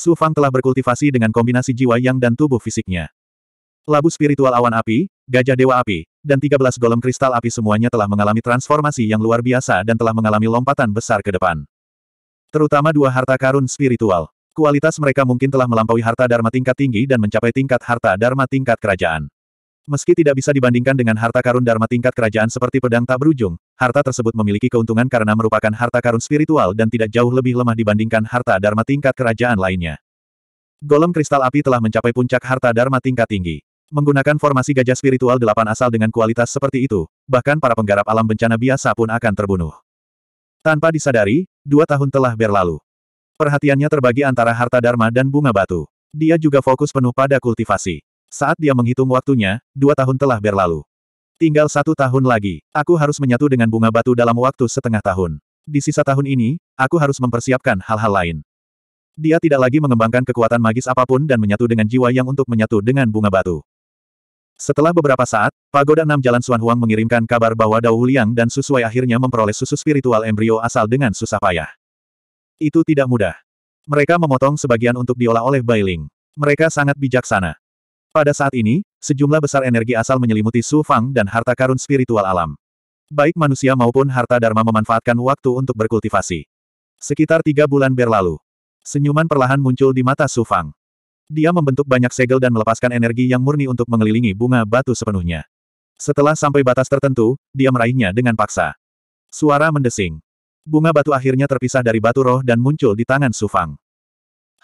Su Fang telah berkultivasi dengan kombinasi jiwa yang dan tubuh fisiknya. Labu spiritual awan api, gajah dewa api, dan 13 golem kristal api semuanya telah mengalami transformasi yang luar biasa dan telah mengalami lompatan besar ke depan. Terutama dua harta karun spiritual. Kualitas mereka mungkin telah melampaui harta dharma tingkat tinggi dan mencapai tingkat harta dharma tingkat kerajaan. Meski tidak bisa dibandingkan dengan harta karun Dharma tingkat kerajaan seperti pedang tak berujung, harta tersebut memiliki keuntungan karena merupakan harta karun spiritual dan tidak jauh lebih lemah dibandingkan harta Dharma tingkat kerajaan lainnya. Golem kristal api telah mencapai puncak harta Dharma tingkat tinggi. Menggunakan formasi gajah spiritual delapan asal dengan kualitas seperti itu, bahkan para penggarap alam bencana biasa pun akan terbunuh. Tanpa disadari, dua tahun telah berlalu. Perhatiannya terbagi antara harta dharma dan bunga batu. Dia juga fokus penuh pada kultivasi. Saat dia menghitung waktunya, dua tahun telah berlalu. Tinggal satu tahun lagi, aku harus menyatu dengan bunga batu dalam waktu setengah tahun. Di sisa tahun ini, aku harus mempersiapkan hal-hal lain. Dia tidak lagi mengembangkan kekuatan magis apapun dan menyatu dengan jiwa yang untuk menyatu dengan bunga batu. Setelah beberapa saat, Pagoda Enam Jalan Suan Huang mengirimkan kabar bahwa Dao Liang dan Susui akhirnya memperoleh susu spiritual embrio asal dengan susah payah. Itu tidak mudah. Mereka memotong sebagian untuk diolah oleh Bailing. Mereka sangat bijaksana. Pada saat ini, sejumlah besar energi asal menyelimuti Su Fang dan harta karun spiritual alam. Baik manusia maupun harta dharma memanfaatkan waktu untuk berkultivasi. Sekitar tiga bulan berlalu. Senyuman perlahan muncul di mata Su Fang. Dia membentuk banyak segel dan melepaskan energi yang murni untuk mengelilingi bunga batu sepenuhnya. Setelah sampai batas tertentu, dia meraihnya dengan paksa. Suara mendesing. Bunga batu akhirnya terpisah dari batu roh dan muncul di tangan Su Fang.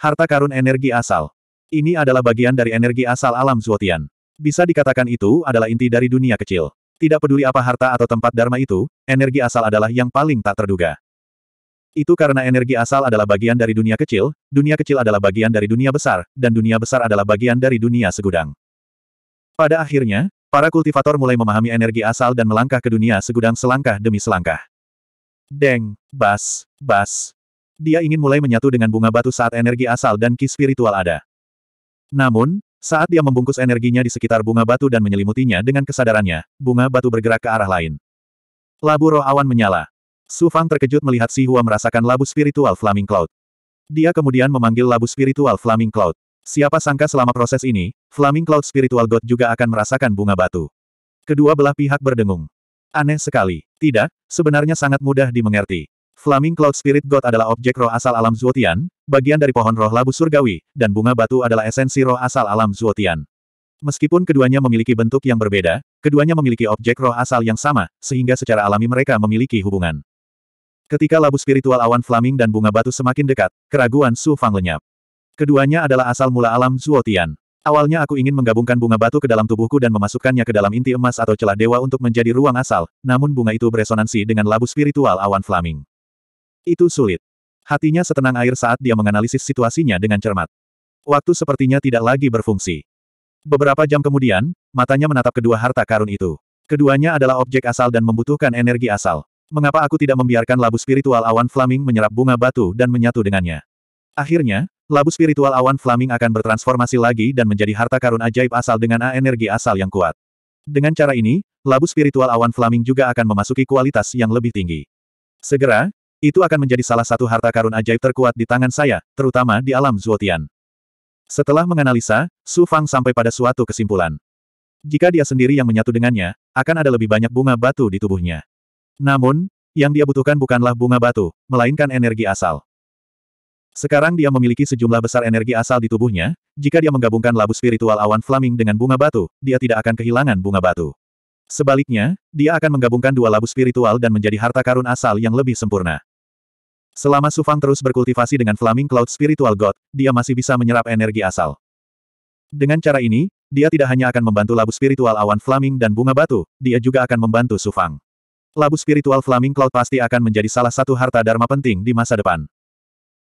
Harta karun energi asal. Ini adalah bagian dari energi asal alam Zuotian. Bisa dikatakan itu adalah inti dari dunia kecil. Tidak peduli apa harta atau tempat Dharma itu, energi asal adalah yang paling tak terduga. Itu karena energi asal adalah bagian dari dunia kecil, dunia kecil adalah bagian dari dunia besar, dan dunia besar adalah bagian dari dunia segudang. Pada akhirnya, para kultivator mulai memahami energi asal dan melangkah ke dunia segudang selangkah demi selangkah. Deng, bas, bas. Dia ingin mulai menyatu dengan bunga batu saat energi asal dan ki spiritual ada. Namun, saat dia membungkus energinya di sekitar bunga batu dan menyelimutinya dengan kesadarannya, bunga batu bergerak ke arah lain. Labu roh awan menyala. Su Fang terkejut melihat Si Hua merasakan labu spiritual Flaming Cloud. Dia kemudian memanggil labu spiritual Flaming Cloud. Siapa sangka selama proses ini, Flaming Cloud Spiritual God juga akan merasakan bunga batu. Kedua belah pihak berdengung. Aneh sekali. Tidak, sebenarnya sangat mudah dimengerti. Flaming Cloud Spirit God adalah objek roh asal alam Zuotian, bagian dari pohon roh labu surgawi, dan bunga batu adalah esensi roh asal alam Zuotian. Meskipun keduanya memiliki bentuk yang berbeda, keduanya memiliki objek roh asal yang sama, sehingga secara alami mereka memiliki hubungan. Ketika labu spiritual awan flaming dan bunga batu semakin dekat, keraguan Su Fang lenyap. Keduanya adalah asal mula alam Zuotian. Awalnya aku ingin menggabungkan bunga batu ke dalam tubuhku dan memasukkannya ke dalam inti emas atau celah dewa untuk menjadi ruang asal, namun bunga itu beresonansi dengan labu spiritual awan flaming. Itu sulit. Hatinya setenang air saat dia menganalisis situasinya dengan cermat. Waktu sepertinya tidak lagi berfungsi. Beberapa jam kemudian, matanya menatap kedua harta karun itu. Keduanya adalah objek asal dan membutuhkan energi asal. Mengapa aku tidak membiarkan labu spiritual awan flaming menyerap bunga batu dan menyatu dengannya? Akhirnya, labu spiritual awan flaming akan bertransformasi lagi dan menjadi harta karun ajaib asal dengan A energi asal yang kuat. Dengan cara ini, labu spiritual awan flaming juga akan memasuki kualitas yang lebih tinggi. Segera, itu akan menjadi salah satu harta karun ajaib terkuat di tangan saya, terutama di alam Zuotian. Setelah menganalisa, Su Fang sampai pada suatu kesimpulan. Jika dia sendiri yang menyatu dengannya, akan ada lebih banyak bunga batu di tubuhnya. Namun, yang dia butuhkan bukanlah bunga batu, melainkan energi asal. Sekarang dia memiliki sejumlah besar energi asal di tubuhnya, jika dia menggabungkan labu spiritual awan flaming dengan bunga batu, dia tidak akan kehilangan bunga batu. Sebaliknya, dia akan menggabungkan dua labu spiritual dan menjadi harta karun asal yang lebih sempurna. Selama Sufang terus berkultivasi dengan Flaming Cloud Spiritual God, dia masih bisa menyerap energi asal. Dengan cara ini, dia tidak hanya akan membantu labu spiritual awan Flaming dan bunga batu, dia juga akan membantu Sufang. Labu spiritual Flaming Cloud pasti akan menjadi salah satu harta dharma penting di masa depan.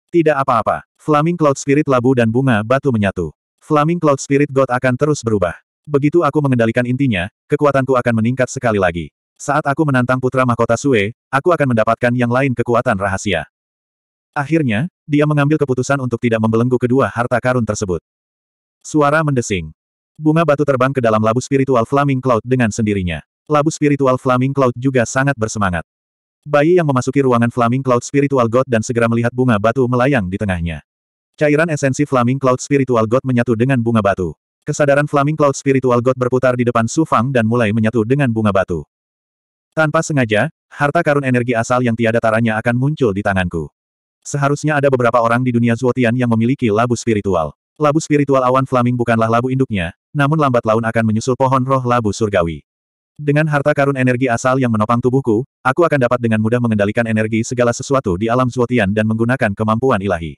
Tidak apa-apa, Flaming Cloud Spirit labu dan bunga batu menyatu. Flaming Cloud Spirit God akan terus berubah. Begitu aku mengendalikan intinya, kekuatanku akan meningkat sekali lagi. Saat aku menantang putra mahkota Sue, aku akan mendapatkan yang lain kekuatan rahasia. Akhirnya, dia mengambil keputusan untuk tidak membelenggu kedua harta karun tersebut. Suara mendesing. Bunga batu terbang ke dalam labu spiritual Flaming Cloud dengan sendirinya. Labu spiritual Flaming Cloud juga sangat bersemangat. Bayi yang memasuki ruangan Flaming Cloud Spiritual God dan segera melihat bunga batu melayang di tengahnya. Cairan esensi Flaming Cloud Spiritual God menyatu dengan bunga batu. Kesadaran Flaming Cloud Spiritual God berputar di depan Su Fang dan mulai menyatu dengan bunga batu. Tanpa sengaja, harta karun energi asal yang tiada taranya akan muncul di tanganku. Seharusnya ada beberapa orang di dunia Zuotian yang memiliki labu spiritual. Labu spiritual awan Flaming bukanlah labu induknya, namun lambat laun akan menyusul pohon roh labu surgawi. Dengan harta karun energi asal yang menopang tubuhku, aku akan dapat dengan mudah mengendalikan energi segala sesuatu di alam Zuotian dan menggunakan kemampuan ilahi.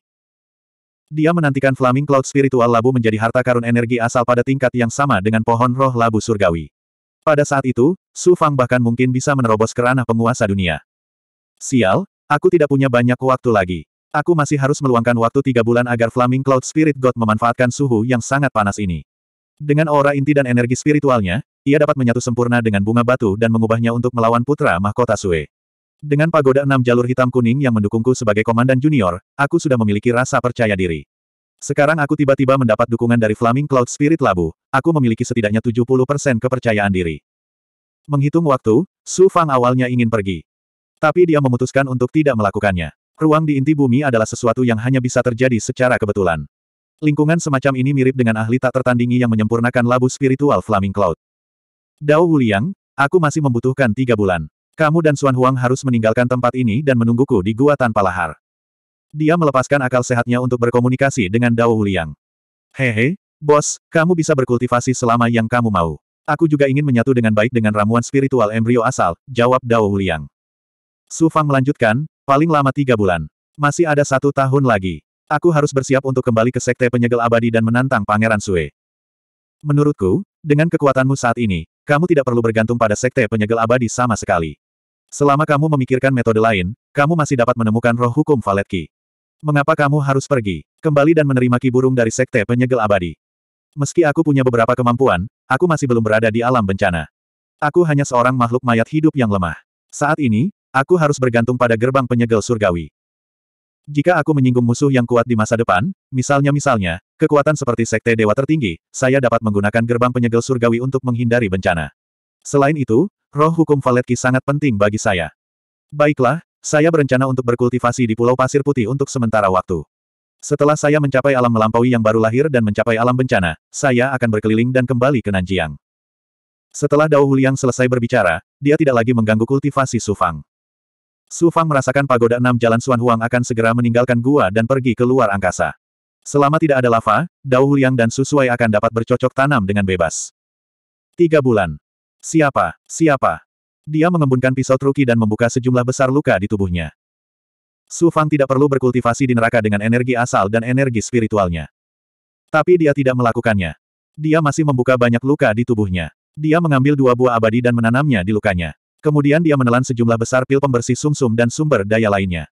Dia menantikan Flaming Cloud Spiritual Labu menjadi harta karun energi asal pada tingkat yang sama dengan pohon roh labu surgawi. Pada saat itu, Su Fang bahkan mungkin bisa menerobos kerana penguasa dunia. Sial, aku tidak punya banyak waktu lagi. Aku masih harus meluangkan waktu tiga bulan agar Flaming Cloud Spirit God memanfaatkan suhu yang sangat panas ini. Dengan aura inti dan energi spiritualnya, ia dapat menyatu sempurna dengan bunga batu dan mengubahnya untuk melawan putra mahkota Sue. Dengan pagoda enam jalur hitam kuning yang mendukungku sebagai komandan junior, aku sudah memiliki rasa percaya diri. Sekarang aku tiba-tiba mendapat dukungan dari Flaming Cloud Spirit Labu, aku memiliki setidaknya 70% kepercayaan diri. Menghitung waktu, Su Fang awalnya ingin pergi. Tapi dia memutuskan untuk tidak melakukannya. Ruang di inti bumi adalah sesuatu yang hanya bisa terjadi secara kebetulan. Lingkungan semacam ini mirip dengan ahli tak tertandingi yang menyempurnakan labu spiritual Flaming Cloud. Dao Wuliang, aku masih membutuhkan tiga bulan. Kamu dan Suan Huang harus meninggalkan tempat ini dan menungguku di gua tanpa lahar. Dia melepaskan akal sehatnya untuk berkomunikasi dengan Dao Liang. Hehe, bos, kamu bisa berkultivasi selama yang kamu mau. Aku juga ingin menyatu dengan baik dengan ramuan spiritual embrio asal, jawab Dao Liang. Su Fang melanjutkan, paling lama tiga bulan. Masih ada satu tahun lagi. Aku harus bersiap untuk kembali ke Sekte Penyegel Abadi dan menantang Pangeran Sue. Menurutku, dengan kekuatanmu saat ini, kamu tidak perlu bergantung pada Sekte Penyegel Abadi sama sekali. Selama kamu memikirkan metode lain, kamu masih dapat menemukan roh hukum Valetki. Mengapa kamu harus pergi, kembali dan menerima ki burung dari sekte penyegel abadi? Meski aku punya beberapa kemampuan, aku masih belum berada di alam bencana. Aku hanya seorang makhluk mayat hidup yang lemah. Saat ini, aku harus bergantung pada gerbang penyegel surgawi. Jika aku menyinggung musuh yang kuat di masa depan, misalnya-misalnya, kekuatan seperti sekte dewa tertinggi, saya dapat menggunakan gerbang penyegel surgawi untuk menghindari bencana. Selain itu, roh hukum Valetki sangat penting bagi saya. Baiklah, saya berencana untuk berkultivasi di Pulau Pasir Putih untuk sementara waktu. Setelah saya mencapai alam melampaui yang baru lahir dan mencapai alam bencana, saya akan berkeliling dan kembali ke Nanjiang. Setelah Dao Huliang selesai berbicara, dia tidak lagi mengganggu kultivasi Sufang. Sufang merasakan pagoda enam jalan Suan Huang akan segera meninggalkan gua dan pergi ke luar angkasa. Selama tidak ada lava, Dao Huliang dan Susuai akan dapat bercocok tanam dengan bebas. Tiga bulan. Siapa? Siapa? Dia mengembunkan pisau truki dan membuka sejumlah besar luka di tubuhnya. Su Fang tidak perlu berkultivasi di neraka dengan energi asal dan energi spiritualnya. Tapi dia tidak melakukannya. Dia masih membuka banyak luka di tubuhnya. Dia mengambil dua buah abadi dan menanamnya di lukanya. Kemudian dia menelan sejumlah besar pil pembersih sumsum -sum dan sumber daya lainnya.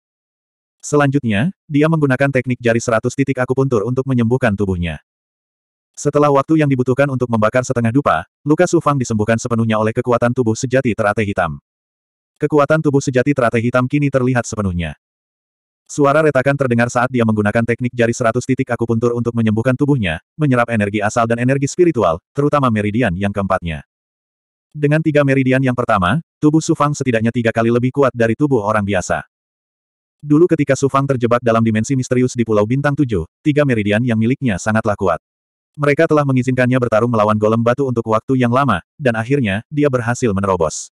Selanjutnya, dia menggunakan teknik jari seratus titik akupuntur untuk menyembuhkan tubuhnya. Setelah waktu yang dibutuhkan untuk membakar setengah dupa, luka Sufang disembuhkan sepenuhnya oleh kekuatan tubuh sejati teratai hitam. Kekuatan tubuh sejati teratai hitam kini terlihat sepenuhnya. Suara retakan terdengar saat dia menggunakan teknik jari seratus titik akupuntur untuk menyembuhkan tubuhnya, menyerap energi asal dan energi spiritual, terutama meridian yang keempatnya. Dengan tiga meridian yang pertama, tubuh Sufang setidaknya tiga kali lebih kuat dari tubuh orang biasa. Dulu ketika Sufang terjebak dalam dimensi misterius di Pulau Bintang Tujuh, tiga meridian yang miliknya sangatlah kuat. Mereka telah mengizinkannya bertarung melawan golem batu untuk waktu yang lama, dan akhirnya, dia berhasil menerobos.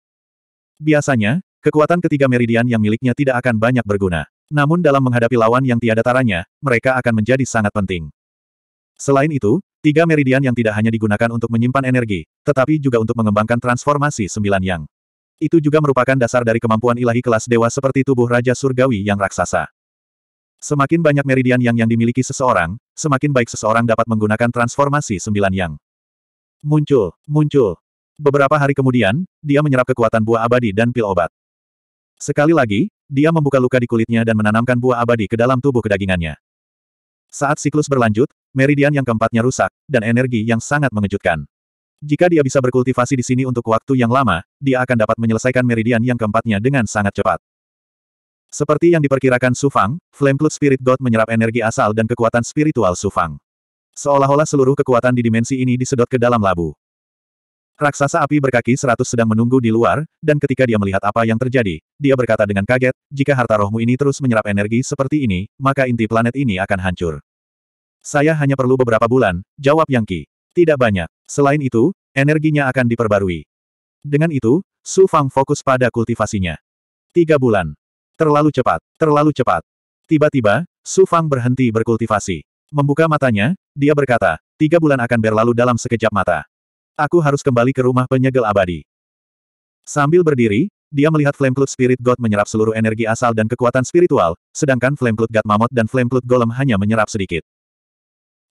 Biasanya, kekuatan ketiga meridian yang miliknya tidak akan banyak berguna. Namun dalam menghadapi lawan yang tiada taranya, mereka akan menjadi sangat penting. Selain itu, tiga meridian yang tidak hanya digunakan untuk menyimpan energi, tetapi juga untuk mengembangkan transformasi sembilan yang. Itu juga merupakan dasar dari kemampuan ilahi kelas dewa seperti tubuh Raja Surgawi yang raksasa. Semakin banyak meridian yang yang dimiliki seseorang, semakin baik seseorang dapat menggunakan transformasi sembilan yang. Muncul, muncul. Beberapa hari kemudian, dia menyerap kekuatan buah abadi dan pil obat. Sekali lagi, dia membuka luka di kulitnya dan menanamkan buah abadi ke dalam tubuh kedagingannya. Saat siklus berlanjut, meridian yang keempatnya rusak, dan energi yang sangat mengejutkan. Jika dia bisa berkultivasi di sini untuk waktu yang lama, dia akan dapat menyelesaikan meridian yang keempatnya dengan sangat cepat. Seperti yang diperkirakan Sufang, Flame Blood Spirit God menyerap energi asal dan kekuatan spiritual Sufang. Seolah-olah seluruh kekuatan di dimensi ini disedot ke dalam labu. Raksasa api berkaki seratus sedang menunggu di luar, dan ketika dia melihat apa yang terjadi, dia berkata dengan kaget, jika harta rohmu ini terus menyerap energi seperti ini, maka inti planet ini akan hancur. Saya hanya perlu beberapa bulan, jawab Yang Qi. Tidak banyak. Selain itu, energinya akan diperbarui. Dengan itu, Su Fang fokus pada kultivasinya. Tiga bulan. Terlalu cepat, terlalu cepat. Tiba-tiba, Su Fang berhenti berkultivasi. Membuka matanya, dia berkata, tiga bulan akan berlalu dalam sekejap mata. Aku harus kembali ke rumah penyegel abadi. Sambil berdiri, dia melihat Flame Flute Spirit God menyerap seluruh energi asal dan kekuatan spiritual, sedangkan Flame Flute God Mammoth dan Flame Flute Golem hanya menyerap sedikit.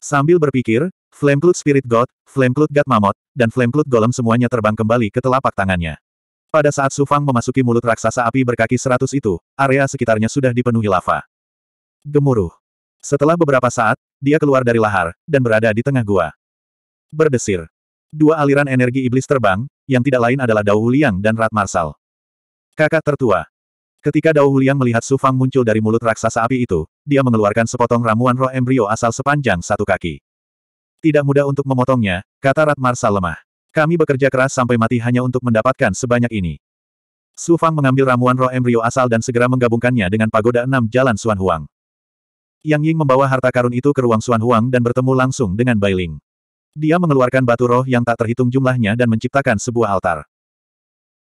Sambil berpikir, Flame Flute Spirit God, Flame Flute God Mammoth, dan Flame Flute Golem semuanya terbang kembali ke telapak tangannya. Pada saat Sufang memasuki mulut raksasa api berkaki seratus itu, area sekitarnya sudah dipenuhi lava. Gemuruh. Setelah beberapa saat, dia keluar dari lahar, dan berada di tengah gua. Berdesir. Dua aliran energi iblis terbang, yang tidak lain adalah Dao Huliang dan Rat Marsal. Kakak tertua. Ketika Dao Huliang melihat Sufang muncul dari mulut raksasa api itu, dia mengeluarkan sepotong ramuan roh embrio asal sepanjang satu kaki. Tidak mudah untuk memotongnya, kata Rat Marsal lemah. Kami bekerja keras sampai mati hanya untuk mendapatkan sebanyak ini. Su Fang mengambil ramuan roh embrio asal dan segera menggabungkannya dengan pagoda enam jalan Xuan Huang. Yang Ying membawa harta karun itu ke ruang Suan Huang dan bertemu langsung dengan Bai Ling. Dia mengeluarkan batu roh yang tak terhitung jumlahnya dan menciptakan sebuah altar.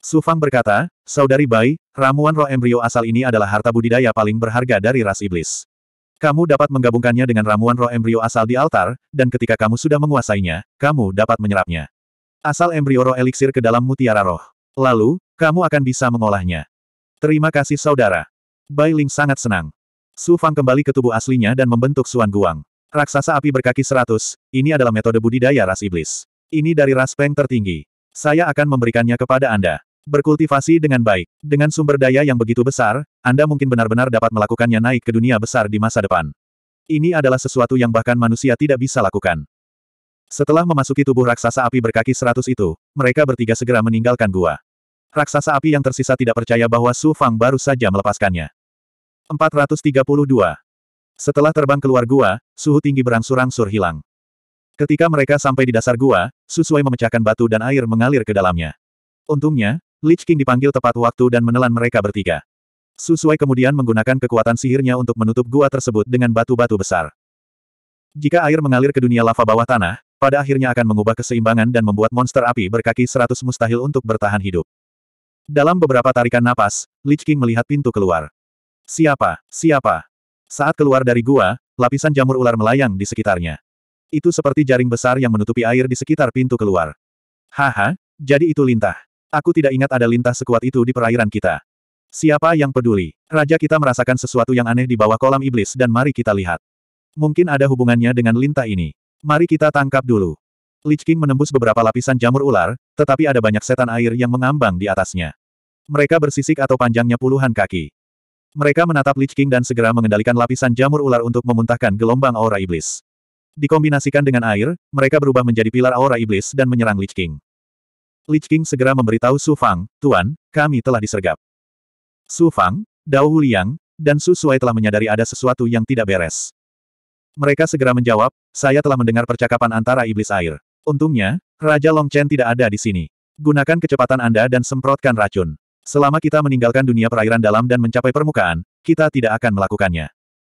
Su Fang berkata, Saudari Bai, ramuan roh embrio asal ini adalah harta budidaya paling berharga dari ras iblis. Kamu dapat menggabungkannya dengan ramuan roh embrio asal di altar, dan ketika kamu sudah menguasainya, kamu dapat menyerapnya. Asal embrio roh eliksir ke dalam mutiara roh. Lalu, kamu akan bisa mengolahnya. Terima kasih saudara. Bai Ling sangat senang. Su Fang kembali ke tubuh aslinya dan membentuk Suan Guang. Raksasa api berkaki seratus, ini adalah metode budidaya ras iblis. Ini dari ras peng tertinggi. Saya akan memberikannya kepada Anda. Berkultivasi dengan baik. Dengan sumber daya yang begitu besar, Anda mungkin benar-benar dapat melakukannya naik ke dunia besar di masa depan. Ini adalah sesuatu yang bahkan manusia tidak bisa lakukan. Setelah memasuki tubuh raksasa api berkaki seratus itu, mereka bertiga segera meninggalkan gua. Raksasa api yang tersisa tidak percaya bahwa Su Fang baru saja melepaskannya. 432. Setelah terbang keluar gua, suhu tinggi berangsur-angsur hilang. Ketika mereka sampai di dasar gua, Susui memecahkan batu dan air mengalir ke dalamnya. Untungnya, Lich King dipanggil tepat waktu dan menelan mereka bertiga. Susui kemudian menggunakan kekuatan sihirnya untuk menutup gua tersebut dengan batu-batu besar. Jika air mengalir ke dunia lava bawah tanah, pada akhirnya akan mengubah keseimbangan dan membuat monster api berkaki seratus mustahil untuk bertahan hidup. Dalam beberapa tarikan napas, Lich King melihat pintu keluar. Siapa? Siapa? Saat keluar dari gua, lapisan jamur ular melayang di sekitarnya. Itu seperti jaring besar yang menutupi air di sekitar pintu keluar. Haha, jadi itu lintah. Aku tidak ingat ada lintah sekuat itu di perairan kita. Siapa yang peduli? Raja kita merasakan sesuatu yang aneh di bawah kolam iblis dan mari kita lihat. Mungkin ada hubungannya dengan lintah ini. Mari kita tangkap dulu. Lich King menembus beberapa lapisan jamur ular, tetapi ada banyak setan air yang mengambang di atasnya. Mereka bersisik atau panjangnya puluhan kaki. Mereka menatap Lich King dan segera mengendalikan lapisan jamur ular untuk memuntahkan gelombang aura iblis. Dikombinasikan dengan air, mereka berubah menjadi pilar aura iblis dan menyerang Lich King. Lich King segera memberitahu Su Fang, Tuan, kami telah disergap. Su Fang, Dao Huliang, dan Su Suai telah menyadari ada sesuatu yang tidak beres. Mereka segera menjawab, saya telah mendengar percakapan antara iblis air. Untungnya, Raja Long Chen tidak ada di sini. Gunakan kecepatan Anda dan semprotkan racun. Selama kita meninggalkan dunia perairan dalam dan mencapai permukaan, kita tidak akan melakukannya.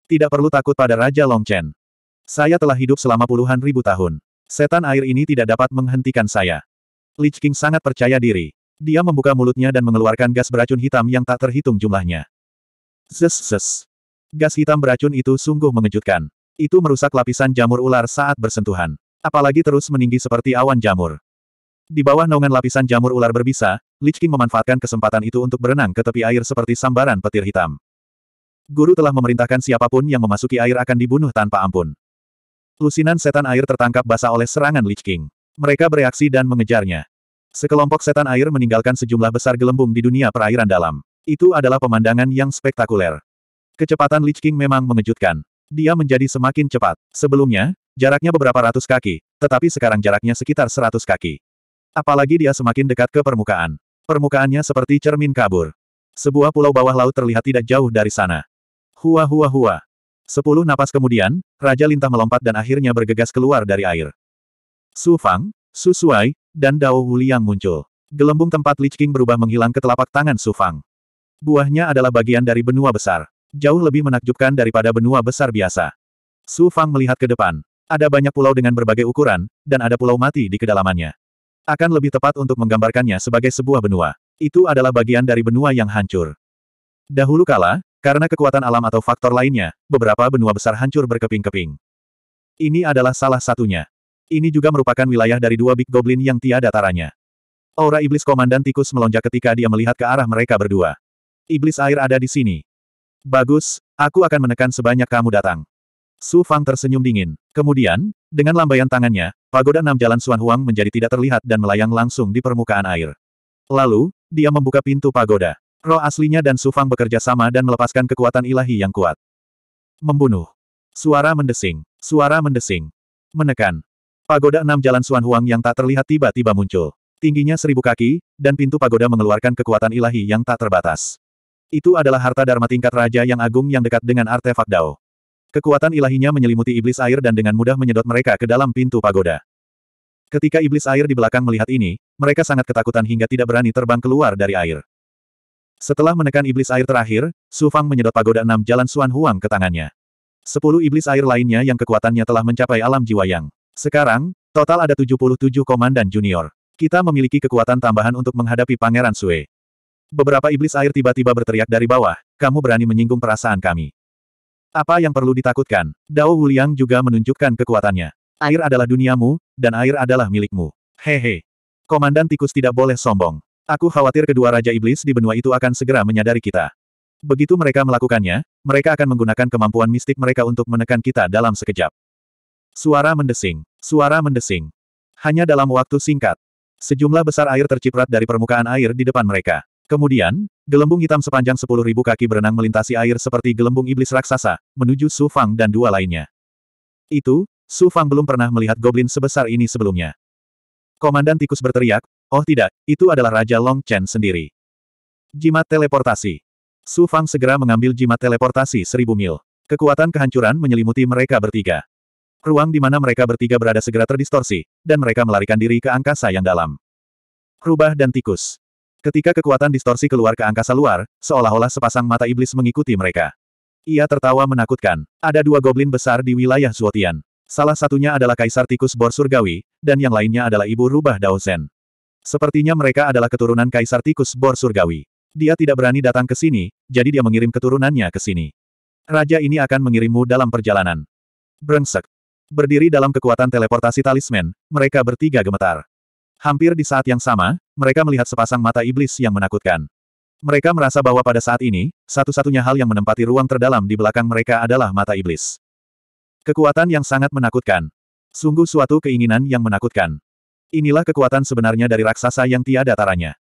Tidak perlu takut pada Raja Long Chen. Saya telah hidup selama puluhan ribu tahun. Setan air ini tidak dapat menghentikan saya. Lich King sangat percaya diri. Dia membuka mulutnya dan mengeluarkan gas beracun hitam yang tak terhitung jumlahnya. Zes Gas hitam beracun itu sungguh mengejutkan. Itu merusak lapisan jamur ular saat bersentuhan. Apalagi terus meninggi seperti awan jamur. Di bawah naungan lapisan jamur ular berbisa, Lich King memanfaatkan kesempatan itu untuk berenang ke tepi air seperti sambaran petir hitam. Guru telah memerintahkan siapapun yang memasuki air akan dibunuh tanpa ampun. Lusinan setan air tertangkap basah oleh serangan Lich King. Mereka bereaksi dan mengejarnya. Sekelompok setan air meninggalkan sejumlah besar gelembung di dunia perairan dalam. Itu adalah pemandangan yang spektakuler. Kecepatan Lich King memang mengejutkan. Dia menjadi semakin cepat. Sebelumnya, jaraknya beberapa ratus kaki, tetapi sekarang jaraknya sekitar seratus kaki. Apalagi dia semakin dekat ke permukaan. Permukaannya seperti cermin kabur. Sebuah pulau bawah laut terlihat tidak jauh dari sana. Hua hua hua. Sepuluh napas kemudian, Raja Lintah melompat dan akhirnya bergegas keluar dari air. Su Fang, Su Suai, dan Dao Wuliang muncul. Gelembung tempat Lich King berubah menghilang ke telapak tangan Su Fang. Buahnya adalah bagian dari benua besar. Jauh lebih menakjubkan daripada benua besar biasa. Su Fang melihat ke depan. Ada banyak pulau dengan berbagai ukuran, dan ada pulau mati di kedalamannya. Akan lebih tepat untuk menggambarkannya sebagai sebuah benua. Itu adalah bagian dari benua yang hancur. Dahulu kala, karena kekuatan alam atau faktor lainnya, beberapa benua besar hancur berkeping-keping. Ini adalah salah satunya. Ini juga merupakan wilayah dari dua Big Goblin yang tiada taranya. Aura iblis Komandan Tikus melonjak ketika dia melihat ke arah mereka berdua. Iblis air ada di sini. Bagus, aku akan menekan sebanyak kamu datang. Su Fang tersenyum dingin. Kemudian, dengan lambaian tangannya, pagoda enam jalan Suan Huang menjadi tidak terlihat dan melayang langsung di permukaan air. Lalu, dia membuka pintu pagoda. Roh aslinya dan Su Fang bekerja sama dan melepaskan kekuatan ilahi yang kuat. Membunuh. Suara mendesing. Suara mendesing. Menekan. Pagoda enam jalan Suan Huang yang tak terlihat tiba-tiba muncul. Tingginya seribu kaki, dan pintu pagoda mengeluarkan kekuatan ilahi yang tak terbatas. Itu adalah harta Dharma tingkat raja yang agung yang dekat dengan artefak Dao. Kekuatan ilahinya menyelimuti iblis air dan dengan mudah menyedot mereka ke dalam pintu pagoda. Ketika iblis air di belakang melihat ini, mereka sangat ketakutan hingga tidak berani terbang keluar dari air. Setelah menekan iblis air terakhir, Su Fang menyedot pagoda enam jalan Suan Huang ke tangannya. Sepuluh iblis air lainnya yang kekuatannya telah mencapai alam jiwa yang. Sekarang, total ada 77 komandan junior. Kita memiliki kekuatan tambahan untuk menghadapi Pangeran Sue. Beberapa iblis air tiba-tiba berteriak dari bawah, kamu berani menyinggung perasaan kami. Apa yang perlu ditakutkan? Dao Wuliang juga menunjukkan kekuatannya. Air adalah duniamu, dan air adalah milikmu. Hehe. Komandan tikus tidak boleh sombong. Aku khawatir kedua raja iblis di benua itu akan segera menyadari kita. Begitu mereka melakukannya, mereka akan menggunakan kemampuan mistik mereka untuk menekan kita dalam sekejap. Suara mendesing. Suara mendesing. Hanya dalam waktu singkat. Sejumlah besar air terciprat dari permukaan air di depan mereka. Kemudian, gelembung hitam sepanjang sepuluh ribu kaki berenang melintasi air seperti gelembung iblis raksasa, menuju Su Fang dan dua lainnya. Itu, Su Fang belum pernah melihat goblin sebesar ini sebelumnya. Komandan tikus berteriak, oh tidak, itu adalah Raja Long Chen sendiri. Jimat teleportasi. Su Fang segera mengambil jimat teleportasi seribu mil. Kekuatan kehancuran menyelimuti mereka bertiga. Ruang di mana mereka bertiga berada segera terdistorsi, dan mereka melarikan diri ke angkasa yang dalam. Rubah dan tikus. Ketika kekuatan distorsi keluar ke angkasa luar, seolah-olah sepasang mata iblis mengikuti mereka. Ia tertawa menakutkan. Ada dua goblin besar di wilayah Zuotian. Salah satunya adalah Kaisar Tikus Bor Surgawi, dan yang lainnya adalah Ibu Rubah Daozen. Sepertinya mereka adalah keturunan Kaisar Tikus Bor Surgawi. Dia tidak berani datang ke sini, jadi dia mengirim keturunannya ke sini. Raja ini akan mengirimmu dalam perjalanan. Brengsek. Berdiri dalam kekuatan teleportasi talisman, mereka bertiga gemetar. Hampir di saat yang sama, mereka melihat sepasang mata iblis yang menakutkan. Mereka merasa bahwa pada saat ini, satu-satunya hal yang menempati ruang terdalam di belakang mereka adalah mata iblis. Kekuatan yang sangat menakutkan. Sungguh suatu keinginan yang menakutkan. Inilah kekuatan sebenarnya dari raksasa yang tiada taranya.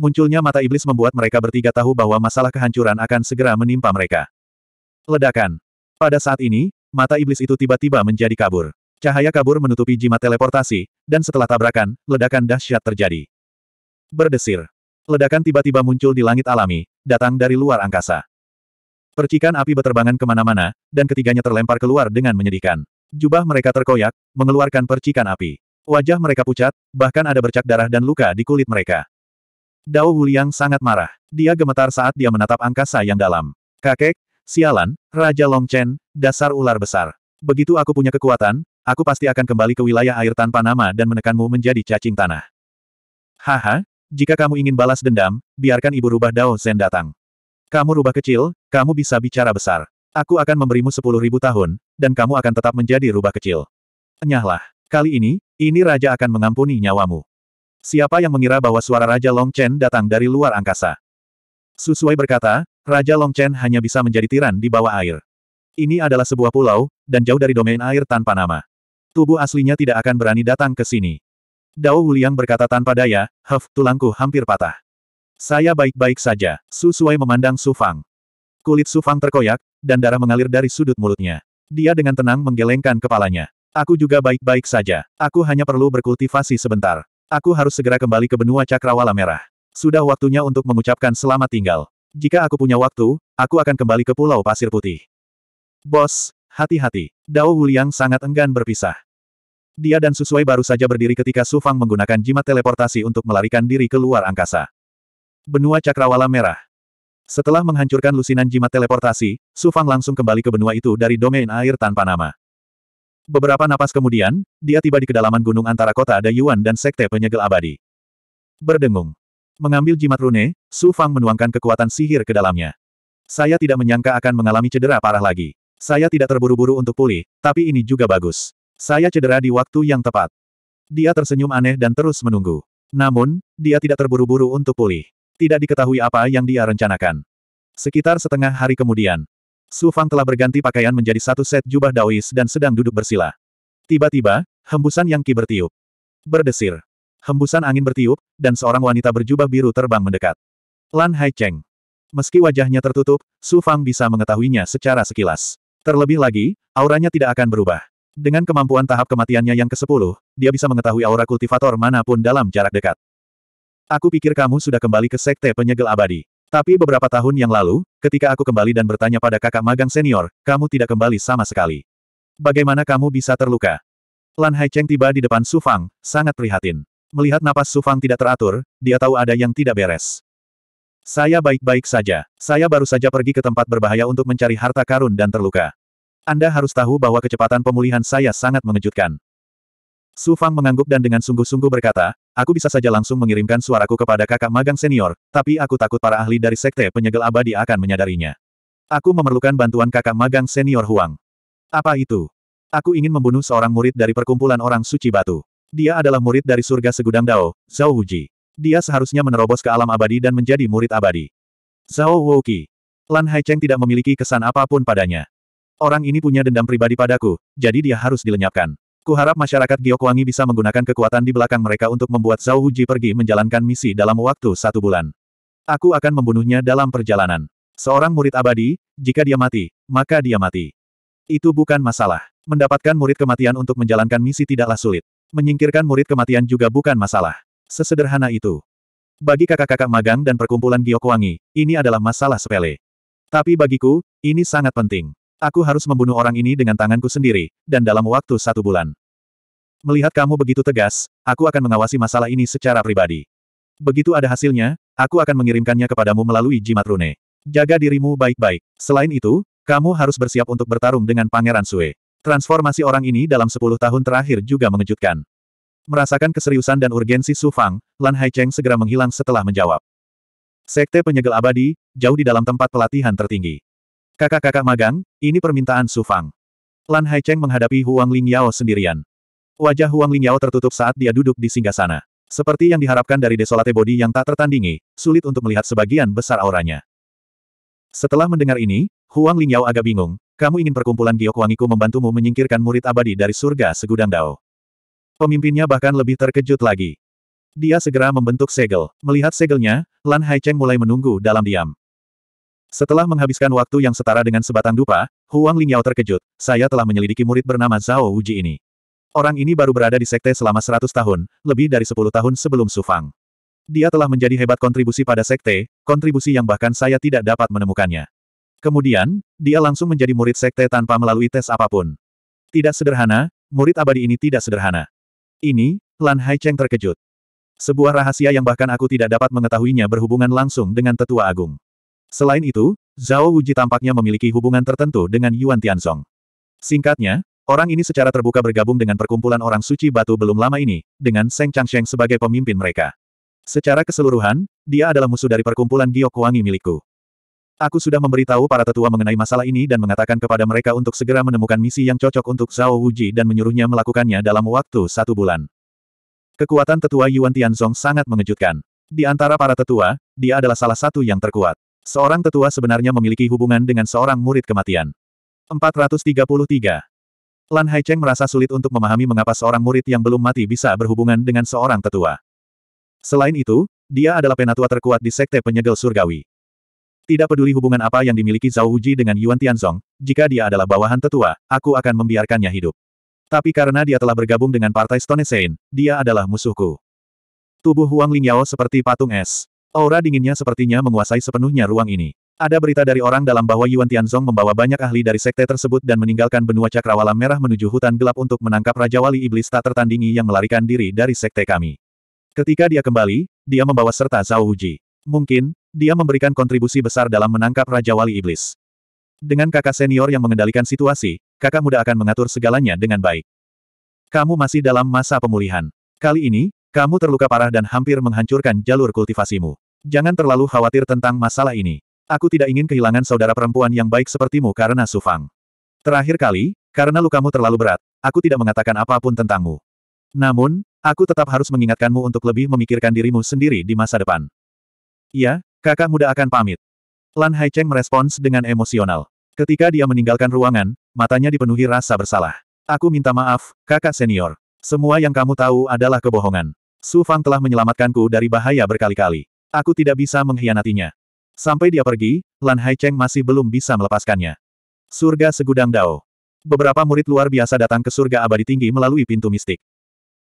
Munculnya mata iblis membuat mereka bertiga tahu bahwa masalah kehancuran akan segera menimpa mereka. Ledakan. Pada saat ini, mata iblis itu tiba-tiba menjadi kabur. Cahaya kabur menutupi jimat teleportasi, dan setelah tabrakan, ledakan dahsyat terjadi. Berdesir. Ledakan tiba-tiba muncul di langit alami, datang dari luar angkasa. Percikan api beterbangan kemana-mana, dan ketiganya terlempar keluar dengan menyedihkan. Jubah mereka terkoyak, mengeluarkan percikan api. Wajah mereka pucat, bahkan ada bercak darah dan luka di kulit mereka. Dao Huliang sangat marah. Dia gemetar saat dia menatap angkasa yang dalam. Kakek, sialan, Raja Long Chen, dasar ular besar. Begitu aku punya kekuatan, Aku pasti akan kembali ke wilayah air tanpa nama dan menekanmu menjadi cacing tanah. Haha, jika kamu ingin balas dendam, biarkan ibu rubah Dao Zen datang. Kamu rubah kecil, kamu bisa bicara besar. Aku akan memberimu sepuluh ribu tahun, dan kamu akan tetap menjadi rubah kecil. Nyahlah. Kali ini, ini raja akan mengampuni nyawamu. Siapa yang mengira bahwa suara Raja Long Chen datang dari luar angkasa? Susuai berkata, Raja Long Chen hanya bisa menjadi tiran di bawah air. Ini adalah sebuah pulau, dan jauh dari domain air tanpa nama. Tubuh aslinya tidak akan berani datang ke sini. Dao Wuliang berkata tanpa daya, Hef, tulangku hampir patah. Saya baik-baik saja, Su Suai memandang Su Fang. Kulit Su Fang terkoyak, dan darah mengalir dari sudut mulutnya. Dia dengan tenang menggelengkan kepalanya. Aku juga baik-baik saja. Aku hanya perlu berkultivasi sebentar. Aku harus segera kembali ke benua cakrawala merah. Sudah waktunya untuk mengucapkan selamat tinggal. Jika aku punya waktu, aku akan kembali ke Pulau Pasir Putih. Bos, Hati-hati, Dao Wuliang sangat enggan berpisah. Dia dan Susui baru saja berdiri ketika Su Fang menggunakan jimat teleportasi untuk melarikan diri ke luar angkasa. Benua Cakrawala Merah Setelah menghancurkan lusinan jimat teleportasi, Su Fang langsung kembali ke benua itu dari domain air tanpa nama. Beberapa napas kemudian, dia tiba di kedalaman gunung antara kota Dayuan dan Sekte Penyegel Abadi. Berdengung. Mengambil jimat rune, Su Fang menuangkan kekuatan sihir ke dalamnya. Saya tidak menyangka akan mengalami cedera parah lagi. Saya tidak terburu-buru untuk pulih, tapi ini juga bagus. Saya cedera di waktu yang tepat. Dia tersenyum aneh dan terus menunggu. Namun, dia tidak terburu-buru untuk pulih. Tidak diketahui apa yang dia rencanakan. Sekitar setengah hari kemudian, Su Fang telah berganti pakaian menjadi satu set jubah daois dan sedang duduk bersila. Tiba-tiba, hembusan yang ki bertiup. Berdesir. Hembusan angin bertiup, dan seorang wanita berjubah biru terbang mendekat. Lan Hai Cheng. Meski wajahnya tertutup, Su Fang bisa mengetahuinya secara sekilas. Terlebih lagi, auranya tidak akan berubah. Dengan kemampuan tahap kematiannya yang ke-10, dia bisa mengetahui aura kultivator manapun dalam jarak dekat. Aku pikir kamu sudah kembali ke sekte penyegel abadi. Tapi beberapa tahun yang lalu, ketika aku kembali dan bertanya pada kakak magang senior, kamu tidak kembali sama sekali. Bagaimana kamu bisa terluka? Lan Haicheng tiba di depan Su Fang, sangat prihatin. Melihat napas Su Fang tidak teratur, dia tahu ada yang tidak beres. Saya baik-baik saja. Saya baru saja pergi ke tempat berbahaya untuk mencari harta karun dan terluka. Anda harus tahu bahwa kecepatan pemulihan saya sangat mengejutkan. Su Fang mengangguk dan dengan sungguh-sungguh berkata, aku bisa saja langsung mengirimkan suaraku kepada kakak magang senior, tapi aku takut para ahli dari sekte penyegel abadi akan menyadarinya. Aku memerlukan bantuan kakak magang senior Huang. Apa itu? Aku ingin membunuh seorang murid dari perkumpulan orang suci batu. Dia adalah murid dari surga segudang Dao, Zhao Wujie." Dia seharusnya menerobos ke alam abadi dan menjadi murid abadi. Zhao Wuki. Lan Haicheng tidak memiliki kesan apapun padanya. Orang ini punya dendam pribadi padaku, jadi dia harus dilenyapkan. Kuharap masyarakat Giokwangi bisa menggunakan kekuatan di belakang mereka untuk membuat Zhao Wuji pergi menjalankan misi dalam waktu satu bulan. Aku akan membunuhnya dalam perjalanan. Seorang murid abadi, jika dia mati, maka dia mati. Itu bukan masalah. Mendapatkan murid kematian untuk menjalankan misi tidaklah sulit. Menyingkirkan murid kematian juga bukan masalah. Sesederhana itu. Bagi kakak-kakak magang dan perkumpulan Giokwangi, ini adalah masalah sepele. Tapi bagiku, ini sangat penting. Aku harus membunuh orang ini dengan tanganku sendiri, dan dalam waktu satu bulan. Melihat kamu begitu tegas, aku akan mengawasi masalah ini secara pribadi. Begitu ada hasilnya, aku akan mengirimkannya kepadamu melalui jimat rune. Jaga dirimu baik-baik. Selain itu, kamu harus bersiap untuk bertarung dengan Pangeran Sue. Transformasi orang ini dalam 10 tahun terakhir juga mengejutkan. Merasakan keseriusan dan urgensi Su Fang, Lan Haicheng segera menghilang setelah menjawab. Sekte penyegel abadi, jauh di dalam tempat pelatihan tertinggi. Kakak-kakak magang, ini permintaan Su Fang. Lan Haicheng menghadapi Huang Lingyao sendirian. Wajah Huang Lingyao tertutup saat dia duduk di singgah sana, Seperti yang diharapkan dari desolate body yang tak tertandingi, sulit untuk melihat sebagian besar auranya. Setelah mendengar ini, Huang Lingyao agak bingung, kamu ingin perkumpulan giok wangiku membantumu menyingkirkan murid abadi dari surga segudang dao pemimpinnya bahkan lebih terkejut lagi. Dia segera membentuk segel. Melihat segelnya, Lan Haicheng mulai menunggu dalam diam. Setelah menghabiskan waktu yang setara dengan sebatang dupa, Huang Lingyao terkejut, saya telah menyelidiki murid bernama Zhao Wuji ini. Orang ini baru berada di sekte selama 100 tahun, lebih dari 10 tahun sebelum Sufang. Dia telah menjadi hebat kontribusi pada sekte, kontribusi yang bahkan saya tidak dapat menemukannya. Kemudian, dia langsung menjadi murid sekte tanpa melalui tes apapun. Tidak sederhana, murid abadi ini tidak sederhana. Ini, Lan Haicheng terkejut. Sebuah rahasia yang bahkan aku tidak dapat mengetahuinya berhubungan langsung dengan tetua agung. Selain itu, Zhao Wuji tampaknya memiliki hubungan tertentu dengan Yuan Tianzong. Singkatnya, orang ini secara terbuka bergabung dengan perkumpulan orang suci batu belum lama ini, dengan Seng Changsheng sebagai pemimpin mereka. Secara keseluruhan, dia adalah musuh dari perkumpulan Giok Wangi milikku. Aku sudah memberitahu para tetua mengenai masalah ini dan mengatakan kepada mereka untuk segera menemukan misi yang cocok untuk Zhao Wuji dan menyuruhnya melakukannya dalam waktu satu bulan. Kekuatan tetua Yuan Tianzong sangat mengejutkan. Di antara para tetua, dia adalah salah satu yang terkuat. Seorang tetua sebenarnya memiliki hubungan dengan seorang murid kematian. 433. Lan Haicheng merasa sulit untuk memahami mengapa seorang murid yang belum mati bisa berhubungan dengan seorang tetua. Selain itu, dia adalah penatua terkuat di Sekte Penyegel Surgawi. Tidak peduli hubungan apa yang dimiliki Zhao Wuji dengan Yuan Tianzong, jika dia adalah bawahan tetua, aku akan membiarkannya hidup. Tapi karena dia telah bergabung dengan partai Stone Sein, dia adalah musuhku. Tubuh Huang Lingyao seperti patung es. Aura dinginnya sepertinya menguasai sepenuhnya ruang ini. Ada berita dari orang dalam bahwa Yuan Tianzong membawa banyak ahli dari sekte tersebut dan meninggalkan benua cakrawala merah menuju hutan gelap untuk menangkap Raja Wali Iblis tak tertandingi yang melarikan diri dari sekte kami. Ketika dia kembali, dia membawa serta Zhao Wuji. Mungkin, dia memberikan kontribusi besar dalam menangkap Raja Wali Iblis. Dengan kakak senior yang mengendalikan situasi, kakak muda akan mengatur segalanya dengan baik. Kamu masih dalam masa pemulihan. Kali ini, kamu terluka parah dan hampir menghancurkan jalur kultivasimu. Jangan terlalu khawatir tentang masalah ini. Aku tidak ingin kehilangan saudara perempuan yang baik sepertimu karena Sufang. Terakhir kali, karena lukamu terlalu berat, aku tidak mengatakan apapun tentangmu. Namun, aku tetap harus mengingatkanmu untuk lebih memikirkan dirimu sendiri di masa depan. Ya. Kakak muda akan pamit. Lan Haicheng merespons dengan emosional. Ketika dia meninggalkan ruangan, matanya dipenuhi rasa bersalah. Aku minta maaf, kakak senior. Semua yang kamu tahu adalah kebohongan. Su Fang telah menyelamatkanku dari bahaya berkali-kali. Aku tidak bisa mengkhianatinya. Sampai dia pergi, Lan Haicheng masih belum bisa melepaskannya. Surga segudang Dao. Beberapa murid luar biasa datang ke surga abadi tinggi melalui pintu mistik.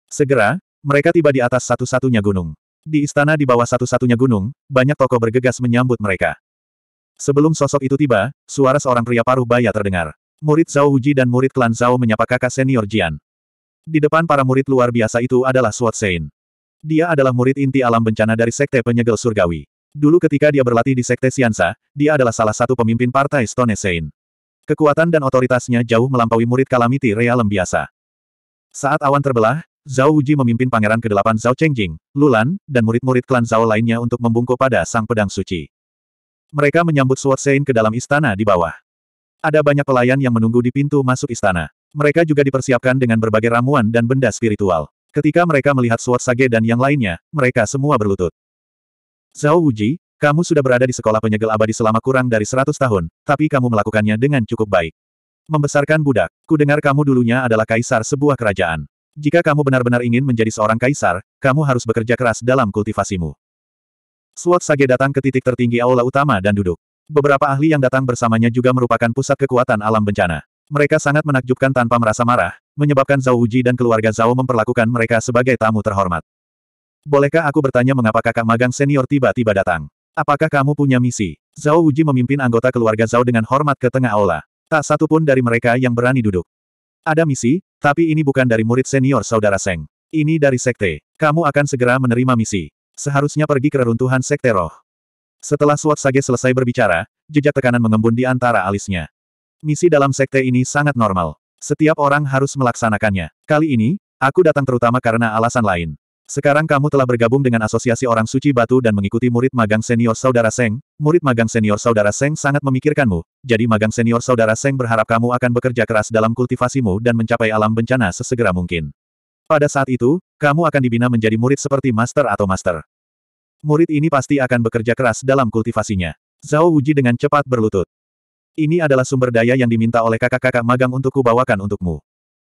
Segera, mereka tiba di atas satu-satunya gunung. Di istana di bawah satu-satunya gunung, banyak tokoh bergegas menyambut mereka. Sebelum sosok itu tiba, suara seorang pria paruh baya terdengar. Murid Zhao Wuji dan murid klan Zhao menyapa kakak senior Jian. Di depan para murid luar biasa itu adalah Suat Sein. Dia adalah murid inti alam bencana dari Sekte Penyegel Surgawi. Dulu ketika dia berlatih di Sekte Siansa, dia adalah salah satu pemimpin partai Stone Sein. Kekuatan dan otoritasnya jauh melampaui murid Kalamiti Realem biasa. Saat awan terbelah, Zhao Wuji memimpin pangeran ke-8 Zhao Chengjing, Lulan, dan murid-murid klan Zhao lainnya untuk membungkuk pada sang pedang suci. Mereka menyambut Sword Sein ke dalam istana di bawah. Ada banyak pelayan yang menunggu di pintu masuk istana. Mereka juga dipersiapkan dengan berbagai ramuan dan benda spiritual. Ketika mereka melihat Sword Sage dan yang lainnya, mereka semua berlutut. Zhao Wuji, kamu sudah berada di sekolah penyegel abadi selama kurang dari 100 tahun, tapi kamu melakukannya dengan cukup baik. Membesarkan budak, ku dengar kamu dulunya adalah kaisar sebuah kerajaan. Jika kamu benar-benar ingin menjadi seorang kaisar, kamu harus bekerja keras dalam kultivasimu. Suat Sage datang ke titik tertinggi aula utama dan duduk. Beberapa ahli yang datang bersamanya juga merupakan pusat kekuatan alam bencana. Mereka sangat menakjubkan tanpa merasa marah, menyebabkan Zhao Uji dan keluarga Zhao memperlakukan mereka sebagai tamu terhormat. Bolehkah aku bertanya mengapa kakak magang senior tiba-tiba datang? Apakah kamu punya misi? Zhao Uji memimpin anggota keluarga Zhao dengan hormat ke tengah aula. Tak satu pun dari mereka yang berani duduk. Ada misi, tapi ini bukan dari murid senior saudara Seng. Ini dari sekte. Kamu akan segera menerima misi. Seharusnya pergi ke reruntuhan sekte roh. Setelah Swat Sage selesai berbicara, jejak tekanan mengembun di antara alisnya. Misi dalam sekte ini sangat normal. Setiap orang harus melaksanakannya. Kali ini, aku datang terutama karena alasan lain. Sekarang kamu telah bergabung dengan Asosiasi Orang Suci Batu dan mengikuti murid magang senior Saudara Seng. Murid magang senior Saudara Seng sangat memikirkanmu, jadi magang senior Saudara Seng berharap kamu akan bekerja keras dalam kultivasimu dan mencapai alam bencana sesegera mungkin. Pada saat itu, kamu akan dibina menjadi murid seperti master atau master. Murid ini pasti akan bekerja keras dalam kultivasinya. Zhao Wuji dengan cepat berlutut. Ini adalah sumber daya yang diminta oleh kakak-kakak magang untuk kubawakan untukmu.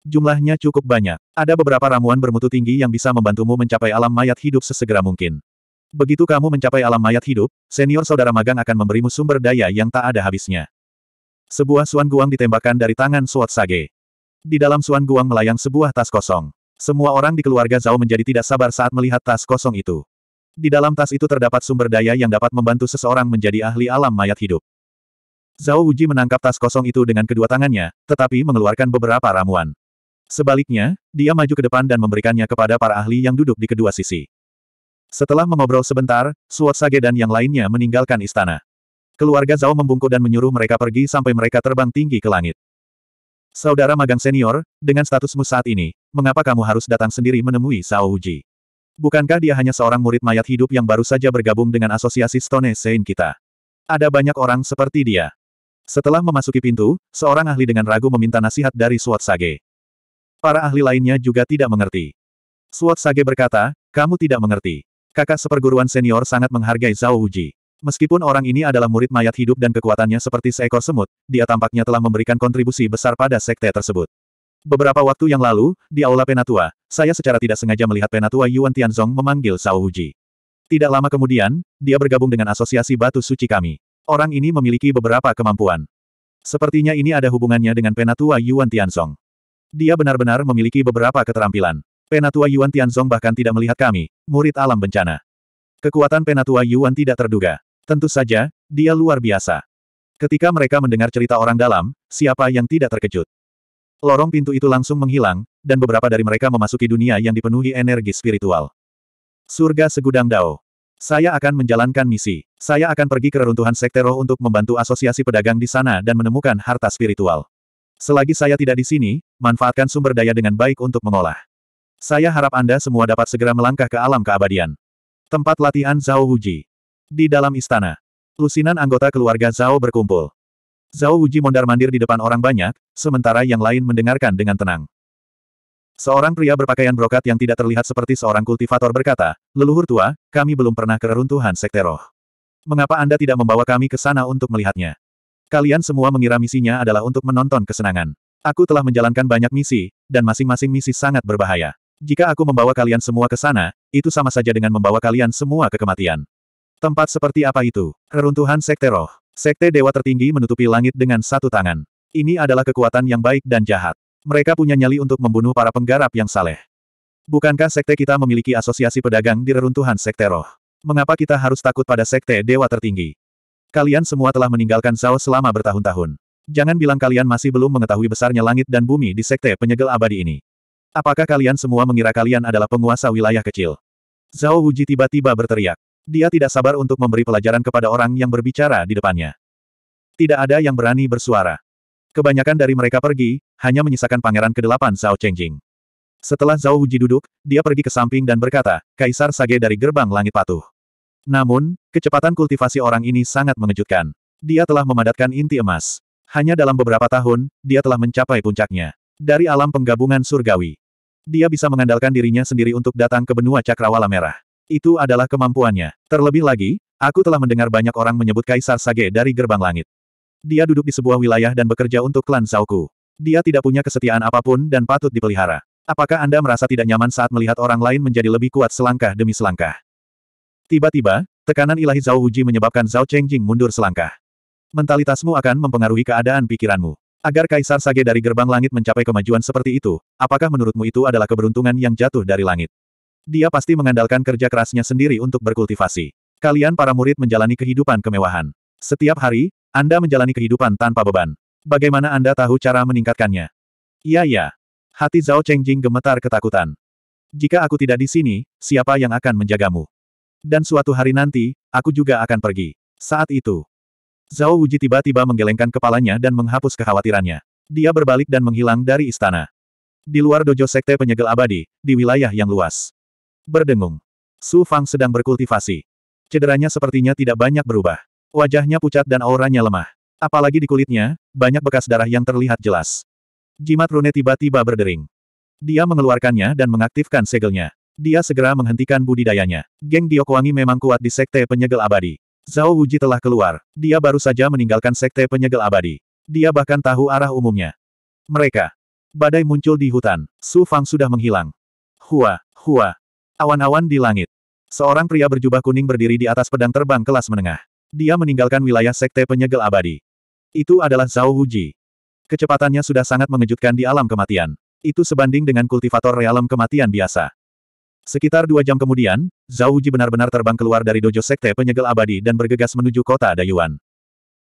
Jumlahnya cukup banyak. Ada beberapa ramuan bermutu tinggi yang bisa membantumu mencapai alam mayat hidup sesegera mungkin. Begitu kamu mencapai alam mayat hidup, senior saudara magang akan memberimu sumber daya yang tak ada habisnya. Sebuah suan guang ditembakkan dari tangan Suat Sage. Di dalam suan guang melayang sebuah tas kosong. Semua orang di keluarga Zhao menjadi tidak sabar saat melihat tas kosong itu. Di dalam tas itu terdapat sumber daya yang dapat membantu seseorang menjadi ahli alam mayat hidup. Zhao Uji menangkap tas kosong itu dengan kedua tangannya, tetapi mengeluarkan beberapa ramuan. Sebaliknya, dia maju ke depan dan memberikannya kepada para ahli yang duduk di kedua sisi. Setelah mengobrol sebentar, Sage dan yang lainnya meninggalkan istana. Keluarga Zhao membungkuk dan menyuruh mereka pergi sampai mereka terbang tinggi ke langit. Saudara magang senior, dengan statusmu saat ini, mengapa kamu harus datang sendiri menemui Sao Uji? Bukankah dia hanya seorang murid mayat hidup yang baru saja bergabung dengan asosiasi Stone Sein kita? Ada banyak orang seperti dia. Setelah memasuki pintu, seorang ahli dengan ragu meminta nasihat dari Sage. Para ahli lainnya juga tidak mengerti. Suat Sage berkata, kamu tidak mengerti. Kakak seperguruan senior sangat menghargai Zhao Uji. Meskipun orang ini adalah murid mayat hidup dan kekuatannya seperti seekor semut, dia tampaknya telah memberikan kontribusi besar pada sekte tersebut. Beberapa waktu yang lalu, di Aula Penatua, saya secara tidak sengaja melihat Penatua Yuan Tianzong memanggil Zhao Uji. Tidak lama kemudian, dia bergabung dengan asosiasi batu suci kami. Orang ini memiliki beberapa kemampuan. Sepertinya ini ada hubungannya dengan Penatua Yuan Tianzong. Dia benar-benar memiliki beberapa keterampilan. Penatua Yuan Tianzong bahkan tidak melihat kami, murid alam bencana. Kekuatan Penatua Yuan tidak terduga. Tentu saja, dia luar biasa. Ketika mereka mendengar cerita orang dalam, siapa yang tidak terkejut? Lorong pintu itu langsung menghilang, dan beberapa dari mereka memasuki dunia yang dipenuhi energi spiritual. Surga segudang Dao. Saya akan menjalankan misi. Saya akan pergi ke reruntuhan Sekte untuk membantu asosiasi pedagang di sana dan menemukan harta spiritual. Selagi saya tidak di sini, Manfaatkan sumber daya dengan baik untuk mengolah. Saya harap Anda semua dapat segera melangkah ke alam keabadian. Tempat latihan Zhao Wujie Di dalam istana. Lusinan anggota keluarga Zhao berkumpul. Zhao Wujie mondar-mandir di depan orang banyak, sementara yang lain mendengarkan dengan tenang. Seorang pria berpakaian brokat yang tidak terlihat seperti seorang kultivator berkata, Leluhur tua, kami belum pernah ke reruntuhan sekte roh. Mengapa Anda tidak membawa kami ke sana untuk melihatnya? Kalian semua mengira misinya adalah untuk menonton kesenangan. Aku telah menjalankan banyak misi, dan masing-masing misi sangat berbahaya. Jika aku membawa kalian semua ke sana, itu sama saja dengan membawa kalian semua ke kematian. Tempat seperti apa itu? Reruntuhan Sekte Roh. Sekte Dewa Tertinggi menutupi langit dengan satu tangan. Ini adalah kekuatan yang baik dan jahat. Mereka punya nyali untuk membunuh para penggarap yang saleh. Bukankah sekte kita memiliki asosiasi pedagang di reruntuhan Sekte Roh? Mengapa kita harus takut pada Sekte Dewa Tertinggi? Kalian semua telah meninggalkan Zhao selama bertahun-tahun. Jangan bilang kalian masih belum mengetahui besarnya langit dan bumi di sekte penyegel abadi ini. Apakah kalian semua mengira kalian adalah penguasa wilayah kecil? Zhao Wuji tiba-tiba berteriak. Dia tidak sabar untuk memberi pelajaran kepada orang yang berbicara di depannya. Tidak ada yang berani bersuara. Kebanyakan dari mereka pergi, hanya menyisakan pangeran kedelapan Zhao Chengjing. Setelah Zhao Wuji duduk, dia pergi ke samping dan berkata, Kaisar Sage dari gerbang langit patuh. Namun, kecepatan kultivasi orang ini sangat mengejutkan. Dia telah memadatkan inti emas. Hanya dalam beberapa tahun, dia telah mencapai puncaknya. Dari alam penggabungan surgawi. Dia bisa mengandalkan dirinya sendiri untuk datang ke benua cakrawala merah. Itu adalah kemampuannya. Terlebih lagi, aku telah mendengar banyak orang menyebut Kaisar Sage dari gerbang langit. Dia duduk di sebuah wilayah dan bekerja untuk klan Sauku. Dia tidak punya kesetiaan apapun dan patut dipelihara. Apakah Anda merasa tidak nyaman saat melihat orang lain menjadi lebih kuat selangkah demi selangkah? Tiba-tiba, tekanan ilahi Zhao Wuji menyebabkan Zhao Chengjing mundur selangkah. Mentalitasmu akan mempengaruhi keadaan pikiranmu. Agar Kaisar Sage dari gerbang langit mencapai kemajuan seperti itu, apakah menurutmu itu adalah keberuntungan yang jatuh dari langit? Dia pasti mengandalkan kerja kerasnya sendiri untuk berkultivasi. Kalian para murid menjalani kehidupan kemewahan. Setiap hari, Anda menjalani kehidupan tanpa beban. Bagaimana Anda tahu cara meningkatkannya? Iya ya. Hati Zhao Chengjing gemetar ketakutan. Jika aku tidak di sini, siapa yang akan menjagamu? Dan suatu hari nanti, aku juga akan pergi. Saat itu, Zhao Wuji tiba-tiba menggelengkan kepalanya dan menghapus kekhawatirannya. Dia berbalik dan menghilang dari istana. Di luar dojo sekte penyegel abadi, di wilayah yang luas. Berdengung. Su Fang sedang berkultivasi. Cederanya sepertinya tidak banyak berubah. Wajahnya pucat dan auranya lemah. Apalagi di kulitnya, banyak bekas darah yang terlihat jelas. Jimat rune tiba-tiba berdering. Dia mengeluarkannya dan mengaktifkan segelnya. Dia segera menghentikan budidayanya. Geng Diokwangi memang kuat di sekte penyegel abadi. Zhao Wuji telah keluar. Dia baru saja meninggalkan sekte penyegel abadi. Dia bahkan tahu arah umumnya. Mereka. Badai muncul di hutan. Su Fang sudah menghilang. Hua, hua. Awan-awan di langit. Seorang pria berjubah kuning berdiri di atas pedang terbang kelas menengah. Dia meninggalkan wilayah sekte penyegel abadi. Itu adalah Zhao Wuji. Kecepatannya sudah sangat mengejutkan di alam kematian. Itu sebanding dengan kultivator realem kematian biasa. Sekitar dua jam kemudian, Zhao Ji benar-benar terbang keluar dari dojo sekte penyegel abadi dan bergegas menuju kota Dayuan.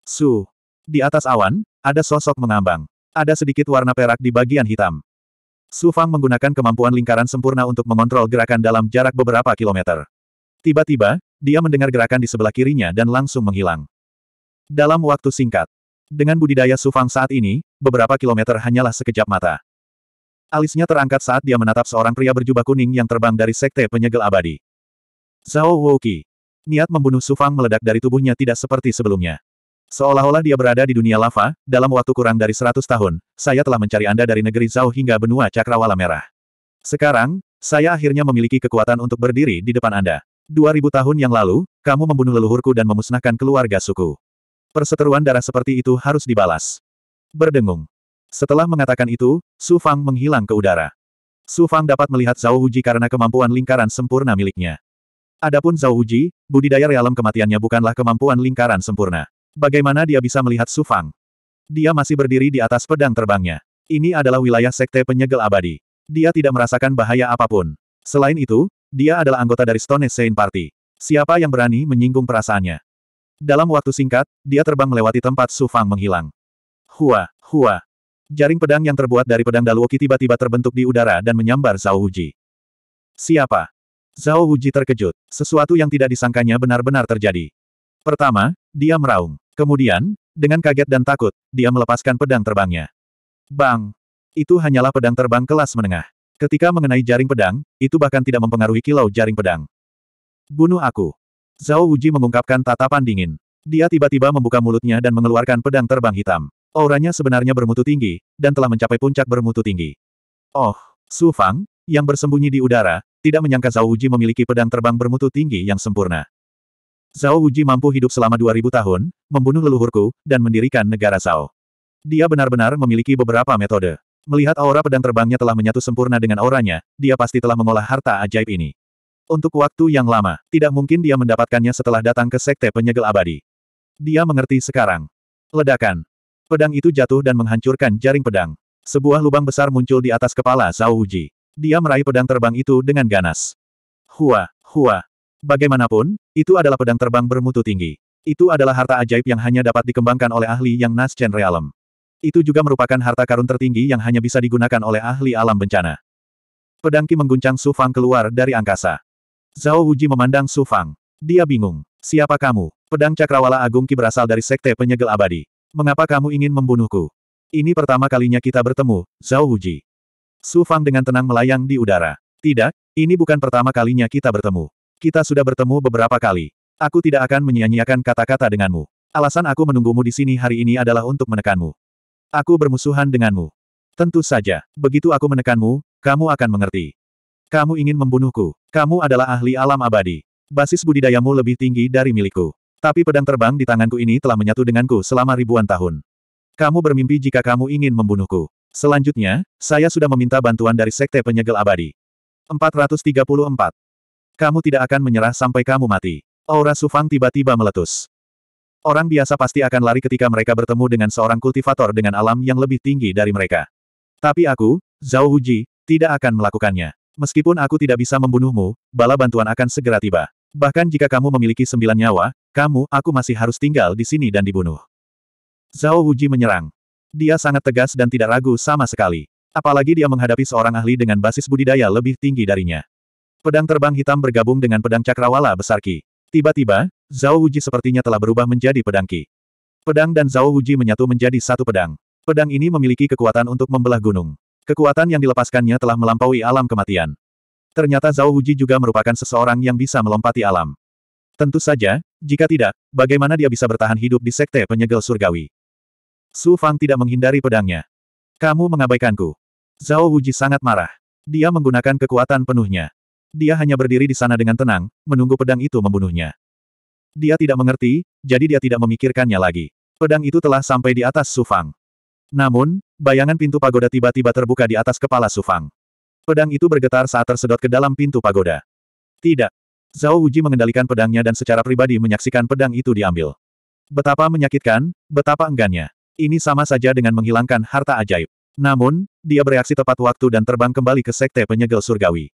Su. Di atas awan, ada sosok mengambang. Ada sedikit warna perak di bagian hitam. Su Fang menggunakan kemampuan lingkaran sempurna untuk mengontrol gerakan dalam jarak beberapa kilometer. Tiba-tiba, dia mendengar gerakan di sebelah kirinya dan langsung menghilang. Dalam waktu singkat, dengan budidaya Su Fang saat ini, beberapa kilometer hanyalah sekejap mata. Alisnya terangkat saat dia menatap seorang pria berjubah kuning yang terbang dari sekte penyegel abadi. Zhao Wuki, Niat membunuh Sufang meledak dari tubuhnya tidak seperti sebelumnya. Seolah-olah dia berada di dunia lava, dalam waktu kurang dari seratus tahun, saya telah mencari Anda dari negeri Zhao hingga benua Cakrawala Merah. Sekarang, saya akhirnya memiliki kekuatan untuk berdiri di depan Anda. Dua ribu tahun yang lalu, kamu membunuh leluhurku dan memusnahkan keluarga suku. Perseteruan darah seperti itu harus dibalas. Berdengung. Setelah mengatakan itu, Su Fang menghilang ke udara. Su Fang dapat melihat Zhao Huji karena kemampuan lingkaran sempurna miliknya. Adapun Zhao Huji, budidaya realem kematiannya bukanlah kemampuan lingkaran sempurna. Bagaimana dia bisa melihat Su Fang? Dia masih berdiri di atas pedang terbangnya. Ini adalah wilayah sekte penyegel abadi. Dia tidak merasakan bahaya apapun. Selain itu, dia adalah anggota dari Stone Sein Party. Siapa yang berani menyinggung perasaannya? Dalam waktu singkat, dia terbang melewati tempat Su Fang menghilang. Hua, hua, Jaring pedang yang terbuat dari pedang Daluoki tiba-tiba terbentuk di udara dan menyambar Zhao Huji. Siapa? Zhao Huji terkejut. Sesuatu yang tidak disangkanya benar-benar terjadi. Pertama, dia meraung. Kemudian, dengan kaget dan takut, dia melepaskan pedang terbangnya. Bang! Itu hanyalah pedang terbang kelas menengah. Ketika mengenai jaring pedang, itu bahkan tidak mempengaruhi kilau jaring pedang. Bunuh aku! Zhao Huji mengungkapkan tatapan dingin. Dia tiba-tiba membuka mulutnya dan mengeluarkan pedang terbang hitam. Auranya sebenarnya bermutu tinggi, dan telah mencapai puncak bermutu tinggi. Oh, Su Fang, yang bersembunyi di udara, tidak menyangka Zhao Wuji memiliki pedang terbang bermutu tinggi yang sempurna. Zhao Wuji mampu hidup selama 2000 tahun, membunuh leluhurku, dan mendirikan negara Zhao. Dia benar-benar memiliki beberapa metode. Melihat aura pedang terbangnya telah menyatu sempurna dengan auranya, dia pasti telah mengolah harta ajaib ini. Untuk waktu yang lama, tidak mungkin dia mendapatkannya setelah datang ke Sekte Penyegel Abadi. Dia mengerti sekarang. Ledakan. Pedang itu jatuh dan menghancurkan jaring pedang. Sebuah lubang besar muncul di atas kepala Zhao Wuji. Dia meraih pedang terbang itu dengan ganas. Hua, hua. Bagaimanapun, itu adalah pedang terbang bermutu tinggi. Itu adalah harta ajaib yang hanya dapat dikembangkan oleh ahli yang Nascen Realm. Itu juga merupakan harta karun tertinggi yang hanya bisa digunakan oleh ahli alam bencana. Pedang ki mengguncang Su Fang keluar dari angkasa. Zhao Wuji memandang Su Fang. Dia bingung. Siapa kamu? Pedang Cakrawala Agung ki berasal dari Sekte Penyegel Abadi. Mengapa kamu ingin membunuhku? Ini pertama kalinya kita bertemu, Zhao Wuji. Su Fang dengan tenang melayang di udara. Tidak, ini bukan pertama kalinya kita bertemu. Kita sudah bertemu beberapa kali. Aku tidak akan menyia-nyiakan kata-kata denganmu. Alasan aku menunggumu di sini hari ini adalah untuk menekanmu. Aku bermusuhan denganmu. Tentu saja, begitu aku menekanmu, kamu akan mengerti. Kamu ingin membunuhku. Kamu adalah ahli alam abadi. Basis budidayamu lebih tinggi dari milikku. Tapi pedang terbang di tanganku ini telah menyatu denganku selama ribuan tahun. Kamu bermimpi jika kamu ingin membunuhku. Selanjutnya, saya sudah meminta bantuan dari Sekte Penyegel Abadi. 434. Kamu tidak akan menyerah sampai kamu mati. Aura Sufang tiba-tiba meletus. Orang biasa pasti akan lari ketika mereka bertemu dengan seorang kultivator dengan alam yang lebih tinggi dari mereka. Tapi aku, Zhao Huji, tidak akan melakukannya. Meskipun aku tidak bisa membunuhmu, bala bantuan akan segera tiba. Bahkan jika kamu memiliki sembilan nyawa, kamu, aku masih harus tinggal di sini dan dibunuh. Zhao Wuji menyerang. Dia sangat tegas dan tidak ragu sama sekali. Apalagi dia menghadapi seorang ahli dengan basis budidaya lebih tinggi darinya. Pedang terbang hitam bergabung dengan pedang cakrawala besar Ki. Tiba-tiba, Zhao Wuji sepertinya telah berubah menjadi pedang Ki. Pedang dan Zhao Wuji menyatu menjadi satu pedang. Pedang ini memiliki kekuatan untuk membelah gunung. Kekuatan yang dilepaskannya telah melampaui alam kematian. Ternyata Zhao Wuji juga merupakan seseorang yang bisa melompati alam. Tentu saja, jika tidak, bagaimana dia bisa bertahan hidup di sekte penyegel surgawi? Su Fang tidak menghindari pedangnya. Kamu mengabaikanku. Zhao Wuji sangat marah. Dia menggunakan kekuatan penuhnya. Dia hanya berdiri di sana dengan tenang, menunggu pedang itu membunuhnya. Dia tidak mengerti, jadi dia tidak memikirkannya lagi. Pedang itu telah sampai di atas Su Fang. Namun, bayangan pintu pagoda tiba-tiba terbuka di atas kepala Su Fang. Pedang itu bergetar saat tersedot ke dalam pintu pagoda. Tidak, Zhao Uji mengendalikan pedangnya dan secara pribadi menyaksikan pedang itu diambil. Betapa menyakitkan, betapa enggannya. Ini sama saja dengan menghilangkan harta ajaib. Namun, dia bereaksi tepat waktu dan terbang kembali ke sekte penyegel surgawi.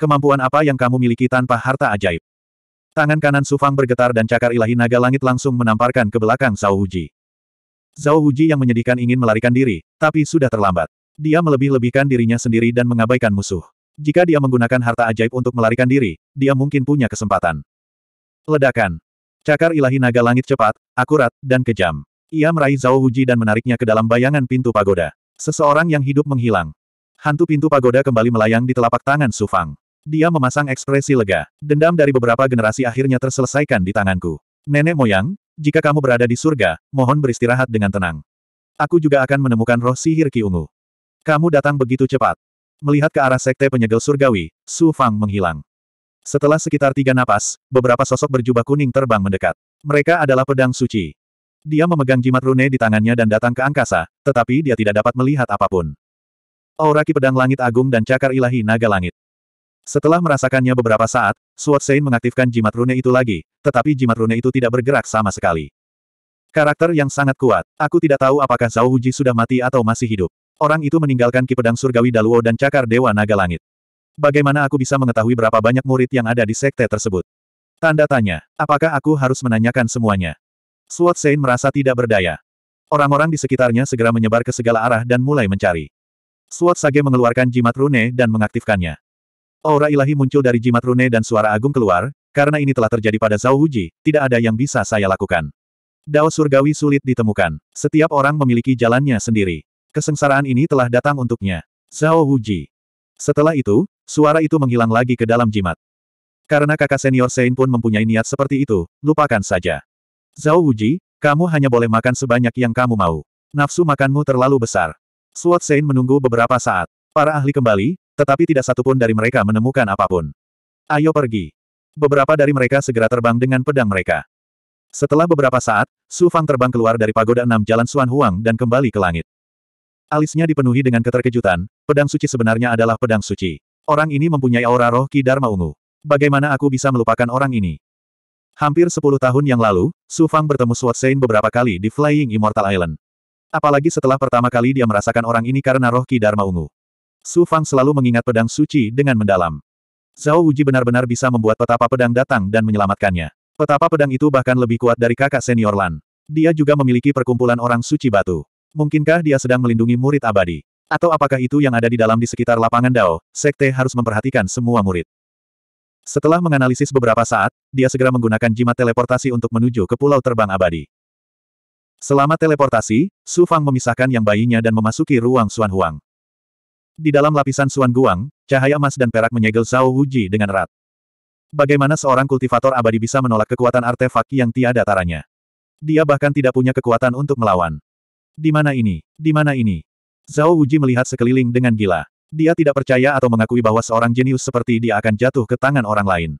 Kemampuan apa yang kamu miliki tanpa harta ajaib? Tangan kanan Sufang bergetar dan cakar ilahi naga langit langsung menamparkan ke belakang Zhao Uji. Zhao Uji yang menyedihkan ingin melarikan diri, tapi sudah terlambat. Dia melebih-lebihkan dirinya sendiri dan mengabaikan musuh. Jika dia menggunakan harta ajaib untuk melarikan diri, dia mungkin punya kesempatan. Ledakan. Cakar ilahi naga langit cepat, akurat, dan kejam. Ia meraih Zhao Huji dan menariknya ke dalam bayangan pintu pagoda. Seseorang yang hidup menghilang. Hantu pintu pagoda kembali melayang di telapak tangan Su Fang. Dia memasang ekspresi lega. Dendam dari beberapa generasi akhirnya terselesaikan di tanganku. Nenek moyang, jika kamu berada di surga, mohon beristirahat dengan tenang. Aku juga akan menemukan roh sihir Ki Ungu. Kamu datang begitu cepat. Melihat ke arah sekte penyegel surgawi, Su Fang menghilang. Setelah sekitar tiga napas, beberapa sosok berjubah kuning terbang mendekat. Mereka adalah pedang suci. Dia memegang jimat rune di tangannya dan datang ke angkasa, tetapi dia tidak dapat melihat apapun. Aura Ki Pedang Langit Agung dan Cakar Ilahi Naga Langit. Setelah merasakannya beberapa saat, Sword Sein mengaktifkan jimat rune itu lagi, tetapi jimat rune itu tidak bergerak sama sekali. Karakter yang sangat kuat. Aku tidak tahu apakah Zhao Huji sudah mati atau masih hidup. Orang itu meninggalkan Ki Pedang Surgawi Daluo dan Cakar Dewa Naga Langit. Bagaimana aku bisa mengetahui berapa banyak murid yang ada di sekte tersebut? Tanda tanya, apakah aku harus menanyakan semuanya? Suat Sein merasa tidak berdaya. Orang-orang di sekitarnya segera menyebar ke segala arah dan mulai mencari. Suat Sage mengeluarkan jimat rune dan mengaktifkannya. Aura ilahi muncul dari jimat rune dan suara agung keluar, karena ini telah terjadi pada Zhao Huji, tidak ada yang bisa saya lakukan. Dao surgawi sulit ditemukan. Setiap orang memiliki jalannya sendiri. Kesengsaraan ini telah datang untuknya. Zhao Wujie. Setelah itu, suara itu menghilang lagi ke dalam jimat. Karena kakak senior Sein pun mempunyai niat seperti itu, lupakan saja. Zhao Wujie, kamu hanya boleh makan sebanyak yang kamu mau. Nafsu makanmu terlalu besar. Suat Sein menunggu beberapa saat. Para ahli kembali, tetapi tidak satupun dari mereka menemukan apapun. Ayo pergi. Beberapa dari mereka segera terbang dengan pedang mereka. Setelah beberapa saat, Su Fang terbang keluar dari pagoda enam jalan Suan Huang dan kembali ke langit. Alisnya dipenuhi dengan keterkejutan, pedang suci sebenarnya adalah pedang suci. Orang ini mempunyai aura roh Ki Dharma Ungu. Bagaimana aku bisa melupakan orang ini? Hampir sepuluh tahun yang lalu, Su Fang bertemu Suat Sein beberapa kali di Flying Immortal Island. Apalagi setelah pertama kali dia merasakan orang ini karena roh Ki Dharma Ungu. Su Fang selalu mengingat pedang suci dengan mendalam. Zhao Wuji benar-benar bisa membuat petapa pedang datang dan menyelamatkannya. Petapa pedang itu bahkan lebih kuat dari kakak senior Lan. Dia juga memiliki perkumpulan orang suci batu. Mungkinkah dia sedang melindungi murid abadi? Atau apakah itu yang ada di dalam di sekitar lapangan Dao? Sekte harus memperhatikan semua murid. Setelah menganalisis beberapa saat, dia segera menggunakan jimat teleportasi untuk menuju ke pulau terbang abadi. Selama teleportasi, Su Fang memisahkan yang bayinya dan memasuki ruang Suan Huang. Di dalam lapisan Suan Guang, cahaya emas dan perak menyegel Zhao Wuji dengan erat. Bagaimana seorang kultivator abadi bisa menolak kekuatan artefak yang tiada taranya? Dia bahkan tidak punya kekuatan untuk melawan. Di mana ini? Di mana ini? Zhao Wuji melihat sekeliling dengan gila. Dia tidak percaya atau mengakui bahwa seorang jenius seperti dia akan jatuh ke tangan orang lain.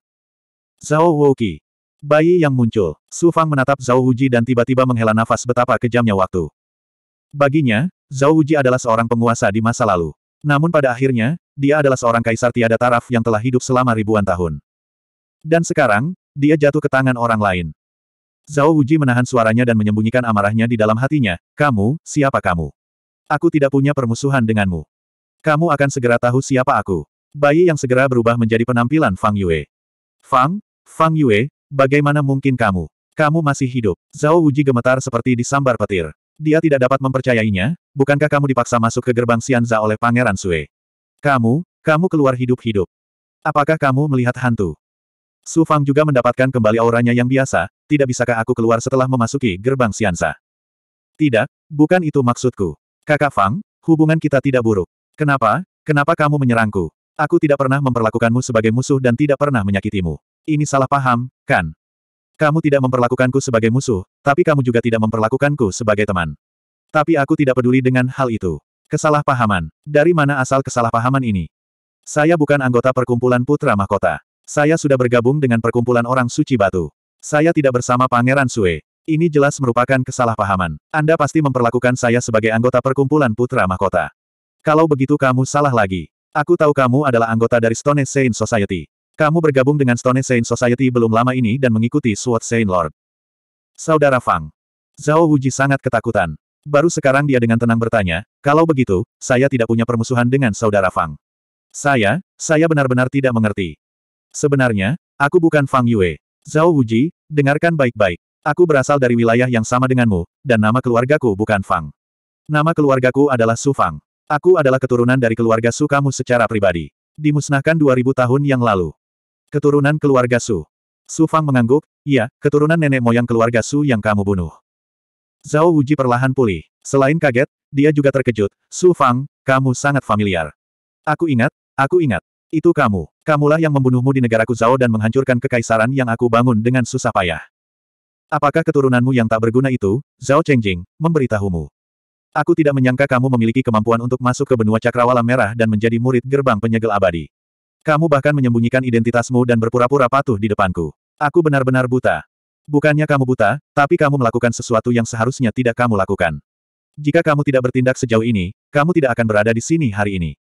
Zhao Wuki, Bayi yang muncul. Su Fang menatap Zhao Wuji dan tiba-tiba menghela nafas betapa kejamnya waktu. Baginya, Zhao Wuji adalah seorang penguasa di masa lalu. Namun pada akhirnya, dia adalah seorang kaisar tiada taraf yang telah hidup selama ribuan tahun. Dan sekarang, dia jatuh ke tangan orang lain. Zhao Wuji menahan suaranya dan menyembunyikan amarahnya di dalam hatinya, kamu, siapa kamu? Aku tidak punya permusuhan denganmu. Kamu akan segera tahu siapa aku. Bayi yang segera berubah menjadi penampilan Fang Yue. Fang? Fang Yue, bagaimana mungkin kamu? Kamu masih hidup. Zhao Wuji gemetar seperti disambar petir. Dia tidak dapat mempercayainya, bukankah kamu dipaksa masuk ke gerbang Xianza oleh Pangeran Sue? Kamu, kamu keluar hidup-hidup. Apakah kamu melihat hantu? Su Fang juga mendapatkan kembali auranya yang biasa, tidak bisakah aku keluar setelah memasuki gerbang Siansa? Tidak, bukan itu maksudku. Kakak Fang, hubungan kita tidak buruk. Kenapa? Kenapa kamu menyerangku? Aku tidak pernah memperlakukanmu sebagai musuh dan tidak pernah menyakitimu. Ini salah paham, kan? Kamu tidak memperlakukanku sebagai musuh, tapi kamu juga tidak memperlakukanku sebagai teman. Tapi aku tidak peduli dengan hal itu. Kesalahpahaman. Dari mana asal kesalahpahaman ini? Saya bukan anggota perkumpulan Putra Mahkota. Saya sudah bergabung dengan perkumpulan orang suci batu. Saya tidak bersama Pangeran Sue. Ini jelas merupakan kesalahpahaman. Anda pasti memperlakukan saya sebagai anggota perkumpulan Putra Mahkota. Kalau begitu kamu salah lagi. Aku tahu kamu adalah anggota dari Stone Saint Society. Kamu bergabung dengan Stone Saint Society belum lama ini dan mengikuti Sword Saint Lord. Saudara Fang. Zhao Wuji sangat ketakutan. Baru sekarang dia dengan tenang bertanya, kalau begitu, saya tidak punya permusuhan dengan saudara Fang. Saya, saya benar-benar tidak mengerti. Sebenarnya, aku bukan Fang Yue. Zhao Wuji, dengarkan baik-baik. Aku berasal dari wilayah yang sama denganmu, dan nama keluargaku bukan Fang. Nama keluargaku adalah Su Fang. Aku adalah keturunan dari keluarga Su kamu secara pribadi. Dimusnahkan 2000 tahun yang lalu. Keturunan keluarga Su. Su Fang mengangguk, iya, keturunan nenek moyang keluarga Su yang kamu bunuh. Zhao Wuji perlahan pulih. Selain kaget, dia juga terkejut, Su Fang, kamu sangat familiar. Aku ingat, aku ingat. Itu kamu. Kamulah yang membunuhmu di negaraku Zhao dan menghancurkan kekaisaran yang aku bangun dengan susah payah. Apakah keturunanmu yang tak berguna itu, Zhao Chengjing, memberitahumu? Aku tidak menyangka kamu memiliki kemampuan untuk masuk ke benua cakrawala merah dan menjadi murid gerbang penyegel abadi. Kamu bahkan menyembunyikan identitasmu dan berpura-pura patuh di depanku. Aku benar-benar buta. Bukannya kamu buta, tapi kamu melakukan sesuatu yang seharusnya tidak kamu lakukan. Jika kamu tidak bertindak sejauh ini, kamu tidak akan berada di sini hari ini.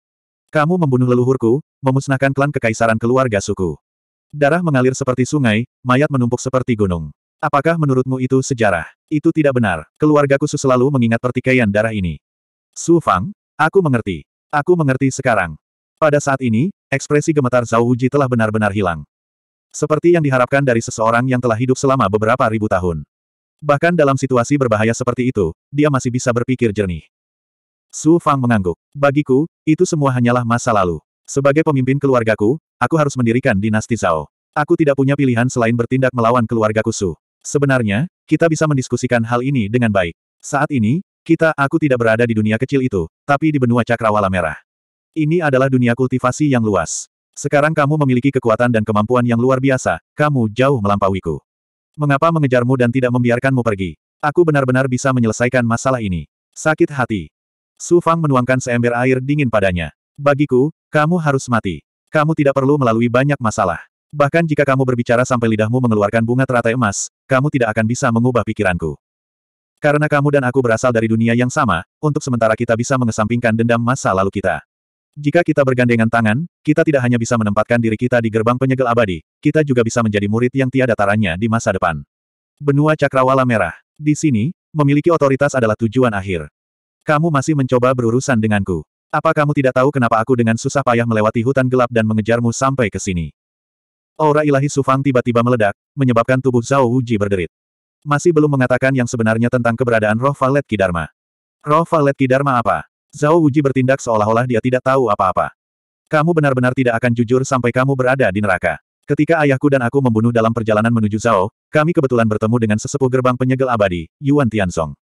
Kamu membunuh leluhurku, memusnahkan klan kekaisaran keluarga suku. Darah mengalir seperti sungai, mayat menumpuk seperti gunung. Apakah menurutmu itu sejarah? Itu tidak benar. Keluargaku selalu mengingat pertikaian darah ini. Su Fang, aku mengerti. Aku mengerti sekarang. Pada saat ini, ekspresi gemetar Zhao Wuji telah benar-benar hilang. Seperti yang diharapkan dari seseorang yang telah hidup selama beberapa ribu tahun. Bahkan dalam situasi berbahaya seperti itu, dia masih bisa berpikir jernih. Su Fang mengangguk. Bagiku, itu semua hanyalah masa lalu. Sebagai pemimpin keluargaku, aku harus mendirikan dinasti Zhao. Aku tidak punya pilihan selain bertindak melawan keluargaku Su. Sebenarnya, kita bisa mendiskusikan hal ini dengan baik. Saat ini, kita, aku tidak berada di dunia kecil itu, tapi di benua cakrawala merah. Ini adalah dunia kultivasi yang luas. Sekarang kamu memiliki kekuatan dan kemampuan yang luar biasa, kamu jauh melampauiku. Mengapa mengejarmu dan tidak membiarkanmu pergi? Aku benar-benar bisa menyelesaikan masalah ini. Sakit hati. Su Fang menuangkan seember air dingin padanya. Bagiku, kamu harus mati. Kamu tidak perlu melalui banyak masalah. Bahkan jika kamu berbicara sampai lidahmu mengeluarkan bunga teratai emas, kamu tidak akan bisa mengubah pikiranku. Karena kamu dan aku berasal dari dunia yang sama, untuk sementara kita bisa mengesampingkan dendam masa lalu kita. Jika kita bergandengan tangan, kita tidak hanya bisa menempatkan diri kita di gerbang penyegel abadi, kita juga bisa menjadi murid yang tiada taranya di masa depan. Benua Cakrawala Merah. Di sini, memiliki otoritas adalah tujuan akhir. Kamu masih mencoba berurusan denganku. Apa kamu tidak tahu kenapa aku dengan susah payah melewati hutan gelap dan mengejarmu sampai ke sini? Aura ilahi Sufang tiba-tiba meledak, menyebabkan tubuh Zhao Wuji berderit. Masih belum mengatakan yang sebenarnya tentang keberadaan roh Valet Kidarma. Roh Valet Kidarma apa? Zhao Wuji bertindak seolah-olah dia tidak tahu apa-apa. Kamu benar-benar tidak akan jujur sampai kamu berada di neraka. Ketika ayahku dan aku membunuh dalam perjalanan menuju Zhao, kami kebetulan bertemu dengan sesepuh gerbang penyegel abadi, Yuan Tianzong.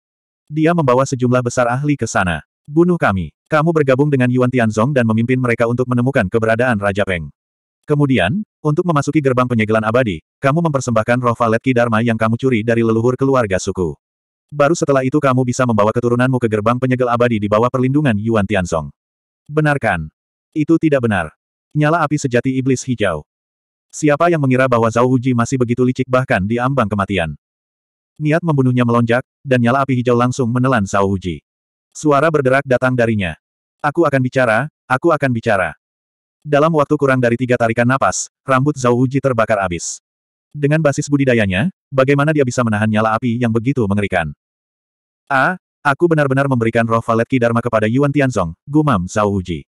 Dia membawa sejumlah besar ahli ke sana. Bunuh kami. Kamu bergabung dengan Yuan Tianzong dan memimpin mereka untuk menemukan keberadaan Raja Peng. Kemudian, untuk memasuki gerbang penyegelan abadi, kamu mempersembahkan roh valet Dharma yang kamu curi dari leluhur keluarga suku. Baru setelah itu kamu bisa membawa keturunanmu ke gerbang penyegel abadi di bawah perlindungan Yuan Tianzong. Benarkan? Itu tidak benar. Nyala api sejati iblis hijau. Siapa yang mengira bahwa Zhao Uji masih begitu licik bahkan di ambang kematian? Niat membunuhnya melonjak, dan nyala api hijau langsung menelan Sao Huji. Suara berderak datang darinya. Aku akan bicara, aku akan bicara. Dalam waktu kurang dari tiga tarikan napas, rambut Zhao Huji terbakar abis. Dengan basis budidayanya, bagaimana dia bisa menahan nyala api yang begitu mengerikan? A. Aku benar-benar memberikan roh valet Dharma kepada Yuan Tianzong, gumam Zhao Huji.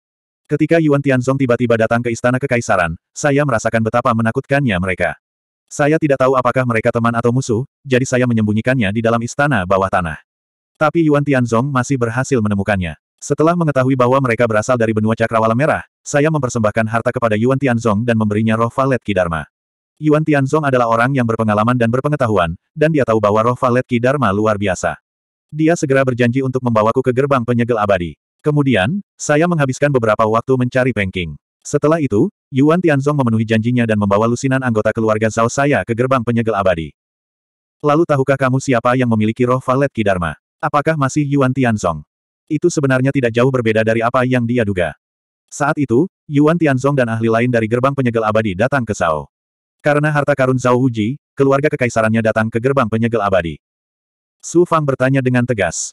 Ketika Yuan Tianzong tiba-tiba datang ke istana kekaisaran, saya merasakan betapa menakutkannya mereka. Saya tidak tahu apakah mereka teman atau musuh, jadi saya menyembunyikannya di dalam istana bawah tanah. Tapi Yuan Tianzong masih berhasil menemukannya. Setelah mengetahui bahwa mereka berasal dari benua cakrawala merah, saya mempersembahkan harta kepada Yuan Tianzong dan memberinya roh valet Kidarma. Yuan Tianzong adalah orang yang berpengalaman dan berpengetahuan, dan dia tahu bahwa roh valet Kidarma luar biasa. Dia segera berjanji untuk membawaku ke gerbang penyegel abadi. Kemudian, saya menghabiskan beberapa waktu mencari Pengking. Setelah itu, Yuan Tianzong memenuhi janjinya dan membawa lusinan anggota keluarga Zhao saya ke gerbang penyegel abadi. Lalu tahukah kamu siapa yang memiliki roh Valet Kidarma? Apakah masih Yuan Tianzong? Itu sebenarnya tidak jauh berbeda dari apa yang dia duga. Saat itu, Yuan Tianzong dan ahli lain dari gerbang penyegel abadi datang ke Zhao. Karena harta karun Zhao Wuji, keluarga kekaisarannya datang ke gerbang penyegel abadi. Su Fang bertanya dengan tegas.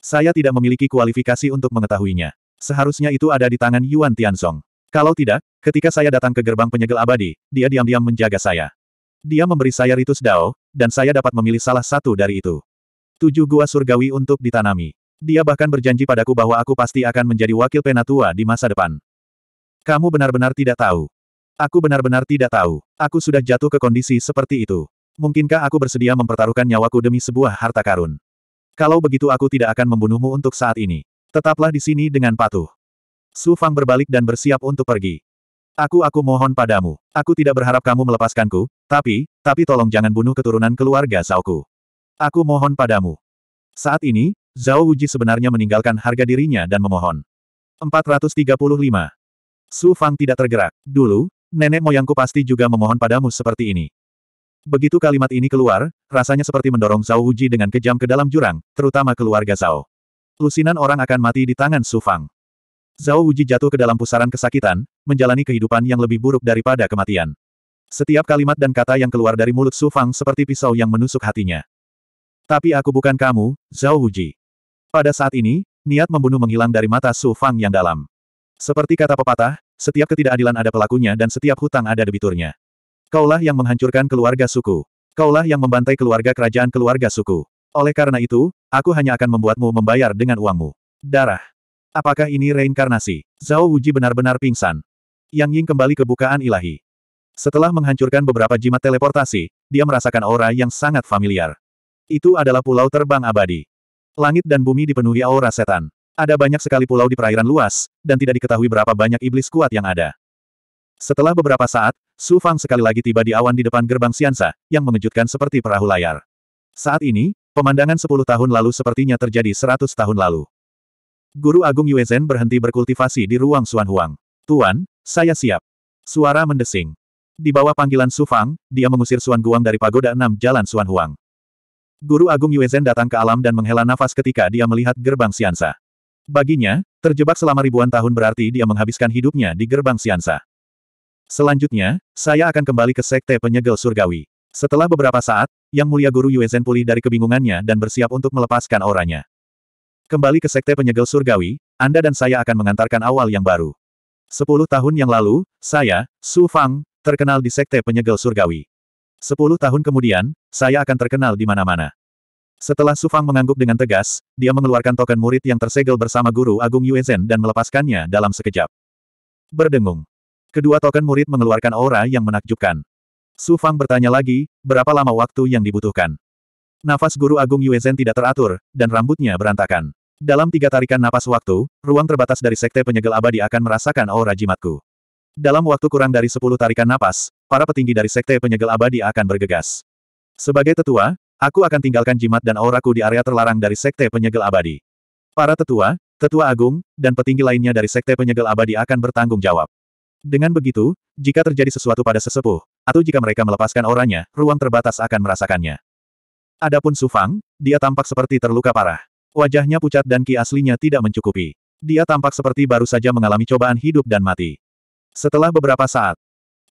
Saya tidak memiliki kualifikasi untuk mengetahuinya. Seharusnya itu ada di tangan Yuan Tianzong. Kalau tidak, ketika saya datang ke gerbang penyegel abadi, dia diam-diam menjaga saya. Dia memberi saya ritus dao, dan saya dapat memilih salah satu dari itu. Tujuh gua surgawi untuk ditanami. Dia bahkan berjanji padaku bahwa aku pasti akan menjadi wakil penatua di masa depan. Kamu benar-benar tidak tahu. Aku benar-benar tidak tahu. Aku sudah jatuh ke kondisi seperti itu. Mungkinkah aku bersedia mempertaruhkan nyawaku demi sebuah harta karun? Kalau begitu aku tidak akan membunuhmu untuk saat ini. Tetaplah di sini dengan patuh. Su Fang berbalik dan bersiap untuk pergi. Aku aku mohon padamu. Aku tidak berharap kamu melepaskanku, tapi, tapi tolong jangan bunuh keturunan keluarga Zhaoku. Aku mohon padamu. Saat ini, Zhao Wuji sebenarnya meninggalkan harga dirinya dan memohon. 435. Su Fang tidak tergerak. Dulu, nenek moyangku pasti juga memohon padamu seperti ini. Begitu kalimat ini keluar, rasanya seperti mendorong Zhao Wuji dengan kejam ke dalam jurang, terutama keluarga Zhao. Lusinan orang akan mati di tangan Su Fang. Zhao Wuji jatuh ke dalam pusaran kesakitan, menjalani kehidupan yang lebih buruk daripada kematian. Setiap kalimat dan kata yang keluar dari mulut Su Fang seperti pisau yang menusuk hatinya. Tapi aku bukan kamu, Zhao Wuji. Pada saat ini, niat membunuh menghilang dari mata Su Fang yang dalam. Seperti kata pepatah, setiap ketidakadilan ada pelakunya dan setiap hutang ada debiturnya. Kaulah yang menghancurkan keluarga suku. Kaulah yang membantai keluarga kerajaan keluarga suku. Oleh karena itu, aku hanya akan membuatmu membayar dengan uangmu. Darah. Apakah ini reinkarnasi? Zhao Wuji benar-benar pingsan. Yang Ying kembali ke bukaan ilahi. Setelah menghancurkan beberapa jimat teleportasi, dia merasakan aura yang sangat familiar. Itu adalah pulau terbang abadi. Langit dan bumi dipenuhi aura setan. Ada banyak sekali pulau di perairan luas, dan tidak diketahui berapa banyak iblis kuat yang ada. Setelah beberapa saat, Su Fang sekali lagi tiba di awan di depan gerbang Siansa, yang mengejutkan seperti perahu layar. Saat ini, pemandangan sepuluh tahun lalu sepertinya terjadi seratus tahun lalu. Guru Agung Yuezhen berhenti berkultivasi di ruang Suan Huang. Tuan, saya siap. Suara mendesing. Di bawah panggilan Su Fang, dia mengusir Suan Guang dari pagoda enam jalan Suan Huang. Guru Agung Yuezhen datang ke alam dan menghela nafas ketika dia melihat gerbang Siansa. Baginya, terjebak selama ribuan tahun berarti dia menghabiskan hidupnya di gerbang Siansa. Selanjutnya, saya akan kembali ke Sekte Penyegel Surgawi. Setelah beberapa saat, Yang Mulia Guru Yuezhen pulih dari kebingungannya dan bersiap untuk melepaskan auranya. Kembali ke Sekte Penyegel Surgawi, Anda dan saya akan mengantarkan awal yang baru. Sepuluh tahun yang lalu, saya, Su Fang, terkenal di Sekte Penyegel Surgawi. Sepuluh tahun kemudian, saya akan terkenal di mana-mana. Setelah Su Fang mengangguk dengan tegas, dia mengeluarkan token murid yang tersegel bersama Guru Agung Yue Zhen dan melepaskannya dalam sekejap. Berdengung. Kedua token murid mengeluarkan aura yang menakjubkan. Su Fang bertanya lagi, berapa lama waktu yang dibutuhkan? Nafas Guru Agung Yuezen tidak teratur, dan rambutnya berantakan. Dalam tiga tarikan napas waktu, ruang terbatas dari Sekte Penyegel Abadi akan merasakan aura jimatku. Dalam waktu kurang dari sepuluh tarikan napas, para petinggi dari Sekte Penyegel Abadi akan bergegas. Sebagai tetua, aku akan tinggalkan jimat dan auraku di area terlarang dari Sekte Penyegel Abadi. Para tetua, tetua agung, dan petinggi lainnya dari Sekte Penyegel Abadi akan bertanggung jawab. Dengan begitu, jika terjadi sesuatu pada sesepuh, atau jika mereka melepaskan auranya, ruang terbatas akan merasakannya. Adapun Su Fang, dia tampak seperti terluka parah. Wajahnya pucat dan ki aslinya tidak mencukupi. Dia tampak seperti baru saja mengalami cobaan hidup dan mati. Setelah beberapa saat,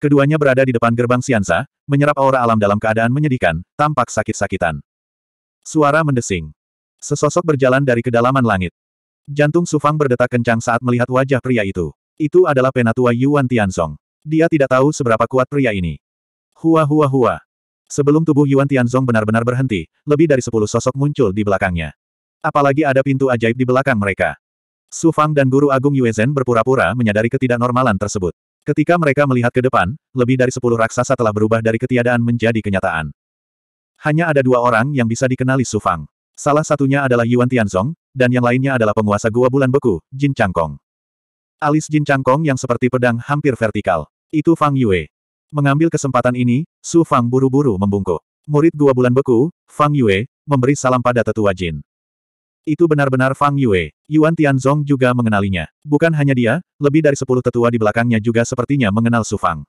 keduanya berada di depan gerbang Sianza, menyerap aura alam dalam keadaan menyedihkan, tampak sakit-sakitan. Suara mendesing. Sesosok berjalan dari kedalaman langit. Jantung Su Fang berdetak kencang saat melihat wajah pria itu. Itu adalah penatua Yuan Tianzong. Dia tidak tahu seberapa kuat pria ini. Hua hua hua. Sebelum tubuh Yuan Tianzong benar-benar berhenti, lebih dari sepuluh sosok muncul di belakangnya. Apalagi ada pintu ajaib di belakang mereka. Su Fang dan Guru Agung Yuezhen berpura-pura menyadari ketidaknormalan tersebut. Ketika mereka melihat ke depan, lebih dari sepuluh raksasa telah berubah dari ketiadaan menjadi kenyataan. Hanya ada dua orang yang bisa dikenali Su Fang. Salah satunya adalah Yuan Tianzong, dan yang lainnya adalah penguasa Gua Bulan Beku, Jin Changkong. Alis Jin Changkong yang seperti pedang hampir vertikal. Itu Fang Yue. Mengambil kesempatan ini, Su Fang buru-buru membungkuk. Murid dua bulan beku, Fang Yue, memberi salam pada tetua Jin. Itu benar-benar Fang Yue. Yuan Tianzong juga mengenalinya. Bukan hanya dia, lebih dari sepuluh tetua di belakangnya juga sepertinya mengenal Su Fang.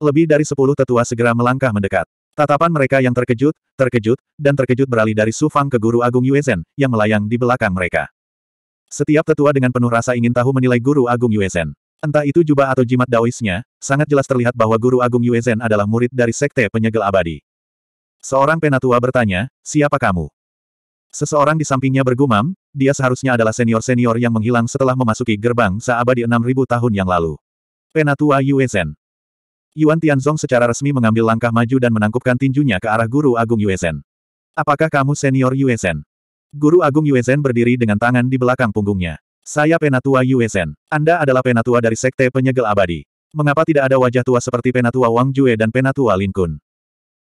Lebih dari sepuluh tetua segera melangkah mendekat. Tatapan mereka yang terkejut, terkejut, dan terkejut beralih dari Su Fang ke Guru Agung Zhen, yang melayang di belakang mereka. Setiap tetua dengan penuh rasa ingin tahu menilai Guru Agung Zhen. Entah itu jubah atau jimat daoisnya, sangat jelas terlihat bahwa Guru Agung Yuezhen adalah murid dari Sekte Penyegel Abadi. Seorang penatua bertanya, siapa kamu? Seseorang di sampingnya bergumam, dia seharusnya adalah senior-senior yang menghilang setelah memasuki gerbang seabadi 6000 tahun yang lalu. Penatua Yuezhen. Yuan Tianzong secara resmi mengambil langkah maju dan menangkupkan tinjunya ke arah Guru Agung Yuezhen. Apakah kamu senior Yuezhen? Guru Agung Yuezhen berdiri dengan tangan di belakang punggungnya. Saya Penatua Yuesen. Anda adalah Penatua dari Sekte Penyegel Abadi. Mengapa tidak ada wajah tua seperti Penatua Wang Jue dan Penatua Lin Kun?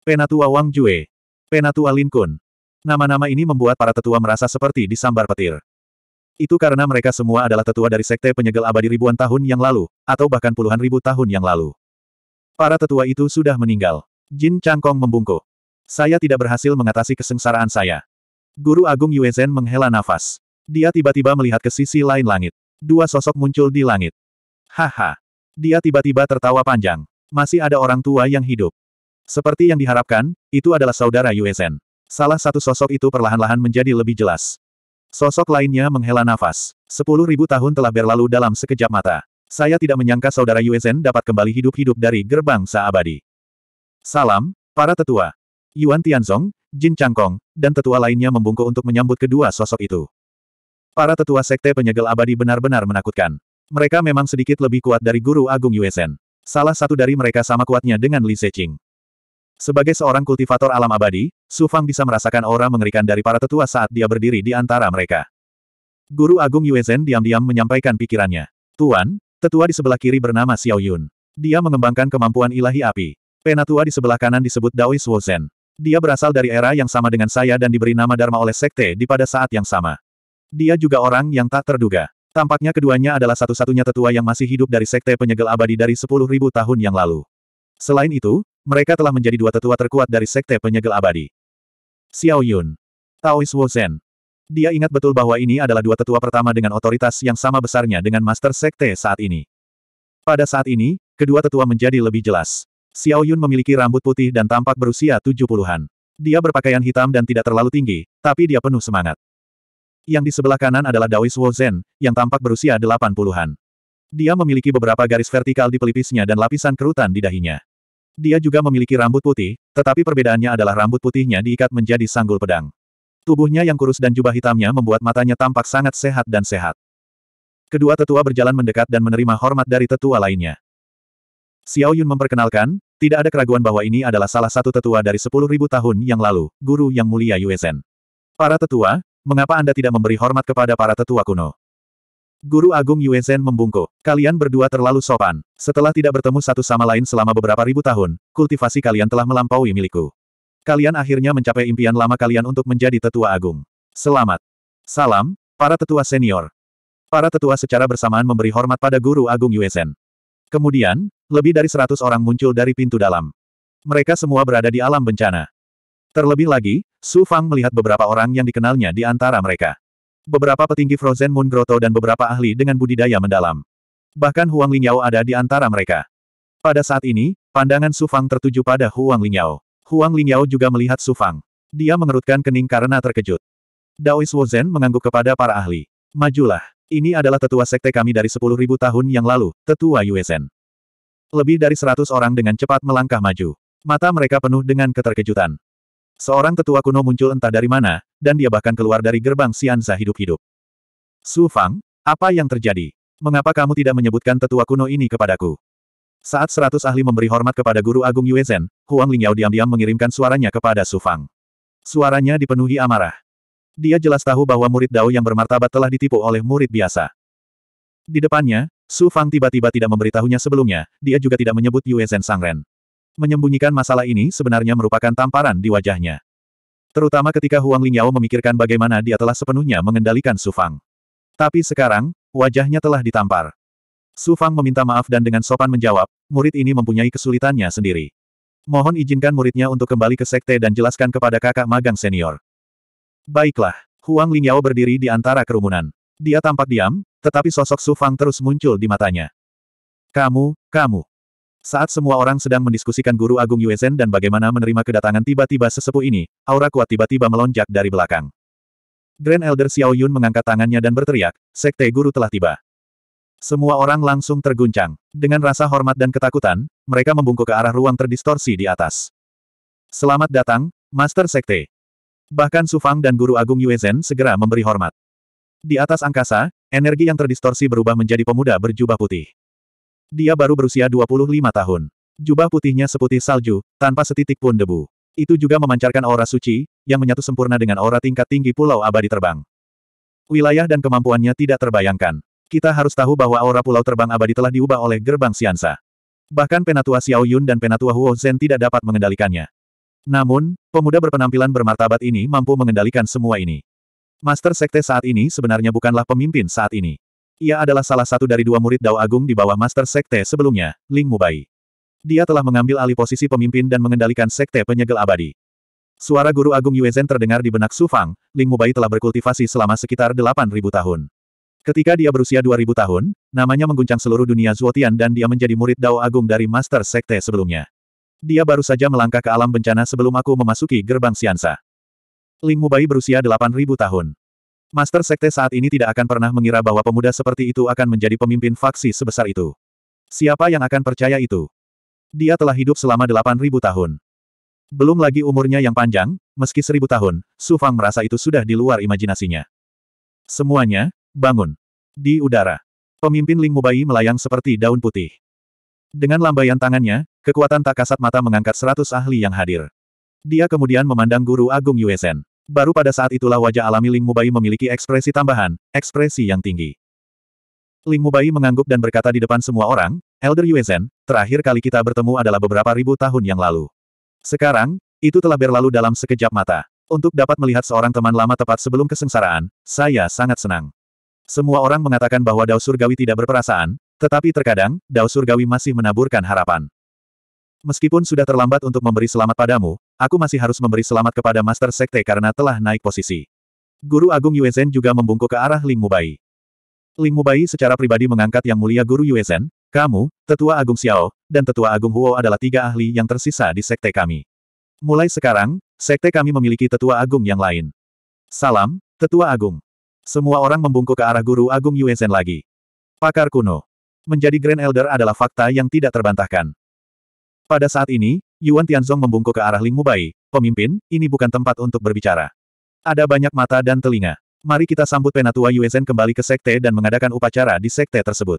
Penatua Wang Jue. Penatua Lin Kun. Nama-nama ini membuat para tetua merasa seperti disambar petir. Itu karena mereka semua adalah tetua dari Sekte Penyegel Abadi ribuan tahun yang lalu, atau bahkan puluhan ribu tahun yang lalu. Para tetua itu sudah meninggal. Jin Changkong membungkuk. Saya tidak berhasil mengatasi kesengsaraan saya. Guru Agung Yuezen menghela nafas. Dia tiba-tiba melihat ke sisi lain langit. Dua sosok muncul di langit. Haha. Dia tiba-tiba tertawa panjang. Masih ada orang tua yang hidup. Seperti yang diharapkan, itu adalah saudara Yuesen. Salah satu sosok itu perlahan-lahan menjadi lebih jelas. Sosok lainnya menghela nafas. Sepuluh ribu tahun telah berlalu dalam sekejap mata. Saya tidak menyangka saudara Yuesen dapat kembali hidup-hidup dari gerbang seabadi. Salam, para tetua. Yuan Tianzong, Jin Changkong, dan tetua lainnya membungkuk untuk menyambut kedua sosok itu. Para tetua sekte penyegel abadi benar-benar menakutkan. Mereka memang sedikit lebih kuat dari Guru Agung Yuesen. Salah satu dari mereka sama kuatnya dengan Li Seqing. Sebagai seorang kultivator alam abadi, Su Fang bisa merasakan aura mengerikan dari para tetua saat dia berdiri di antara mereka. Guru Agung Yuezen diam-diam menyampaikan pikirannya. Tuan, tetua di sebelah kiri bernama Xiao Yun. Dia mengembangkan kemampuan ilahi api. Penatua di sebelah kanan disebut Dawei Wozhen. Dia berasal dari era yang sama dengan saya dan diberi nama Dharma oleh sekte di pada saat yang sama. Dia juga orang yang tak terduga. Tampaknya keduanya adalah satu-satunya tetua yang masih hidup dari sekte penyegel abadi dari 10.000 tahun yang lalu. Selain itu, mereka telah menjadi dua tetua terkuat dari sekte penyegel abadi. Xiao Yun. Taois Wu Dia ingat betul bahwa ini adalah dua tetua pertama dengan otoritas yang sama besarnya dengan master sekte saat ini. Pada saat ini, kedua tetua menjadi lebih jelas. Xiao Yun memiliki rambut putih dan tampak berusia 70-an. Dia berpakaian hitam dan tidak terlalu tinggi, tapi dia penuh semangat yang di sebelah kanan adalah Daois Wozen, yang tampak berusia delapan puluhan. Dia memiliki beberapa garis vertikal di pelipisnya dan lapisan kerutan di dahinya. Dia juga memiliki rambut putih, tetapi perbedaannya adalah rambut putihnya diikat menjadi sanggul pedang. Tubuhnya yang kurus dan jubah hitamnya membuat matanya tampak sangat sehat dan sehat. Kedua tetua berjalan mendekat dan menerima hormat dari tetua lainnya. Xiao Yun memperkenalkan, tidak ada keraguan bahwa ini adalah salah satu tetua dari 10.000 tahun yang lalu, guru yang mulia Yue Para tetua, mengapa Anda tidak memberi hormat kepada para tetua kuno? Guru Agung Yuezhen membungkuk. Kalian berdua terlalu sopan. Setelah tidak bertemu satu sama lain selama beberapa ribu tahun, kultivasi kalian telah melampaui milikku. Kalian akhirnya mencapai impian lama kalian untuk menjadi tetua agung. Selamat. Salam, para tetua senior. Para tetua secara bersamaan memberi hormat pada Guru Agung Yuezhen. Kemudian, lebih dari seratus orang muncul dari pintu dalam. Mereka semua berada di alam bencana. Terlebih lagi, Su Fang melihat beberapa orang yang dikenalnya di antara mereka. Beberapa petinggi Frozen Moon Grotto dan beberapa ahli dengan budidaya mendalam. Bahkan Huang Lingyao ada di antara mereka. Pada saat ini, pandangan Su Fang tertuju pada Huang Lingyao. Huang Lingyao juga melihat Su Fang. Dia mengerutkan kening karena terkejut. Daois Wozen mengangguk kepada para ahli. Majulah. Ini adalah tetua sekte kami dari 10.000 tahun yang lalu, tetua Yuezen. Lebih dari 100 orang dengan cepat melangkah maju. Mata mereka penuh dengan keterkejutan. Seorang tetua kuno muncul entah dari mana, dan dia bahkan keluar dari gerbang Xianza hidup-hidup. Su Fang, apa yang terjadi? Mengapa kamu tidak menyebutkan tetua kuno ini kepadaku? Saat seratus ahli memberi hormat kepada Guru Agung Yue Zhen, Huang Lingyao diam-diam mengirimkan suaranya kepada Su Fang. Suaranya dipenuhi amarah. Dia jelas tahu bahwa murid Dao yang bermartabat telah ditipu oleh murid biasa. Di depannya, Su Fang tiba-tiba tidak memberitahunya sebelumnya, dia juga tidak menyebut Yue Zhen Sangren menyembunyikan masalah ini sebenarnya merupakan tamparan di wajahnya. Terutama ketika Huang Lingyao memikirkan bagaimana dia telah sepenuhnya mengendalikan Su Fang. Tapi sekarang, wajahnya telah ditampar. Su Fang meminta maaf dan dengan sopan menjawab, murid ini mempunyai kesulitannya sendiri. Mohon izinkan muridnya untuk kembali ke sekte dan jelaskan kepada kakak magang senior. Baiklah, Huang Lingyao berdiri di antara kerumunan. Dia tampak diam, tetapi sosok Su Fang terus muncul di matanya. Kamu, kamu. Saat semua orang sedang mendiskusikan Guru Agung Yuezen dan bagaimana menerima kedatangan tiba-tiba sesepuh ini, aura kuat tiba-tiba melonjak dari belakang. Grand Elder Xiao Yun mengangkat tangannya dan berteriak, Sekte Guru telah tiba. Semua orang langsung terguncang. Dengan rasa hormat dan ketakutan, mereka membungkuk ke arah ruang terdistorsi di atas. Selamat datang, Master Sekte. Bahkan Sufang dan Guru Agung Yuezen segera memberi hormat. Di atas angkasa, energi yang terdistorsi berubah menjadi pemuda berjubah putih. Dia baru berusia 25 tahun. Jubah putihnya seputih salju, tanpa setitik pun debu. Itu juga memancarkan aura suci, yang menyatu sempurna dengan aura tingkat tinggi Pulau Abadi Terbang. Wilayah dan kemampuannya tidak terbayangkan. Kita harus tahu bahwa aura Pulau Terbang Abadi telah diubah oleh gerbang Siansa. Bahkan Penatua Xiao Yun dan Penatua Huo Zhen tidak dapat mengendalikannya. Namun, pemuda berpenampilan bermartabat ini mampu mengendalikan semua ini. Master Sekte saat ini sebenarnya bukanlah pemimpin saat ini. Ia adalah salah satu dari dua murid Dao Agung di bawah Master Sekte sebelumnya, Ling Mubai. Dia telah mengambil alih posisi pemimpin dan mengendalikan Sekte Penyegel Abadi. Suara Guru Agung Yue Zhen terdengar di benak Su Fang, Ling Mubai telah berkultivasi selama sekitar 8.000 tahun. Ketika dia berusia 2.000 tahun, namanya mengguncang seluruh dunia Zuotian dan dia menjadi murid Dao Agung dari Master Sekte sebelumnya. Dia baru saja melangkah ke alam bencana sebelum aku memasuki gerbang Siansa. Ling Mubai berusia 8.000 tahun. Master Sekte saat ini tidak akan pernah mengira bahwa pemuda seperti itu akan menjadi pemimpin faksi sebesar itu. Siapa yang akan percaya itu? Dia telah hidup selama 8.000 tahun. Belum lagi umurnya yang panjang, meski 1.000 tahun, Su Fang merasa itu sudah di luar imajinasinya. Semuanya, bangun. Di udara. Pemimpin Ling Mubai melayang seperti daun putih. Dengan lambaian tangannya, kekuatan tak kasat mata mengangkat seratus ahli yang hadir. Dia kemudian memandang guru agung Yuesen. Baru pada saat itulah wajah alami Ling Mubai memiliki ekspresi tambahan, ekspresi yang tinggi. Ling Mubai mengangguk dan berkata di depan semua orang, Elder Yuezen, terakhir kali kita bertemu adalah beberapa ribu tahun yang lalu. Sekarang, itu telah berlalu dalam sekejap mata. Untuk dapat melihat seorang teman lama tepat sebelum kesengsaraan, saya sangat senang. Semua orang mengatakan bahwa Dao Surgawi tidak berperasaan, tetapi terkadang, Dao Surgawi masih menaburkan harapan. Meskipun sudah terlambat untuk memberi selamat padamu, aku masih harus memberi selamat kepada Master Sekte karena telah naik posisi. Guru Agung Yuezhen juga membungkuk ke arah Ling Mubai. Ling Mubai secara pribadi mengangkat Yang Mulia Guru Yuezhen, kamu, Tetua Agung Xiao, dan Tetua Agung Huo adalah tiga ahli yang tersisa di sekte kami. Mulai sekarang, sekte kami memiliki Tetua Agung yang lain. Salam, Tetua Agung. Semua orang membungkuk ke arah Guru Agung Yuezhen lagi. Pakar kuno. Menjadi Grand Elder adalah fakta yang tidak terbantahkan. Pada saat ini, Yuan Tianzong membungkuk ke arah Ling Mubai, pemimpin, ini bukan tempat untuk berbicara. Ada banyak mata dan telinga. Mari kita sambut Penatua Yuezhen kembali ke sekte dan mengadakan upacara di sekte tersebut.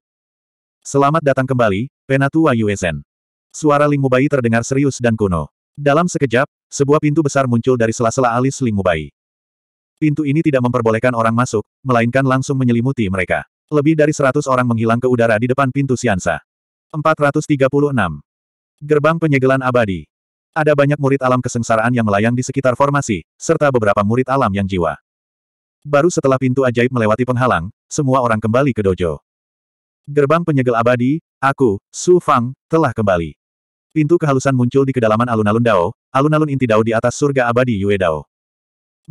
Selamat datang kembali, Penatua Yuezhen. Suara Ling Mubai terdengar serius dan kuno. Dalam sekejap, sebuah pintu besar muncul dari sela-sela alis Ling Mubai. Pintu ini tidak memperbolehkan orang masuk, melainkan langsung menyelimuti mereka. Lebih dari seratus orang menghilang ke udara di depan pintu Siansa. 436. Gerbang penyegelan abadi. Ada banyak murid alam kesengsaraan yang melayang di sekitar formasi, serta beberapa murid alam yang jiwa. Baru setelah pintu ajaib melewati penghalang, semua orang kembali ke dojo. Gerbang penyegel abadi, aku, Su Fang, telah kembali. Pintu kehalusan muncul di kedalaman alun-alun Dao, alun-alun inti Dao di atas surga abadi Yue Dao.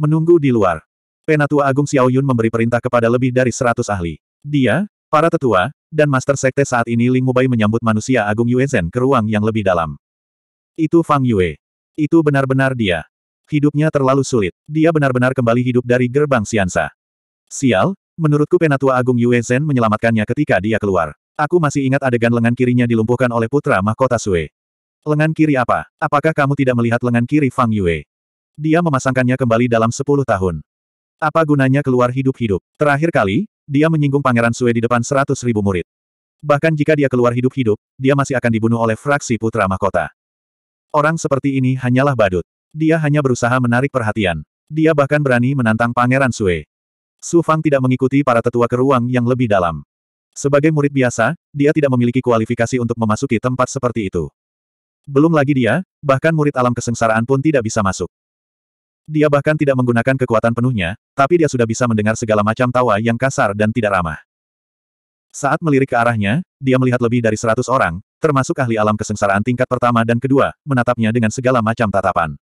Menunggu di luar. Penatua Agung Xiao Yun memberi perintah kepada lebih dari seratus ahli. Dia, Para tetua, dan master sekte saat ini Ling Mubai menyambut manusia agung Yue Zhen ke ruang yang lebih dalam. Itu Fang Yue. Itu benar-benar dia. Hidupnya terlalu sulit. Dia benar-benar kembali hidup dari gerbang Siansa. Sial, menurutku penatua agung Yue Zhen menyelamatkannya ketika dia keluar. Aku masih ingat adegan lengan kirinya dilumpuhkan oleh putra mahkota Sue. Lengan kiri apa? Apakah kamu tidak melihat lengan kiri Fang Yue? Dia memasangkannya kembali dalam sepuluh tahun. Apa gunanya keluar hidup-hidup? Terakhir kali, dia menyinggung Pangeran Sue di depan seratus ribu murid. Bahkan jika dia keluar hidup-hidup, dia masih akan dibunuh oleh fraksi Putra Mahkota. Orang seperti ini hanyalah badut. Dia hanya berusaha menarik perhatian. Dia bahkan berani menantang Pangeran Sue. Su Fang tidak mengikuti para tetua ke ruang yang lebih dalam. Sebagai murid biasa, dia tidak memiliki kualifikasi untuk memasuki tempat seperti itu. Belum lagi dia, bahkan murid alam kesengsaraan pun tidak bisa masuk. Dia bahkan tidak menggunakan kekuatan penuhnya, tapi dia sudah bisa mendengar segala macam tawa yang kasar dan tidak ramah. Saat melirik ke arahnya, dia melihat lebih dari seratus orang, termasuk ahli alam kesengsaraan tingkat pertama dan kedua, menatapnya dengan segala macam tatapan.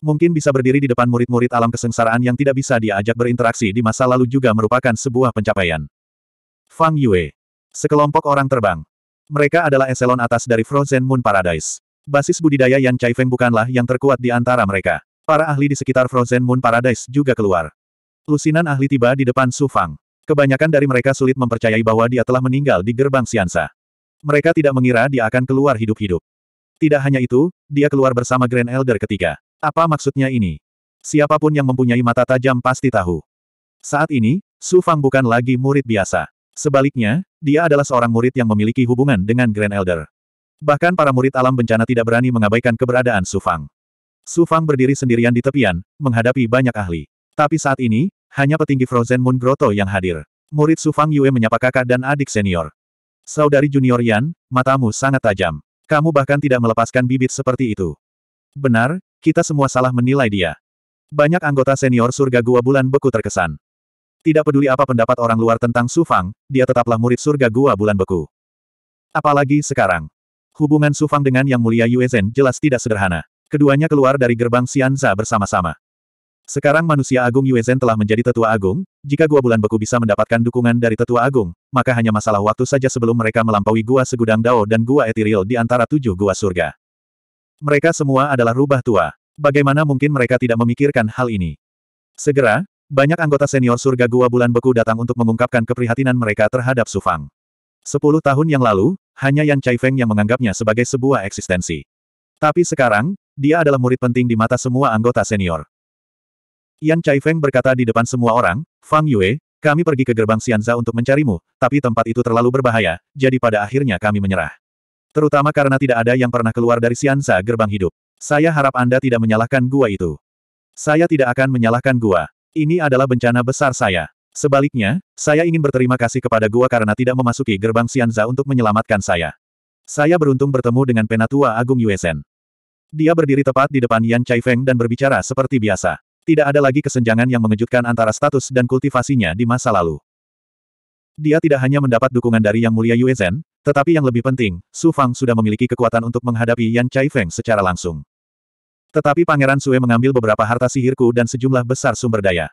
Mungkin bisa berdiri di depan murid-murid alam kesengsaraan yang tidak bisa dia ajak berinteraksi di masa lalu juga merupakan sebuah pencapaian. Fang Yue. Sekelompok orang terbang. Mereka adalah eselon atas dari Frozen Moon Paradise. Basis budidaya Yan Feng bukanlah yang terkuat di antara mereka. Para ahli di sekitar Frozen Moon Paradise juga keluar. Lusinan ahli tiba di depan Su Fang. Kebanyakan dari mereka sulit mempercayai bahwa dia telah meninggal di gerbang Siansa. Mereka tidak mengira dia akan keluar hidup-hidup. Tidak hanya itu, dia keluar bersama Grand Elder ketiga. Apa maksudnya ini? Siapapun yang mempunyai mata tajam pasti tahu. Saat ini, Su Fang bukan lagi murid biasa. Sebaliknya, dia adalah seorang murid yang memiliki hubungan dengan Grand Elder. Bahkan para murid alam bencana tidak berani mengabaikan keberadaan Su Fang. Su Fang berdiri sendirian di tepian, menghadapi banyak ahli. Tapi saat ini, hanya petinggi Frozen Moon Grotto yang hadir. Murid Su Fang Yue menyapa kakak dan adik senior. Saudari junior Yan, matamu sangat tajam. Kamu bahkan tidak melepaskan bibit seperti itu. Benar, kita semua salah menilai dia. Banyak anggota senior surga gua bulan beku terkesan. Tidak peduli apa pendapat orang luar tentang Su Fang, dia tetaplah murid surga gua bulan beku. Apalagi sekarang. Hubungan Su Fang dengan Yang Mulia Yue Zhen jelas tidak sederhana. Keduanya keluar dari gerbang Xianza bersama-sama. Sekarang manusia agung Yuezhen telah menjadi tetua agung, jika gua bulan beku bisa mendapatkan dukungan dari tetua agung, maka hanya masalah waktu saja sebelum mereka melampaui gua segudang dao dan gua etiril di antara tujuh gua surga. Mereka semua adalah rubah tua. Bagaimana mungkin mereka tidak memikirkan hal ini? Segera, banyak anggota senior surga gua bulan beku datang untuk mengungkapkan keprihatinan mereka terhadap Sufang. Sepuluh tahun yang lalu, hanya Yan Feng yang menganggapnya sebagai sebuah eksistensi. Tapi sekarang, dia adalah murid penting di mata semua anggota senior. Yan Feng berkata di depan semua orang, Fang Yue, kami pergi ke gerbang Xianza untuk mencarimu, tapi tempat itu terlalu berbahaya, jadi pada akhirnya kami menyerah. Terutama karena tidak ada yang pernah keluar dari Xianza gerbang hidup. Saya harap Anda tidak menyalahkan gua itu. Saya tidak akan menyalahkan gua. Ini adalah bencana besar saya. Sebaliknya, saya ingin berterima kasih kepada gua karena tidak memasuki gerbang Xianza untuk menyelamatkan saya. Saya beruntung bertemu dengan penatua Agung Yuesen. Dia berdiri tepat di depan Yan Feng dan berbicara seperti biasa. Tidak ada lagi kesenjangan yang mengejutkan antara status dan kultivasinya di masa lalu. Dia tidak hanya mendapat dukungan dari Yang Mulia Yue Zhen, tetapi yang lebih penting, Su Fang sudah memiliki kekuatan untuk menghadapi Yan Feng secara langsung. Tetapi Pangeran Sue mengambil beberapa harta sihirku dan sejumlah besar sumber daya.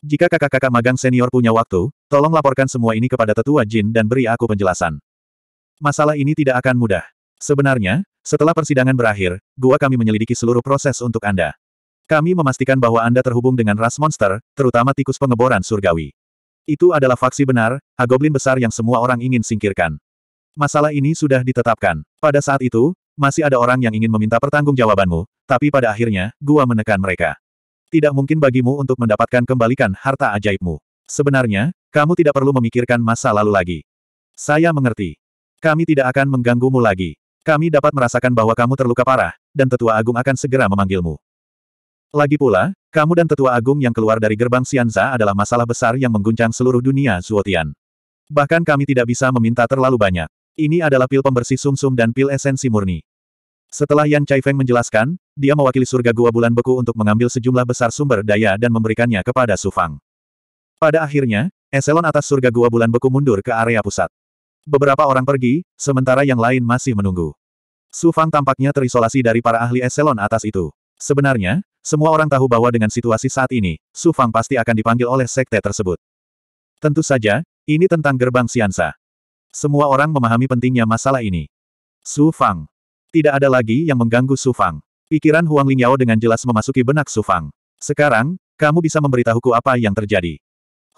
Jika kakak-kakak magang senior punya waktu, tolong laporkan semua ini kepada tetua Jin dan beri aku penjelasan. Masalah ini tidak akan mudah. Sebenarnya, setelah persidangan berakhir, gua kami menyelidiki seluruh proses untuk Anda. Kami memastikan bahwa Anda terhubung dengan ras monster, terutama tikus pengeboran surgawi. Itu adalah faksi benar, agoblin besar yang semua orang ingin singkirkan. Masalah ini sudah ditetapkan. Pada saat itu, masih ada orang yang ingin meminta pertanggungjawabanmu, tapi pada akhirnya, gua menekan mereka. Tidak mungkin bagimu untuk mendapatkan kembalikan harta ajaibmu. Sebenarnya, kamu tidak perlu memikirkan masa lalu lagi. Saya mengerti. Kami tidak akan mengganggumu lagi. Kami dapat merasakan bahwa kamu terluka parah, dan tetua agung akan segera memanggilmu. Lagi pula, kamu dan tetua agung yang keluar dari gerbang Sianza adalah masalah besar yang mengguncang seluruh dunia Zuotian. Bahkan kami tidak bisa meminta terlalu banyak. Ini adalah pil pembersih sumsum -sum dan pil esensi murni. Setelah Yan Feng menjelaskan, dia mewakili surga gua bulan beku untuk mengambil sejumlah besar sumber daya dan memberikannya kepada Sufang. Pada akhirnya, eselon atas surga gua bulan beku mundur ke area pusat. Beberapa orang pergi, sementara yang lain masih menunggu. Su Fang tampaknya terisolasi dari para ahli eselon atas itu. Sebenarnya, semua orang tahu bahwa dengan situasi saat ini, Su Fang pasti akan dipanggil oleh sekte tersebut. Tentu saja, ini tentang gerbang Siansa. Semua orang memahami pentingnya masalah ini. Su Fang. Tidak ada lagi yang mengganggu Su Fang. Pikiran Huang Lingyao dengan jelas memasuki benak Su Fang. Sekarang, kamu bisa memberitahuku apa yang terjadi.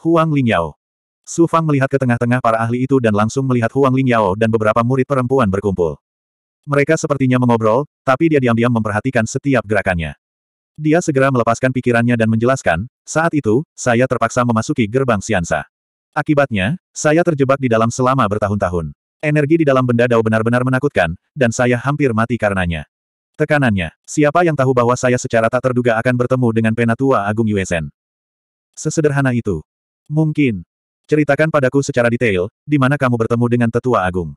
Huang Lingyao. Su Fang melihat ke tengah-tengah para ahli itu dan langsung melihat Huang Lingyao dan beberapa murid perempuan berkumpul. Mereka sepertinya mengobrol, tapi dia diam-diam memperhatikan setiap gerakannya. Dia segera melepaskan pikirannya dan menjelaskan, saat itu, saya terpaksa memasuki gerbang Siansa. Akibatnya, saya terjebak di dalam selama bertahun-tahun. Energi di dalam benda dao benar-benar menakutkan, dan saya hampir mati karenanya. Tekanannya, siapa yang tahu bahwa saya secara tak terduga akan bertemu dengan penatua Agung USN? Sesederhana itu. Mungkin, Ceritakan padaku secara detail, di mana kamu bertemu dengan tetua agung.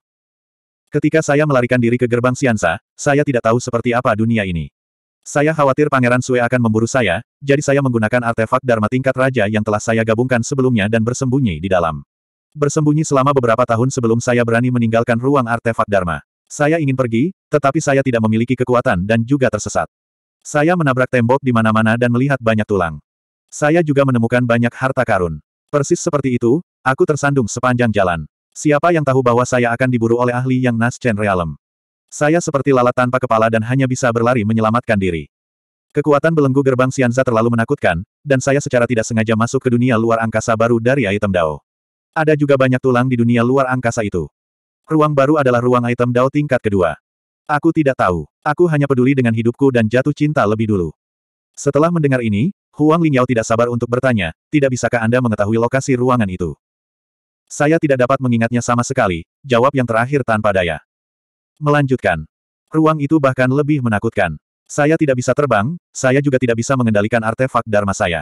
Ketika saya melarikan diri ke gerbang Siansa, saya tidak tahu seperti apa dunia ini. Saya khawatir Pangeran Sue akan memburu saya, jadi saya menggunakan artefak Dharma tingkat raja yang telah saya gabungkan sebelumnya dan bersembunyi di dalam. Bersembunyi selama beberapa tahun sebelum saya berani meninggalkan ruang artefak Dharma. Saya ingin pergi, tetapi saya tidak memiliki kekuatan dan juga tersesat. Saya menabrak tembok di mana-mana dan melihat banyak tulang. Saya juga menemukan banyak harta karun. Persis seperti itu, aku tersandung sepanjang jalan. Siapa yang tahu bahwa saya akan diburu oleh ahli yang Chen Realm? Saya seperti lalat tanpa kepala dan hanya bisa berlari menyelamatkan diri. Kekuatan belenggu gerbang Sianza terlalu menakutkan, dan saya secara tidak sengaja masuk ke dunia luar angkasa baru dari item Dao. Ada juga banyak tulang di dunia luar angkasa itu. Ruang baru adalah ruang item Dao tingkat kedua. Aku tidak tahu. Aku hanya peduli dengan hidupku dan jatuh cinta lebih dulu. Setelah mendengar ini, Huang Lingyao tidak sabar untuk bertanya, tidak bisakah Anda mengetahui lokasi ruangan itu? Saya tidak dapat mengingatnya sama sekali, jawab yang terakhir tanpa daya. Melanjutkan. Ruang itu bahkan lebih menakutkan. Saya tidak bisa terbang, saya juga tidak bisa mengendalikan artefak Dharma saya.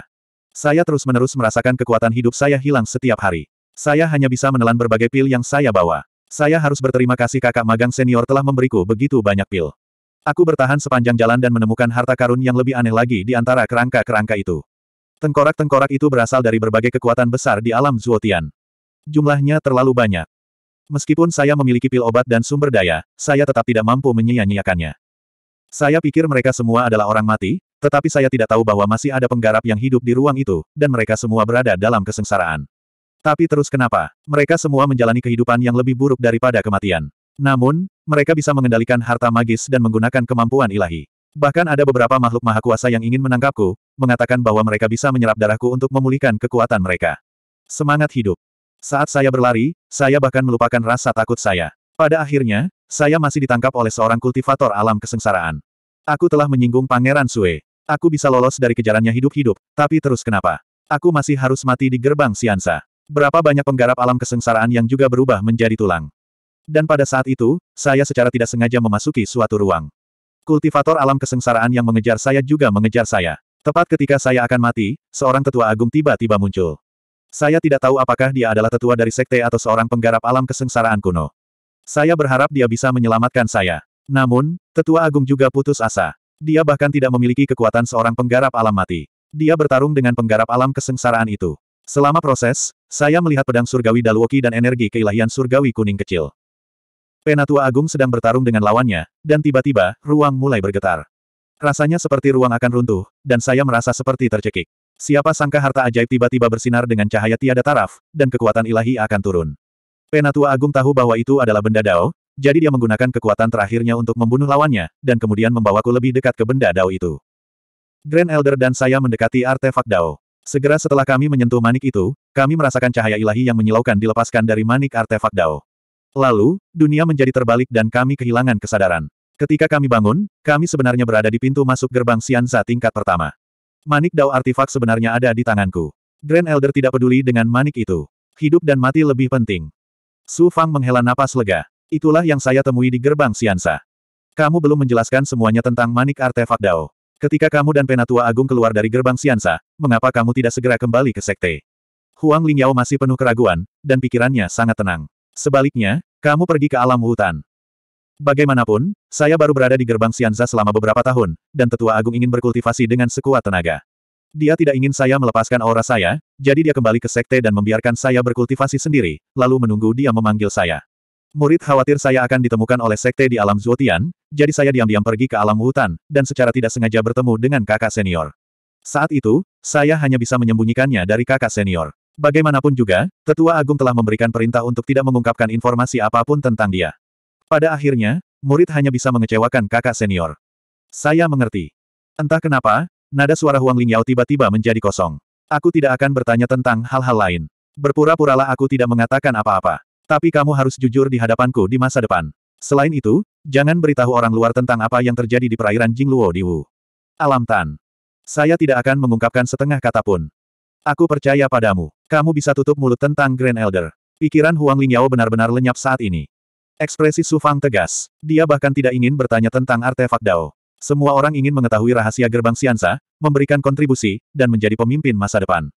Saya terus-menerus merasakan kekuatan hidup saya hilang setiap hari. Saya hanya bisa menelan berbagai pil yang saya bawa. Saya harus berterima kasih kakak magang senior telah memberiku begitu banyak pil. Aku bertahan sepanjang jalan dan menemukan harta karun yang lebih aneh lagi di antara kerangka-kerangka itu. Tengkorak-tengkorak itu berasal dari berbagai kekuatan besar di alam Zuotian. Jumlahnya terlalu banyak. Meskipun saya memiliki pil obat dan sumber daya, saya tetap tidak mampu menyia-nyiakannya. Saya pikir mereka semua adalah orang mati, tetapi saya tidak tahu bahwa masih ada penggarap yang hidup di ruang itu, dan mereka semua berada dalam kesengsaraan. Tapi terus kenapa? Mereka semua menjalani kehidupan yang lebih buruk daripada kematian. Namun, mereka bisa mengendalikan harta magis dan menggunakan kemampuan ilahi. Bahkan ada beberapa makhluk maha kuasa yang ingin menangkapku, mengatakan bahwa mereka bisa menyerap darahku untuk memulihkan kekuatan mereka. Semangat hidup. Saat saya berlari, saya bahkan melupakan rasa takut saya. Pada akhirnya, saya masih ditangkap oleh seorang kultivator alam kesengsaraan. Aku telah menyinggung Pangeran Sue. Aku bisa lolos dari kejarannya hidup-hidup, tapi terus kenapa? Aku masih harus mati di gerbang Siansa. Berapa banyak penggarap alam kesengsaraan yang juga berubah menjadi tulang. Dan pada saat itu, saya secara tidak sengaja memasuki suatu ruang. Kultivator alam kesengsaraan yang mengejar saya juga mengejar saya. Tepat ketika saya akan mati, seorang tetua agung tiba-tiba muncul. Saya tidak tahu apakah dia adalah tetua dari sekte atau seorang penggarap alam kesengsaraan kuno. Saya berharap dia bisa menyelamatkan saya. Namun, tetua agung juga putus asa. Dia bahkan tidak memiliki kekuatan seorang penggarap alam mati. Dia bertarung dengan penggarap alam kesengsaraan itu. Selama proses, saya melihat pedang surgawi Dalwoki dan energi keilahian surgawi kuning kecil. Penatua Agung sedang bertarung dengan lawannya, dan tiba-tiba, ruang mulai bergetar. Rasanya seperti ruang akan runtuh, dan saya merasa seperti tercekik. Siapa sangka harta ajaib tiba-tiba bersinar dengan cahaya tiada taraf, dan kekuatan ilahi akan turun. Penatua Agung tahu bahwa itu adalah benda dao, jadi dia menggunakan kekuatan terakhirnya untuk membunuh lawannya, dan kemudian membawaku lebih dekat ke benda dao itu. Grand Elder dan saya mendekati artefak dao. Segera setelah kami menyentuh manik itu, kami merasakan cahaya ilahi yang menyilaukan dilepaskan dari manik artefak dao. Lalu, dunia menjadi terbalik dan kami kehilangan kesadaran. Ketika kami bangun, kami sebenarnya berada di pintu masuk gerbang Xianza tingkat pertama. Manik Dao artifak sebenarnya ada di tanganku. Grand Elder tidak peduli dengan manik itu. Hidup dan mati lebih penting. Su Fang menghela napas lega. Itulah yang saya temui di gerbang Siansa. Kamu belum menjelaskan semuanya tentang manik artefak Dao. Ketika kamu dan Penatua Agung keluar dari gerbang Siansa, mengapa kamu tidak segera kembali ke sekte? Huang Lingyao masih penuh keraguan, dan pikirannya sangat tenang. Sebaliknya, kamu pergi ke alam hutan. Bagaimanapun, saya baru berada di gerbang Sianza selama beberapa tahun, dan tetua agung ingin berkultivasi dengan sekuat tenaga. Dia tidak ingin saya melepaskan aura saya, jadi dia kembali ke sekte dan membiarkan saya berkultivasi sendiri, lalu menunggu dia memanggil saya. Murid khawatir saya akan ditemukan oleh sekte di alam Zuotian, jadi saya diam-diam pergi ke alam hutan, dan secara tidak sengaja bertemu dengan kakak senior. Saat itu, saya hanya bisa menyembunyikannya dari kakak senior. Bagaimanapun juga, Tetua Agung telah memberikan perintah untuk tidak mengungkapkan informasi apapun tentang dia. Pada akhirnya, murid hanya bisa mengecewakan kakak senior. Saya mengerti. Entah kenapa, nada suara Huang Lingyao tiba-tiba menjadi kosong. Aku tidak akan bertanya tentang hal-hal lain. Berpura-puralah aku tidak mengatakan apa-apa. Tapi kamu harus jujur di hadapanku di masa depan. Selain itu, jangan beritahu orang luar tentang apa yang terjadi di perairan Jingluo di Wu. Alam Tan. Saya tidak akan mengungkapkan setengah kata pun. Aku percaya padamu. Kamu bisa tutup mulut tentang Grand Elder. Pikiran Huang Lingyao benar-benar lenyap saat ini. Ekspresi Su Fang tegas. Dia bahkan tidak ingin bertanya tentang artefak Dao. Semua orang ingin mengetahui rahasia gerbang Siansa, memberikan kontribusi, dan menjadi pemimpin masa depan.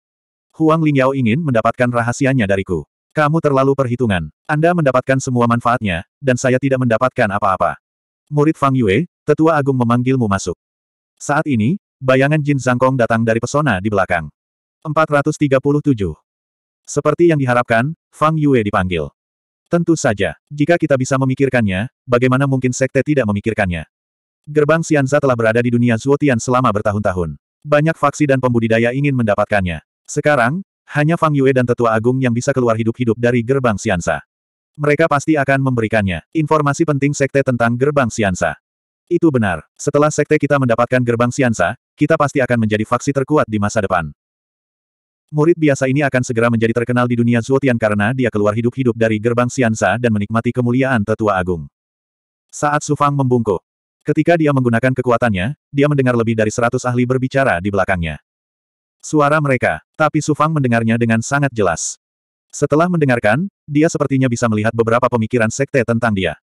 Huang Lingyao ingin mendapatkan rahasianya dariku. Kamu terlalu perhitungan. Anda mendapatkan semua manfaatnya, dan saya tidak mendapatkan apa-apa. Murid Fang Yue, tetua agung memanggilmu masuk. Saat ini, bayangan Jin Zhangkong datang dari pesona di belakang. 437. Seperti yang diharapkan, Fang Yue dipanggil. Tentu saja, jika kita bisa memikirkannya, bagaimana mungkin sekte tidak memikirkannya? Gerbang Xianza telah berada di dunia Zuotian selama bertahun-tahun. Banyak faksi dan pembudidaya ingin mendapatkannya. Sekarang, hanya Fang Yue dan Tetua Agung yang bisa keluar hidup-hidup dari Gerbang Xianza. Mereka pasti akan memberikannya informasi penting sekte tentang Gerbang Xianza. Itu benar. Setelah sekte kita mendapatkan Gerbang Xianza, kita pasti akan menjadi faksi terkuat di masa depan. Murid biasa ini akan segera menjadi terkenal di dunia Zuotian karena dia keluar hidup-hidup dari gerbang Xianza dan menikmati kemuliaan tetua agung. Saat Sufang membungkuk. Ketika dia menggunakan kekuatannya, dia mendengar lebih dari seratus ahli berbicara di belakangnya. Suara mereka, tapi Sufang mendengarnya dengan sangat jelas. Setelah mendengarkan, dia sepertinya bisa melihat beberapa pemikiran sekte tentang dia.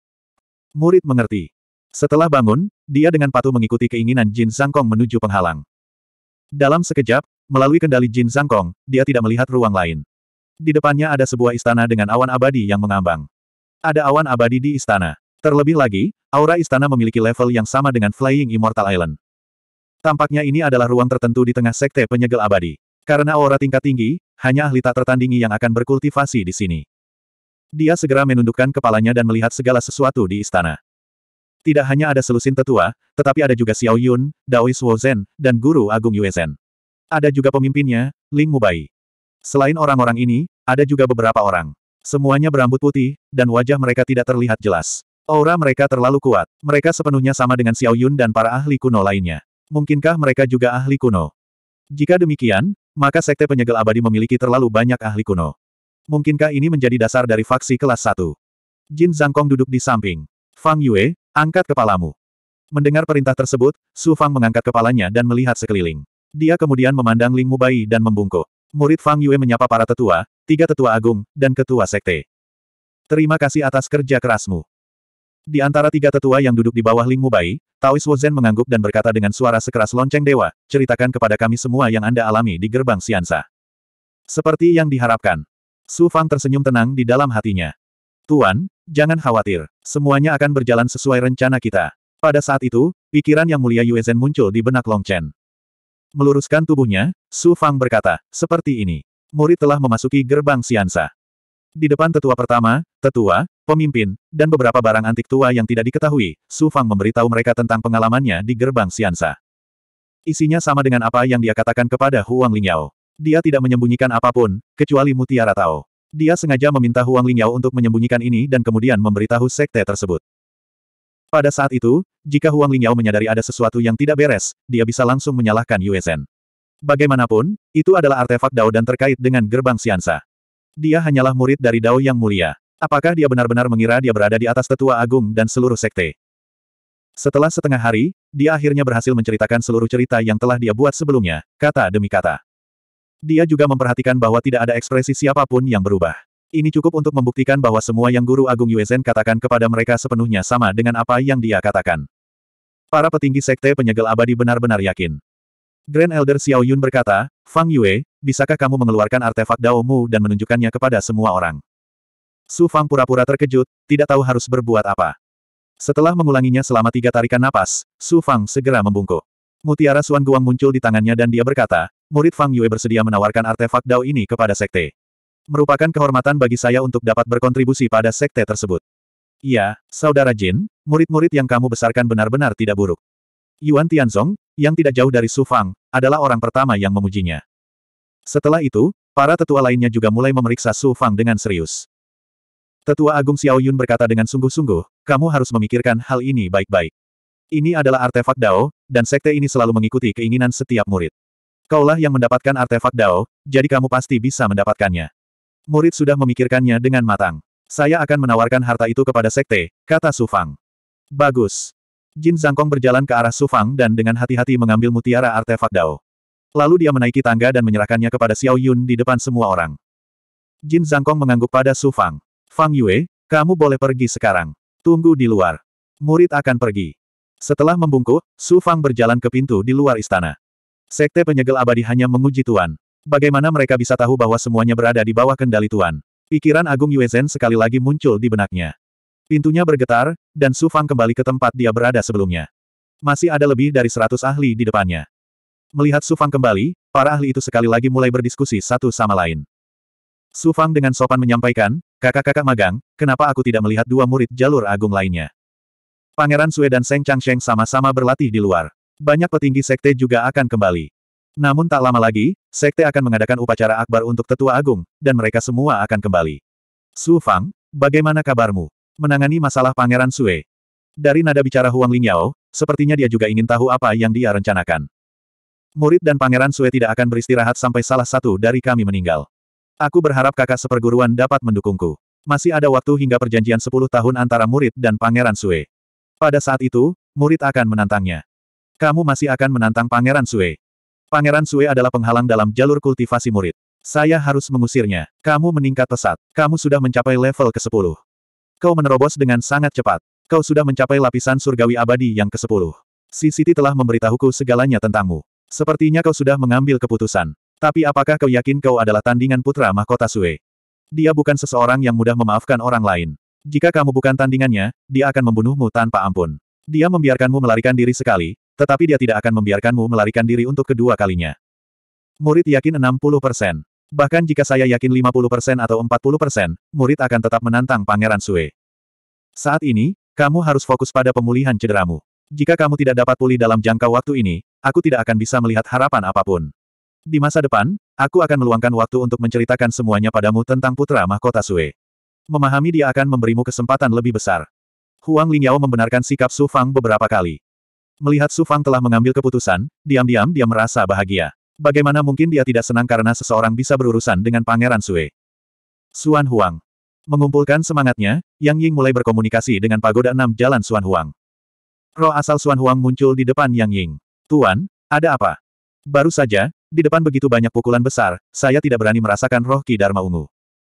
Murid mengerti. Setelah bangun, dia dengan patuh mengikuti keinginan Jin Sangkong menuju penghalang. Dalam sekejap, Melalui kendali Jin Zangkong, dia tidak melihat ruang lain. Di depannya ada sebuah istana dengan awan abadi yang mengambang. Ada awan abadi di istana. Terlebih lagi, aura istana memiliki level yang sama dengan Flying Immortal Island. Tampaknya ini adalah ruang tertentu di tengah sekte penyegel abadi. Karena aura tingkat tinggi, hanya ahli tak tertandingi yang akan berkultivasi di sini. Dia segera menundukkan kepalanya dan melihat segala sesuatu di istana. Tidak hanya ada selusin tetua, tetapi ada juga Xiao Yun, Daois Wo dan Guru Agung Yuezhen. Ada juga pemimpinnya, Ling Mubai. Selain orang-orang ini, ada juga beberapa orang. Semuanya berambut putih, dan wajah mereka tidak terlihat jelas. Aura mereka terlalu kuat. Mereka sepenuhnya sama dengan Xiao Yun dan para ahli kuno lainnya. Mungkinkah mereka juga ahli kuno? Jika demikian, maka Sekte Penyegel Abadi memiliki terlalu banyak ahli kuno. Mungkinkah ini menjadi dasar dari faksi kelas 1? Jin Zangkong duduk di samping. Fang Yue, angkat kepalamu. Mendengar perintah tersebut, Su Fang mengangkat kepalanya dan melihat sekeliling. Dia kemudian memandang Ling Mubai dan membungkuk. Murid Fang Yue menyapa para tetua, tiga tetua agung, dan ketua sekte. Terima kasih atas kerja kerasmu. Di antara tiga tetua yang duduk di bawah Ling Mubai, Taois Wozen mengangguk dan berkata dengan suara sekeras lonceng dewa, ceritakan kepada kami semua yang Anda alami di gerbang Siansa. Seperti yang diharapkan. Su Fang tersenyum tenang di dalam hatinya. Tuan, jangan khawatir. Semuanya akan berjalan sesuai rencana kita. Pada saat itu, pikiran yang mulia Yue Yuezen muncul di benak Long Chen. Meluruskan tubuhnya, Su Fang berkata, seperti ini. Murid telah memasuki gerbang Siansa. Di depan tetua pertama, tetua, pemimpin, dan beberapa barang antik tua yang tidak diketahui, Su Fang memberitahu mereka tentang pengalamannya di gerbang Siansa. Isinya sama dengan apa yang dia katakan kepada Huang Lingyao. Dia tidak menyembunyikan apapun, kecuali mutiara Tao. Dia sengaja meminta Huang Lingyao untuk menyembunyikan ini dan kemudian memberitahu sekte tersebut. Pada saat itu, jika Huang Lingyao menyadari ada sesuatu yang tidak beres, dia bisa langsung menyalahkan Yue Zhen. Bagaimanapun, itu adalah artefak Dao dan terkait dengan gerbang Siansa. Dia hanyalah murid dari Dao yang mulia. Apakah dia benar-benar mengira dia berada di atas tetua agung dan seluruh sekte? Setelah setengah hari, dia akhirnya berhasil menceritakan seluruh cerita yang telah dia buat sebelumnya, kata demi kata. Dia juga memperhatikan bahwa tidak ada ekspresi siapapun yang berubah. Ini cukup untuk membuktikan bahwa semua yang Guru Agung Yuezen katakan kepada mereka sepenuhnya sama dengan apa yang dia katakan. Para petinggi Sekte Penyegel Abadi benar-benar yakin. Grand Elder Xiao Yun berkata, Fang Yue, bisakah kamu mengeluarkan artefak Dao Mu dan menunjukkannya kepada semua orang? Su Fang pura-pura terkejut, tidak tahu harus berbuat apa. Setelah mengulanginya selama tiga tarikan napas, Su Fang segera membungkuk. Mutiara Suan Guang muncul di tangannya dan dia berkata, murid Fang Yue bersedia menawarkan artefak Dao ini kepada Sekte. Merupakan kehormatan bagi saya untuk dapat berkontribusi pada sekte tersebut. Ya, Saudara Jin, murid-murid yang kamu besarkan benar-benar tidak buruk. Yuan Tianzong, yang tidak jauh dari Su Fang, adalah orang pertama yang memujinya. Setelah itu, para tetua lainnya juga mulai memeriksa Su Fang dengan serius. Tetua Agung Xiao Yun berkata dengan sungguh-sungguh, kamu harus memikirkan hal ini baik-baik. Ini adalah artefak Dao, dan sekte ini selalu mengikuti keinginan setiap murid. Kaulah yang mendapatkan artefak Dao, jadi kamu pasti bisa mendapatkannya. Murid sudah memikirkannya dengan matang. Saya akan menawarkan harta itu kepada sekte, kata Sufang. Bagus. Jin Zangkong berjalan ke arah Sufang dan dengan hati-hati mengambil mutiara artefak Dao. Lalu dia menaiki tangga dan menyerahkannya kepada Xiao Yun di depan semua orang. Jin Zangkong mengangguk pada Sufang. Fang Yue, kamu boleh pergi sekarang. Tunggu di luar. Murid akan pergi. Setelah membungkuk, Sufang berjalan ke pintu di luar istana. Sekte penyegel abadi hanya menguji Tuan. Bagaimana mereka bisa tahu bahwa semuanya berada di bawah kendali Tuan? Pikiran Agung Yuezhen sekali lagi muncul di benaknya. Pintunya bergetar, dan Su Fang kembali ke tempat dia berada sebelumnya. Masih ada lebih dari seratus ahli di depannya. Melihat Su Fang kembali, para ahli itu sekali lagi mulai berdiskusi satu sama lain. Su Fang dengan sopan menyampaikan, kakak-kakak magang, kenapa aku tidak melihat dua murid jalur agung lainnya? Pangeran Sue dan Seng Changsheng sama-sama berlatih di luar. Banyak petinggi sekte juga akan kembali. Namun tak lama lagi, sekte akan mengadakan upacara akbar untuk tetua agung, dan mereka semua akan kembali. Su Fang, bagaimana kabarmu? Menangani masalah Pangeran Sue. Dari nada bicara Huang Lingyao, sepertinya dia juga ingin tahu apa yang dia rencanakan. Murid dan Pangeran Sue tidak akan beristirahat sampai salah satu dari kami meninggal. Aku berharap kakak seperguruan dapat mendukungku. Masih ada waktu hingga perjanjian 10 tahun antara murid dan Pangeran Sue. Pada saat itu, murid akan menantangnya. Kamu masih akan menantang Pangeran Sue. Pangeran Sue adalah penghalang dalam jalur kultivasi murid. Saya harus mengusirnya. Kamu meningkat pesat. Kamu sudah mencapai level ke-10. Kau menerobos dengan sangat cepat. Kau sudah mencapai lapisan surgawi abadi yang ke-10. Si Siti telah memberitahuku segalanya tentangmu. Sepertinya kau sudah mengambil keputusan. Tapi apakah kau yakin kau adalah tandingan putra mahkota Sue? Dia bukan seseorang yang mudah memaafkan orang lain. Jika kamu bukan tandingannya, dia akan membunuhmu tanpa ampun. Dia membiarkanmu melarikan diri sekali, tetapi dia tidak akan membiarkanmu melarikan diri untuk kedua kalinya. Murid yakin 60%. persen. Bahkan jika saya yakin 50% persen atau 40%, persen, murid akan tetap menantang Pangeran Sue. Saat ini, kamu harus fokus pada pemulihan cederamu. Jika kamu tidak dapat pulih dalam jangka waktu ini, aku tidak akan bisa melihat harapan apapun. Di masa depan, aku akan meluangkan waktu untuk menceritakan semuanya padamu tentang putra mahkota Sue. Memahami dia akan memberimu kesempatan lebih besar. Huang Lingyao membenarkan sikap Su Fang beberapa kali. Melihat Su Fang telah mengambil keputusan, diam-diam dia merasa bahagia. Bagaimana mungkin dia tidak senang karena seseorang bisa berurusan dengan Pangeran Sue? Suan Huang. Mengumpulkan semangatnya, Yang Ying mulai berkomunikasi dengan pagoda enam jalan Suan Huang. Roh asal Suan Huang muncul di depan Yang Ying. Tuan, ada apa? Baru saja, di depan begitu banyak pukulan besar, saya tidak berani merasakan roh Ki Dharma Ungu.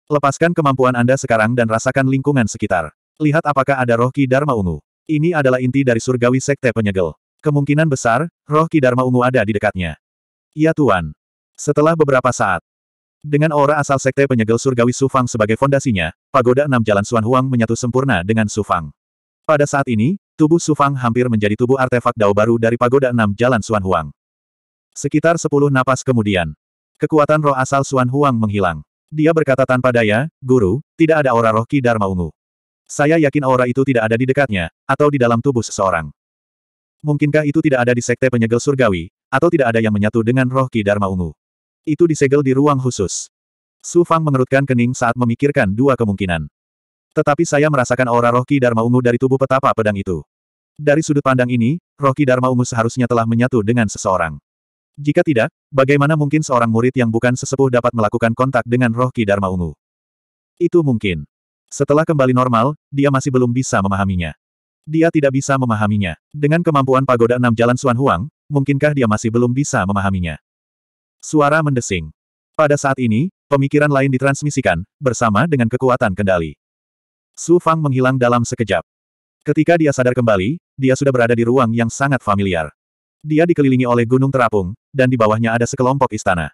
Lepaskan kemampuan Anda sekarang dan rasakan lingkungan sekitar. Lihat apakah ada roh Ki Dharma Ungu. Ini adalah inti dari surgawi sekte penyegel. Kemungkinan besar, roh Kidarma Ungu ada di dekatnya. Ya Tuan. Setelah beberapa saat, dengan aura asal sekte penyegel surgawi Sufang sebagai fondasinya, pagoda enam jalan Suan Huang menyatu sempurna dengan Sufang. Pada saat ini, tubuh Sufang hampir menjadi tubuh artefak dao baru dari pagoda enam jalan Suan Huang. Sekitar sepuluh napas kemudian, kekuatan roh asal Suan Huang menghilang. Dia berkata tanpa daya, Guru, tidak ada aura roh Ki Dharma Ungu. Saya yakin aura itu tidak ada di dekatnya, atau di dalam tubuh seseorang. Mungkinkah itu tidak ada di sekte penyegel surgawi, atau tidak ada yang menyatu dengan roh Ki Dharma Ungu? Itu disegel di ruang khusus. Su Fang mengerutkan kening saat memikirkan dua kemungkinan. Tetapi saya merasakan aura roh Ki Dharma Ungu dari tubuh petapa pedang itu. Dari sudut pandang ini, roh Ki Dharma Ungu seharusnya telah menyatu dengan seseorang. Jika tidak, bagaimana mungkin seorang murid yang bukan sesepuh dapat melakukan kontak dengan roh Ki Dharma Ungu? Itu mungkin. Setelah kembali normal, dia masih belum bisa memahaminya. Dia tidak bisa memahaminya. Dengan kemampuan pagoda enam jalan Suan Huang, mungkinkah dia masih belum bisa memahaminya? Suara mendesing. Pada saat ini, pemikiran lain ditransmisikan, bersama dengan kekuatan kendali. Su Fang menghilang dalam sekejap. Ketika dia sadar kembali, dia sudah berada di ruang yang sangat familiar. Dia dikelilingi oleh gunung terapung, dan di bawahnya ada sekelompok istana.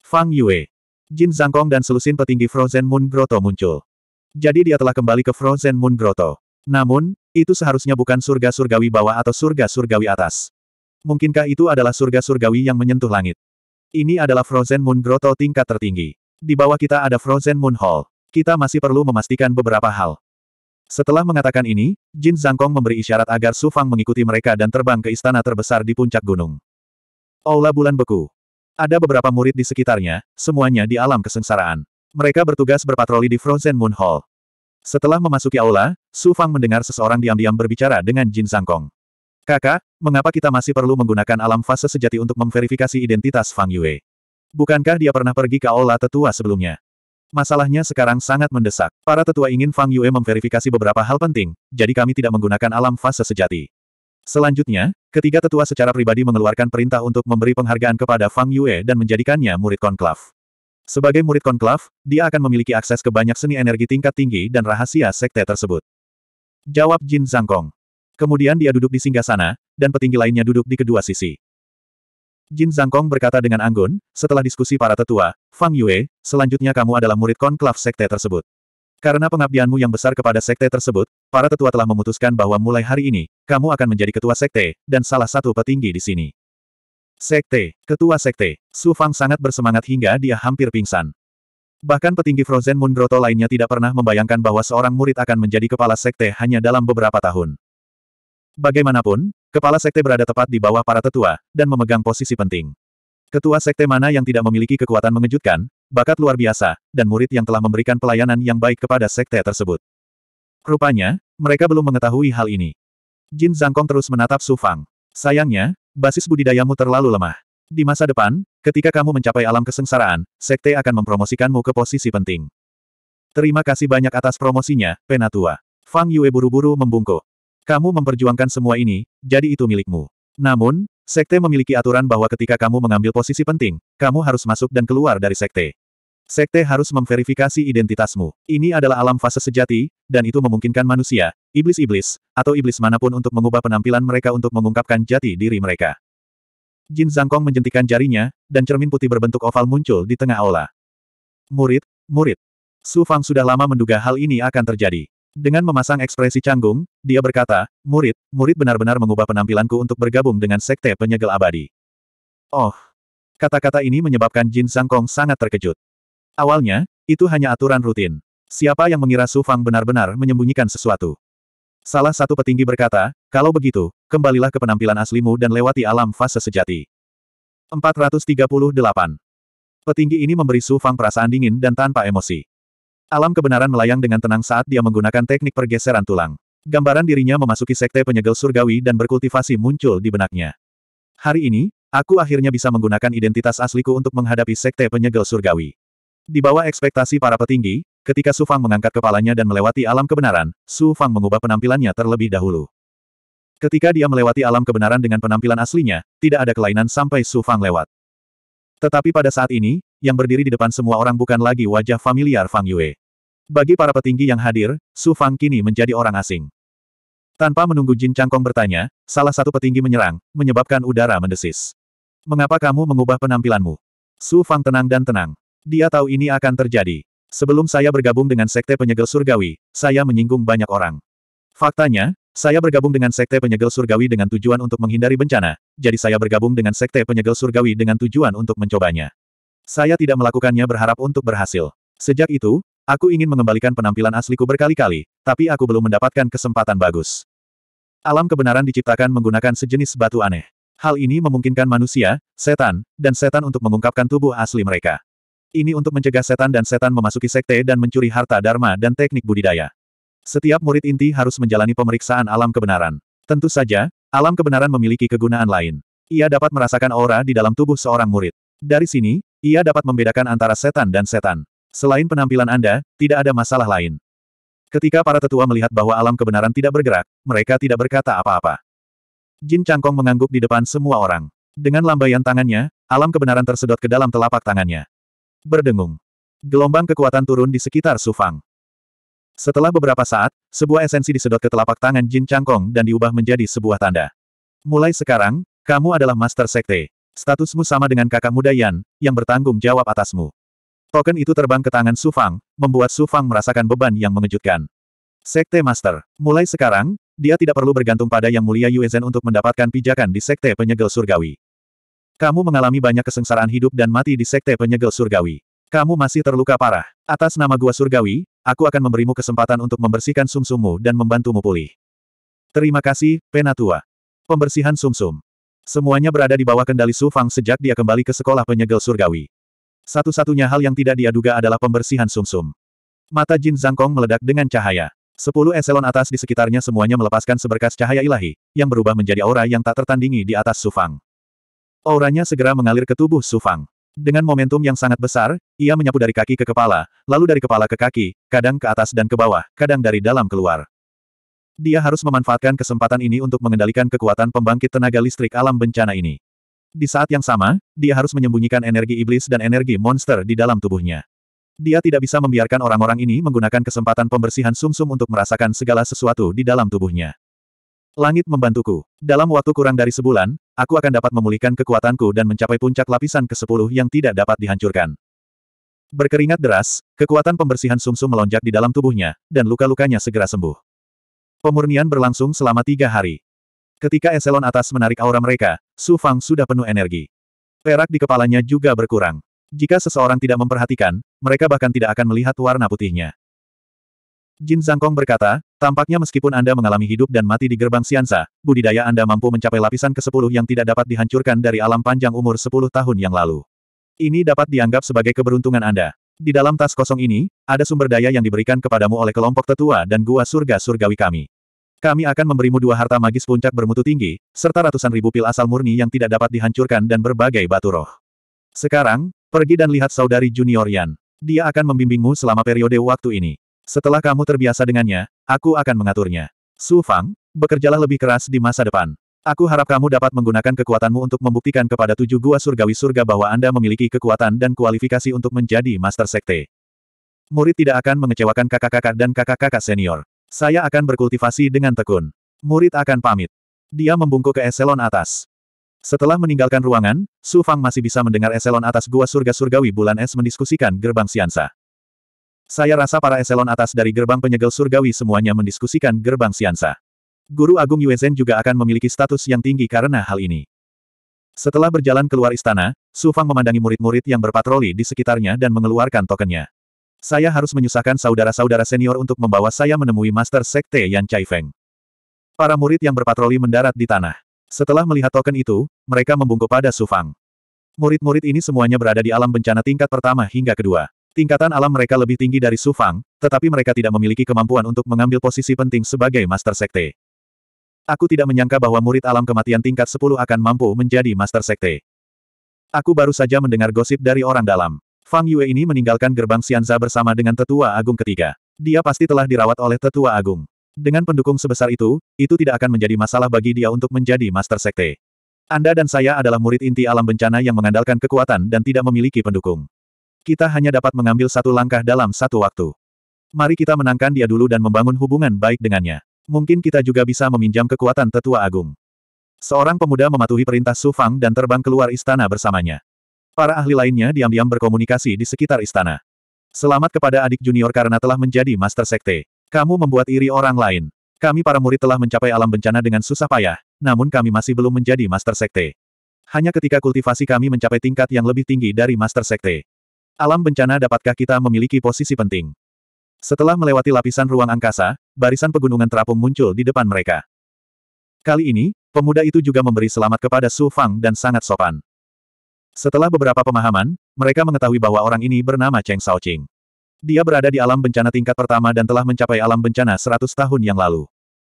Fang Yue, Jin Zhangkong, dan selusin petinggi Frozen Moon Grotto muncul. Jadi dia telah kembali ke Frozen Moon Grotto. Namun, itu seharusnya bukan surga surgawi bawah atau surga surgawi atas. Mungkinkah itu adalah surga surgawi yang menyentuh langit? Ini adalah Frozen Moon Grotto tingkat tertinggi. Di bawah kita ada Frozen Moon Hall. Kita masih perlu memastikan beberapa hal. Setelah mengatakan ini, Jin Zhangkong memberi isyarat agar Su Fang mengikuti mereka dan terbang ke istana terbesar di puncak gunung. Aula bulan beku. Ada beberapa murid di sekitarnya, semuanya di alam kesengsaraan. Mereka bertugas berpatroli di Frozen Moon Hall. Setelah memasuki aula, Su Fang mendengar seseorang diam-diam berbicara dengan Jin Sangkong. Kakak, mengapa kita masih perlu menggunakan alam fase sejati untuk memverifikasi identitas Fang Yue? Bukankah dia pernah pergi ke aula tetua sebelumnya? Masalahnya sekarang sangat mendesak. Para tetua ingin Fang Yue memverifikasi beberapa hal penting, jadi kami tidak menggunakan alam fase sejati. Selanjutnya, ketiga tetua secara pribadi mengeluarkan perintah untuk memberi penghargaan kepada Fang Yue dan menjadikannya murid konklav. Sebagai murid konklav, dia akan memiliki akses ke banyak seni energi tingkat tinggi dan rahasia sekte tersebut. Jawab Jin Zhangkong. Kemudian dia duduk di singgah sana, dan petinggi lainnya duduk di kedua sisi. Jin Zhangkong berkata dengan anggun, setelah diskusi para tetua, Fang Yue, selanjutnya kamu adalah murid konklav sekte tersebut. Karena pengabdianmu yang besar kepada sekte tersebut, para tetua telah memutuskan bahwa mulai hari ini, kamu akan menjadi ketua sekte, dan salah satu petinggi di sini. Sekte, Ketua Sekte, Su Fang sangat bersemangat hingga dia hampir pingsan. Bahkan petinggi Frozen Moon Grotto lainnya tidak pernah membayangkan bahwa seorang murid akan menjadi kepala sekte hanya dalam beberapa tahun. Bagaimanapun, kepala sekte berada tepat di bawah para tetua, dan memegang posisi penting. Ketua sekte mana yang tidak memiliki kekuatan mengejutkan, bakat luar biasa, dan murid yang telah memberikan pelayanan yang baik kepada sekte tersebut. Rupanya, mereka belum mengetahui hal ini. Jin Zhangkong terus menatap Su Fang. Sayangnya, basis budidayamu terlalu lemah. Di masa depan, ketika kamu mencapai alam kesengsaraan, sekte akan mempromosikanmu ke posisi penting. Terima kasih banyak atas promosinya, Penatua. Fang Yue buru-buru membungkuk. Kamu memperjuangkan semua ini, jadi itu milikmu. Namun, sekte memiliki aturan bahwa ketika kamu mengambil posisi penting, kamu harus masuk dan keluar dari sekte. Sekte harus memverifikasi identitasmu. Ini adalah alam fase sejati, dan itu memungkinkan manusia, iblis-iblis, atau iblis manapun untuk mengubah penampilan mereka untuk mengungkapkan jati diri mereka. Jin Zangkong menjentikan jarinya, dan cermin putih berbentuk oval muncul di tengah aula. Murid, murid. Su Fang sudah lama menduga hal ini akan terjadi. Dengan memasang ekspresi canggung, dia berkata, murid, murid benar-benar mengubah penampilanku untuk bergabung dengan sekte penyegel abadi. Oh, Kata-kata ini menyebabkan Jin Zangkong sangat terkejut. Awalnya, itu hanya aturan rutin. Siapa yang mengira Su Fang benar-benar menyembunyikan sesuatu? Salah satu petinggi berkata, kalau begitu, kembalilah ke penampilan aslimu dan lewati alam fase sejati. 438. Petinggi ini memberi Su Fang perasaan dingin dan tanpa emosi. Alam kebenaran melayang dengan tenang saat dia menggunakan teknik pergeseran tulang. Gambaran dirinya memasuki sekte penyegel surgawi dan berkultivasi muncul di benaknya. Hari ini, aku akhirnya bisa menggunakan identitas asliku untuk menghadapi sekte penyegel surgawi. Di bawah ekspektasi para petinggi, ketika Su Fang mengangkat kepalanya dan melewati alam kebenaran, Su Fang mengubah penampilannya terlebih dahulu. Ketika dia melewati alam kebenaran dengan penampilan aslinya, tidak ada kelainan sampai Su Fang lewat. Tetapi pada saat ini, yang berdiri di depan semua orang bukan lagi wajah familiar Fang Yue. Bagi para petinggi yang hadir, Su Fang kini menjadi orang asing. Tanpa menunggu Jin Changkong bertanya, salah satu petinggi menyerang, menyebabkan udara mendesis. Mengapa kamu mengubah penampilanmu? Su Fang tenang dan tenang. Dia tahu ini akan terjadi. Sebelum saya bergabung dengan Sekte Penyegel Surgawi, saya menyinggung banyak orang. Faktanya, saya bergabung dengan Sekte Penyegel Surgawi dengan tujuan untuk menghindari bencana, jadi saya bergabung dengan Sekte Penyegel Surgawi dengan tujuan untuk mencobanya. Saya tidak melakukannya berharap untuk berhasil. Sejak itu, aku ingin mengembalikan penampilan asliku berkali-kali, tapi aku belum mendapatkan kesempatan bagus. Alam kebenaran diciptakan menggunakan sejenis batu aneh. Hal ini memungkinkan manusia, setan, dan setan untuk mengungkapkan tubuh asli mereka. Ini untuk mencegah setan dan setan memasuki sekte dan mencuri harta dharma dan teknik budidaya. Setiap murid inti harus menjalani pemeriksaan alam kebenaran. Tentu saja, alam kebenaran memiliki kegunaan lain. Ia dapat merasakan aura di dalam tubuh seorang murid. Dari sini, ia dapat membedakan antara setan dan setan. Selain penampilan Anda, tidak ada masalah lain. Ketika para tetua melihat bahwa alam kebenaran tidak bergerak, mereka tidak berkata apa-apa. Jin Cangkong mengangguk di depan semua orang. Dengan lambaian tangannya, alam kebenaran tersedot ke dalam telapak tangannya. Berdengung. Gelombang kekuatan turun di sekitar Sufang. Setelah beberapa saat, sebuah esensi disedot ke telapak tangan Jin Changkong dan diubah menjadi sebuah tanda. Mulai sekarang, kamu adalah Master Sekte. Statusmu sama dengan kakak muda Yan, yang bertanggung jawab atasmu. Token itu terbang ke tangan Sufang, membuat Sufang merasakan beban yang mengejutkan. Sekte Master. Mulai sekarang, dia tidak perlu bergantung pada Yang Mulia Yuezhen untuk mendapatkan pijakan di Sekte Penyegel Surgawi. Kamu mengalami banyak kesengsaraan hidup dan mati di sekte penyegel surgawi. Kamu masih terluka parah. Atas nama gua surgawi, aku akan memberimu kesempatan untuk membersihkan sumsummu dan membantumu pulih. Terima kasih, Penatua. Pembersihan sumsum. Semuanya berada di bawah kendali Su Fang sejak dia kembali ke sekolah penyegel surgawi. Satu-satunya hal yang tidak dia duga adalah pembersihan sumsum. Mata Jin Zangkong meledak dengan cahaya. Sepuluh eselon atas di sekitarnya semuanya melepaskan seberkas cahaya ilahi, yang berubah menjadi aura yang tak tertandingi di atas Su Fang. Auranya segera mengalir ke tubuh Sufang. Dengan momentum yang sangat besar, ia menyapu dari kaki ke kepala, lalu dari kepala ke kaki, kadang ke atas dan ke bawah, kadang dari dalam keluar. Dia harus memanfaatkan kesempatan ini untuk mengendalikan kekuatan pembangkit tenaga listrik alam bencana ini. Di saat yang sama, dia harus menyembunyikan energi iblis dan energi monster di dalam tubuhnya. Dia tidak bisa membiarkan orang-orang ini menggunakan kesempatan pembersihan sumsum -sum untuk merasakan segala sesuatu di dalam tubuhnya. Langit membantuku. Dalam waktu kurang dari sebulan, aku akan dapat memulihkan kekuatanku dan mencapai puncak lapisan ke-10 yang tidak dapat dihancurkan. Berkeringat deras, kekuatan pembersihan sumsum -sum melonjak di dalam tubuhnya, dan luka-lukanya segera sembuh. Pemurnian berlangsung selama tiga hari. Ketika eselon atas menarik aura mereka, Su Fang sudah penuh energi. Perak di kepalanya juga berkurang. Jika seseorang tidak memperhatikan, mereka bahkan tidak akan melihat warna putihnya. Jin Zhangkong berkata, tampaknya meskipun Anda mengalami hidup dan mati di gerbang Siansa, budidaya Anda mampu mencapai lapisan ke-10 yang tidak dapat dihancurkan dari alam panjang umur 10 tahun yang lalu. Ini dapat dianggap sebagai keberuntungan Anda. Di dalam tas kosong ini, ada sumber daya yang diberikan kepadamu oleh kelompok tetua dan gua surga-surgawi kami. Kami akan memberimu dua harta magis puncak bermutu tinggi, serta ratusan ribu pil asal murni yang tidak dapat dihancurkan dan berbagai batu roh. Sekarang, pergi dan lihat saudari junior Yan. Dia akan membimbingmu selama periode waktu ini. Setelah kamu terbiasa dengannya, aku akan mengaturnya. Su Fang, bekerjalah lebih keras di masa depan. Aku harap kamu dapat menggunakan kekuatanmu untuk membuktikan kepada tujuh gua surgawi surga bahwa Anda memiliki kekuatan dan kualifikasi untuk menjadi Master Sekte. Murid tidak akan mengecewakan kakak-kakak dan kakak-kakak senior. Saya akan berkultivasi dengan tekun. Murid akan pamit. Dia membungkuk ke eselon atas. Setelah meninggalkan ruangan, Su Fang masih bisa mendengar eselon atas gua surga surgawi bulan es mendiskusikan gerbang siansa. Saya rasa para eselon atas dari gerbang penyegel surgawi semuanya mendiskusikan gerbang Siansa. Guru Agung Yuezen juga akan memiliki status yang tinggi karena hal ini. Setelah berjalan keluar istana, Su Fang memandangi murid-murid yang berpatroli di sekitarnya dan mengeluarkan tokennya. Saya harus menyusahkan saudara-saudara senior untuk membawa saya menemui Master Sekte Yan Chai Feng. Para murid yang berpatroli mendarat di tanah. Setelah melihat token itu, mereka membungkuk pada Su Fang. Murid-murid ini semuanya berada di alam bencana tingkat pertama hingga kedua. Tingkatan alam mereka lebih tinggi dari Su Fang, tetapi mereka tidak memiliki kemampuan untuk mengambil posisi penting sebagai Master Sekte. Aku tidak menyangka bahwa murid alam kematian tingkat 10 akan mampu menjadi Master Sekte. Aku baru saja mendengar gosip dari orang dalam. Fang Yue ini meninggalkan gerbang Xianza bersama dengan tetua agung ketiga. Dia pasti telah dirawat oleh tetua agung. Dengan pendukung sebesar itu, itu tidak akan menjadi masalah bagi dia untuk menjadi Master Sekte. Anda dan saya adalah murid inti alam bencana yang mengandalkan kekuatan dan tidak memiliki pendukung. Kita hanya dapat mengambil satu langkah dalam satu waktu. Mari kita menangkan dia dulu dan membangun hubungan baik dengannya. Mungkin kita juga bisa meminjam kekuatan tetua agung. Seorang pemuda mematuhi perintah Su Fang dan terbang keluar istana bersamanya. Para ahli lainnya diam-diam berkomunikasi di sekitar istana. Selamat kepada adik junior karena telah menjadi master sekte. Kamu membuat iri orang lain. Kami para murid telah mencapai alam bencana dengan susah payah, namun kami masih belum menjadi Master Sekte. Hanya ketika kultivasi kami mencapai tingkat yang lebih tinggi dari Master Sekte, Alam bencana dapatkah kita memiliki posisi penting? Setelah melewati lapisan ruang angkasa, barisan pegunungan terapung muncul di depan mereka. Kali ini, pemuda itu juga memberi selamat kepada Su Fang dan sangat sopan. Setelah beberapa pemahaman, mereka mengetahui bahwa orang ini bernama Cheng Shaoqing. Dia berada di alam bencana tingkat pertama dan telah mencapai alam bencana 100 tahun yang lalu.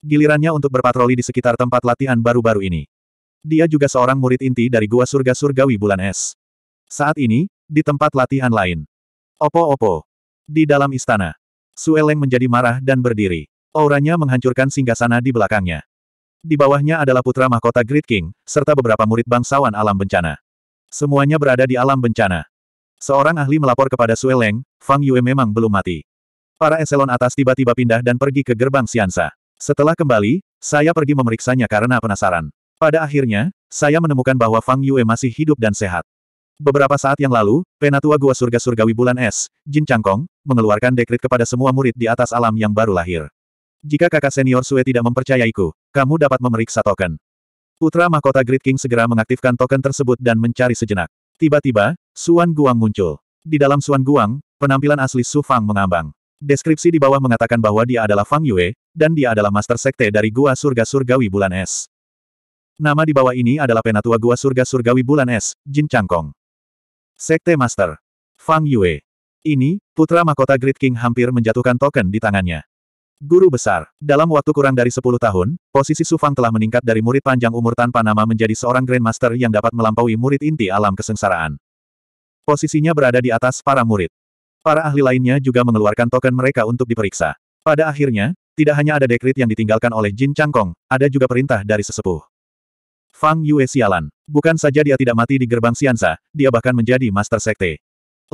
Gilirannya untuk berpatroli di sekitar tempat latihan baru-baru ini. Dia juga seorang murid inti dari Gua Surga Surgawi Bulan Es. Saat ini, di tempat latihan lain. Opo-opo. Di dalam istana. Sueleng menjadi marah dan berdiri. Auranya menghancurkan singgasana di belakangnya. Di bawahnya adalah putra mahkota Great King, serta beberapa murid bangsawan alam bencana. Semuanya berada di alam bencana. Seorang ahli melapor kepada Sueleng, Fang Yue memang belum mati. Para eselon atas tiba-tiba pindah dan pergi ke gerbang Siansa. Setelah kembali, saya pergi memeriksanya karena penasaran. Pada akhirnya, saya menemukan bahwa Fang Yue masih hidup dan sehat. Beberapa saat yang lalu, penatua gua surga-surgawi bulan es, Jin Changkong, mengeluarkan dekrit kepada semua murid di atas alam yang baru lahir. Jika kakak senior Sue tidak mempercayaiku, kamu dapat memeriksa token. Putra mahkota Great King segera mengaktifkan token tersebut dan mencari sejenak. Tiba-tiba, Suan Guang muncul. Di dalam Suan Guang, penampilan asli Su Fang mengambang. Deskripsi di bawah mengatakan bahwa dia adalah Fang Yue, dan dia adalah master sekte dari Gua Surga Surgawi Bulan Es. Nama di bawah ini adalah penatua Gua Surga Surgawi Bulan Es, Jin Changkong. Sekte Master. Fang Yue. Ini, putra mahkota Great King hampir menjatuhkan token di tangannya. Guru besar. Dalam waktu kurang dari 10 tahun, posisi Su Fang telah meningkat dari murid panjang umur tanpa nama menjadi seorang Grand Master yang dapat melampaui murid inti alam kesengsaraan. Posisinya berada di atas para murid. Para ahli lainnya juga mengeluarkan token mereka untuk diperiksa. Pada akhirnya, tidak hanya ada dekrit yang ditinggalkan oleh Jin Changkong, ada juga perintah dari sesepuh. Fang Yue sialan. Bukan saja dia tidak mati di gerbang Sianza, dia bahkan menjadi Master Sekte.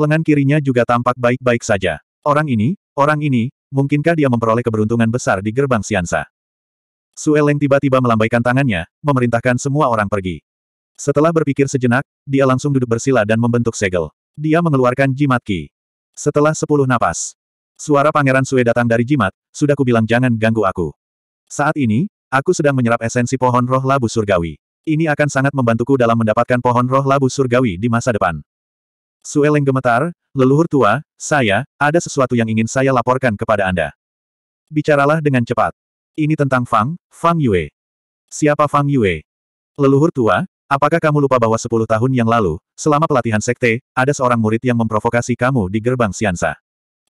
Lengan kirinya juga tampak baik-baik saja. Orang ini, orang ini, mungkinkah dia memperoleh keberuntungan besar di gerbang Sianza? Sueleng tiba-tiba melambaikan tangannya, memerintahkan semua orang pergi. Setelah berpikir sejenak, dia langsung duduk bersila dan membentuk segel. Dia mengeluarkan jimat ki. Setelah sepuluh napas, suara Pangeran Sue datang dari jimat, sudah kubilang jangan ganggu aku. Saat ini, aku sedang menyerap esensi pohon roh labu surgawi. Ini akan sangat membantuku dalam mendapatkan pohon roh labu surgawi di masa depan. Sueleng gemetar, leluhur tua, saya, ada sesuatu yang ingin saya laporkan kepada Anda. Bicaralah dengan cepat. Ini tentang Fang, Fang Yue. Siapa Fang Yue? Leluhur tua, apakah kamu lupa bahwa 10 tahun yang lalu, selama pelatihan sekte, ada seorang murid yang memprovokasi kamu di gerbang Siansa.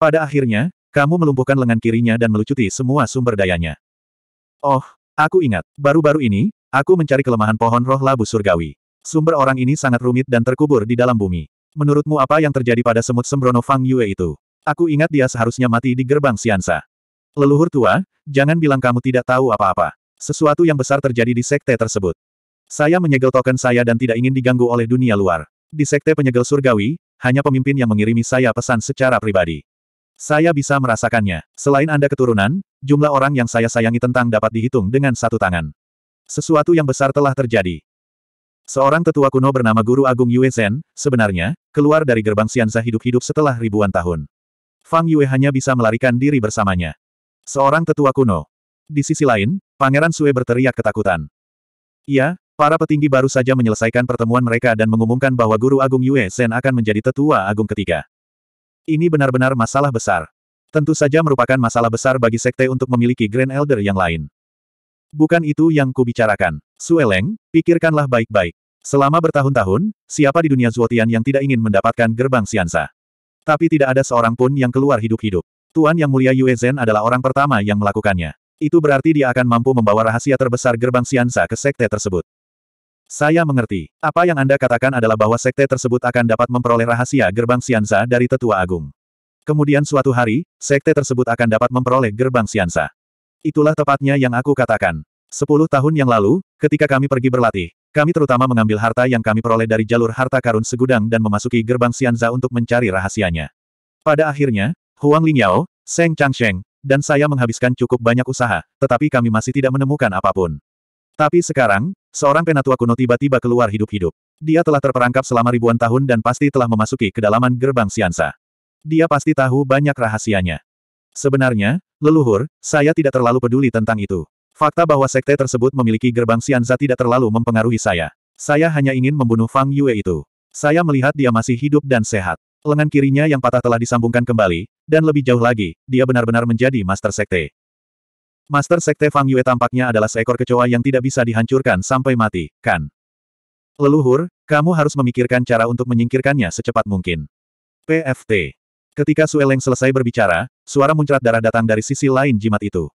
Pada akhirnya, kamu melumpuhkan lengan kirinya dan melucuti semua sumber dayanya. Oh, aku ingat, baru-baru ini, Aku mencari kelemahan pohon roh labu surgawi. Sumber orang ini sangat rumit dan terkubur di dalam bumi. Menurutmu apa yang terjadi pada semut sembrono Fang Yue itu? Aku ingat dia seharusnya mati di gerbang Siansa. Leluhur tua, jangan bilang kamu tidak tahu apa-apa. Sesuatu yang besar terjadi di sekte tersebut. Saya menyegel token saya dan tidak ingin diganggu oleh dunia luar. Di sekte penyegel surgawi, hanya pemimpin yang mengirimi saya pesan secara pribadi. Saya bisa merasakannya. Selain Anda keturunan, jumlah orang yang saya sayangi tentang dapat dihitung dengan satu tangan. Sesuatu yang besar telah terjadi. Seorang tetua kuno bernama Guru Agung Yue Zhen, sebenarnya, keluar dari gerbang Xianza hidup-hidup setelah ribuan tahun. Fang Yue hanya bisa melarikan diri bersamanya. Seorang tetua kuno. Di sisi lain, Pangeran Sue berteriak ketakutan. Ya, para petinggi baru saja menyelesaikan pertemuan mereka dan mengumumkan bahwa Guru Agung Yue Zhen akan menjadi tetua agung ketiga. Ini benar-benar masalah besar. Tentu saja merupakan masalah besar bagi sekte untuk memiliki Grand Elder yang lain. Bukan itu yang kubicarakan. Sueleng, pikirkanlah baik-baik. Selama bertahun-tahun, siapa di dunia Zuotian yang tidak ingin mendapatkan gerbang Siansa? Tapi tidak ada seorang pun yang keluar hidup-hidup. Tuan Yang Mulia Yue Zhen adalah orang pertama yang melakukannya. Itu berarti dia akan mampu membawa rahasia terbesar gerbang Siansa ke sekte tersebut. Saya mengerti. Apa yang Anda katakan adalah bahwa sekte tersebut akan dapat memperoleh rahasia gerbang Siansa dari Tetua Agung. Kemudian suatu hari, sekte tersebut akan dapat memperoleh gerbang Siansa. Itulah tepatnya yang aku katakan. Sepuluh tahun yang lalu, ketika kami pergi berlatih, kami terutama mengambil harta yang kami peroleh dari jalur harta karun segudang dan memasuki gerbang Xianza untuk mencari rahasianya. Pada akhirnya, Huang Lingyao, Seng Changsheng, dan saya menghabiskan cukup banyak usaha, tetapi kami masih tidak menemukan apapun. Tapi sekarang, seorang penatua kuno tiba-tiba keluar hidup-hidup. Dia telah terperangkap selama ribuan tahun dan pasti telah memasuki kedalaman gerbang Xianza. Dia pasti tahu banyak rahasianya. Sebenarnya, leluhur, saya tidak terlalu peduli tentang itu. Fakta bahwa sekte tersebut memiliki gerbang Xianza tidak terlalu mempengaruhi saya. Saya hanya ingin membunuh Fang Yue itu. Saya melihat dia masih hidup dan sehat. Lengan kirinya yang patah telah disambungkan kembali, dan lebih jauh lagi, dia benar-benar menjadi Master Sekte. Master Sekte Fang Yue tampaknya adalah seekor kecoa yang tidak bisa dihancurkan sampai mati, kan? Leluhur, kamu harus memikirkan cara untuk menyingkirkannya secepat mungkin. PFT. Ketika Sueleng selesai berbicara, Suara muncrat darah datang dari sisi lain jimat itu.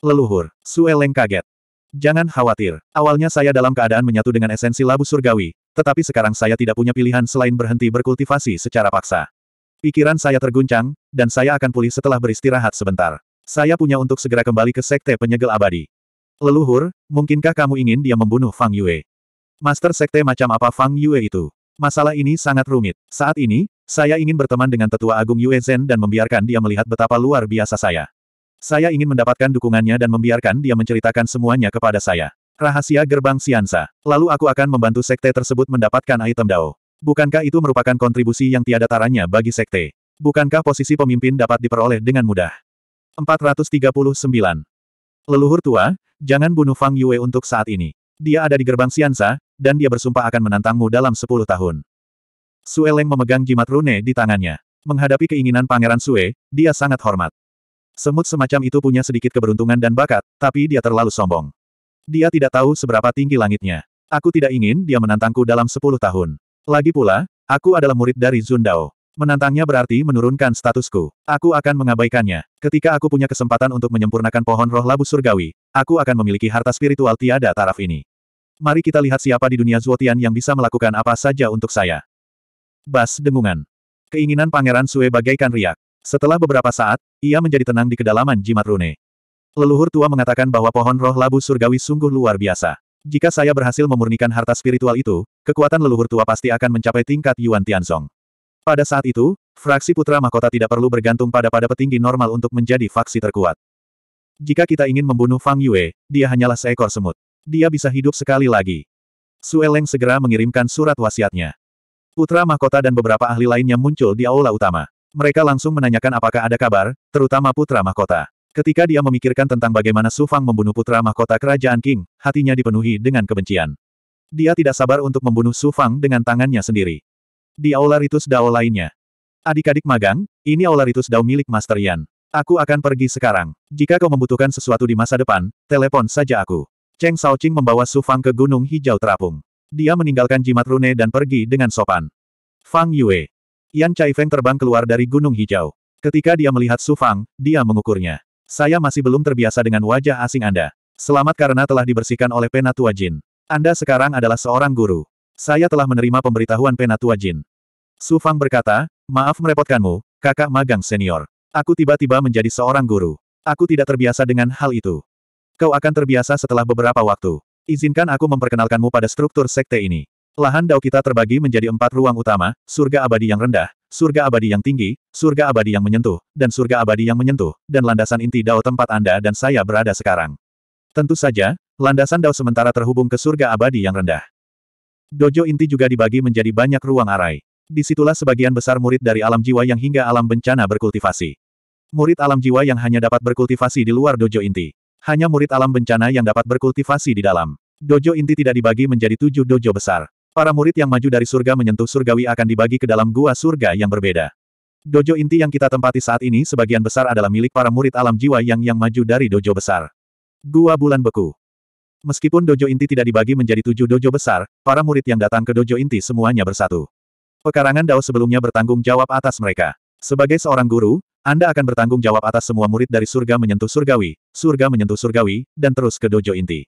Leluhur, Sue Leng kaget. Jangan khawatir, awalnya saya dalam keadaan menyatu dengan esensi labu surgawi, tetapi sekarang saya tidak punya pilihan selain berhenti berkultivasi secara paksa. Pikiran saya terguncang, dan saya akan pulih setelah beristirahat sebentar. Saya punya untuk segera kembali ke Sekte Penyegel Abadi. Leluhur, mungkinkah kamu ingin dia membunuh Fang Yue? Master Sekte macam apa Fang Yue itu? Masalah ini sangat rumit. Saat ini, saya ingin berteman dengan Tetua Agung Yue Zhen dan membiarkan dia melihat betapa luar biasa saya. Saya ingin mendapatkan dukungannya dan membiarkan dia menceritakan semuanya kepada saya. Rahasia gerbang Siansa. Lalu aku akan membantu sekte tersebut mendapatkan item Dao. Bukankah itu merupakan kontribusi yang tiada taranya bagi sekte? Bukankah posisi pemimpin dapat diperoleh dengan mudah? 439. Leluhur tua, jangan bunuh Fang Yue untuk saat ini. Dia ada di gerbang Siansa, dan dia bersumpah akan menantangmu dalam sepuluh tahun. Sue Leng memegang jimat rune di tangannya. Menghadapi keinginan Pangeran Sue, dia sangat hormat. Semut semacam itu punya sedikit keberuntungan dan bakat, tapi dia terlalu sombong. Dia tidak tahu seberapa tinggi langitnya. Aku tidak ingin dia menantangku dalam sepuluh tahun. Lagi pula, aku adalah murid dari Zundao. Menantangnya berarti menurunkan statusku. Aku akan mengabaikannya. Ketika aku punya kesempatan untuk menyempurnakan pohon roh labu surgawi, aku akan memiliki harta spiritual tiada taraf ini. Mari kita lihat siapa di dunia Zuotian yang bisa melakukan apa saja untuk saya. Bas dengungan. Keinginan Pangeran Sue bagaikan riak. Setelah beberapa saat, ia menjadi tenang di kedalaman jimat rune. Leluhur tua mengatakan bahwa pohon roh labu surgawi sungguh luar biasa. Jika saya berhasil memurnikan harta spiritual itu, kekuatan leluhur tua pasti akan mencapai tingkat Yuan Tianzong. Pada saat itu, fraksi putra mahkota tidak perlu bergantung pada pada petinggi normal untuk menjadi faksi terkuat. Jika kita ingin membunuh Fang Yue, dia hanyalah seekor semut dia bisa hidup sekali lagi. Sueleng segera mengirimkan surat wasiatnya. Putra mahkota dan beberapa ahli lainnya muncul di aula utama. Mereka langsung menanyakan apakah ada kabar, terutama putra mahkota. Ketika dia memikirkan tentang bagaimana Sufang membunuh putra mahkota kerajaan King, hatinya dipenuhi dengan kebencian. Dia tidak sabar untuk membunuh Sufang dengan tangannya sendiri. Di aula Ritus Dao lainnya. Adik-adik magang, ini aula Ritus Dao milik Master Yan. Aku akan pergi sekarang. Jika kau membutuhkan sesuatu di masa depan, telepon saja aku. Cheng Shaoqing membawa Su Fang ke Gunung Hijau Terapung. Dia meninggalkan jimat rune dan pergi dengan sopan. Fang Yue. Yan Feng terbang keluar dari Gunung Hijau. Ketika dia melihat Su Fang, dia mengukurnya. Saya masih belum terbiasa dengan wajah asing Anda. Selamat karena telah dibersihkan oleh Penatua Jin. Anda sekarang adalah seorang guru. Saya telah menerima pemberitahuan Penatua Jin. Su Fang berkata, maaf merepotkanmu, kakak magang senior. Aku tiba-tiba menjadi seorang guru. Aku tidak terbiasa dengan hal itu. Kau akan terbiasa setelah beberapa waktu. Izinkan aku memperkenalkanmu pada struktur sekte ini. Lahan dao kita terbagi menjadi empat ruang utama, surga abadi yang rendah, surga abadi yang tinggi, surga abadi yang menyentuh, dan surga abadi yang menyentuh, dan landasan inti dao tempat Anda dan saya berada sekarang. Tentu saja, landasan dao sementara terhubung ke surga abadi yang rendah. Dojo inti juga dibagi menjadi banyak ruang arai. Disitulah sebagian besar murid dari alam jiwa yang hingga alam bencana berkultivasi. Murid alam jiwa yang hanya dapat berkultivasi di luar dojo inti. Hanya murid alam bencana yang dapat berkultivasi di dalam. Dojo inti tidak dibagi menjadi tujuh dojo besar. Para murid yang maju dari surga menyentuh surgawi akan dibagi ke dalam gua surga yang berbeda. Dojo inti yang kita tempati saat ini sebagian besar adalah milik para murid alam jiwa yang yang maju dari dojo besar. Gua bulan beku. Meskipun dojo inti tidak dibagi menjadi tujuh dojo besar, para murid yang datang ke dojo inti semuanya bersatu. Pekarangan Dao sebelumnya bertanggung jawab atas mereka. Sebagai seorang guru, anda akan bertanggung jawab atas semua murid dari surga menyentuh surgawi, surga menyentuh surgawi, dan terus ke dojo inti.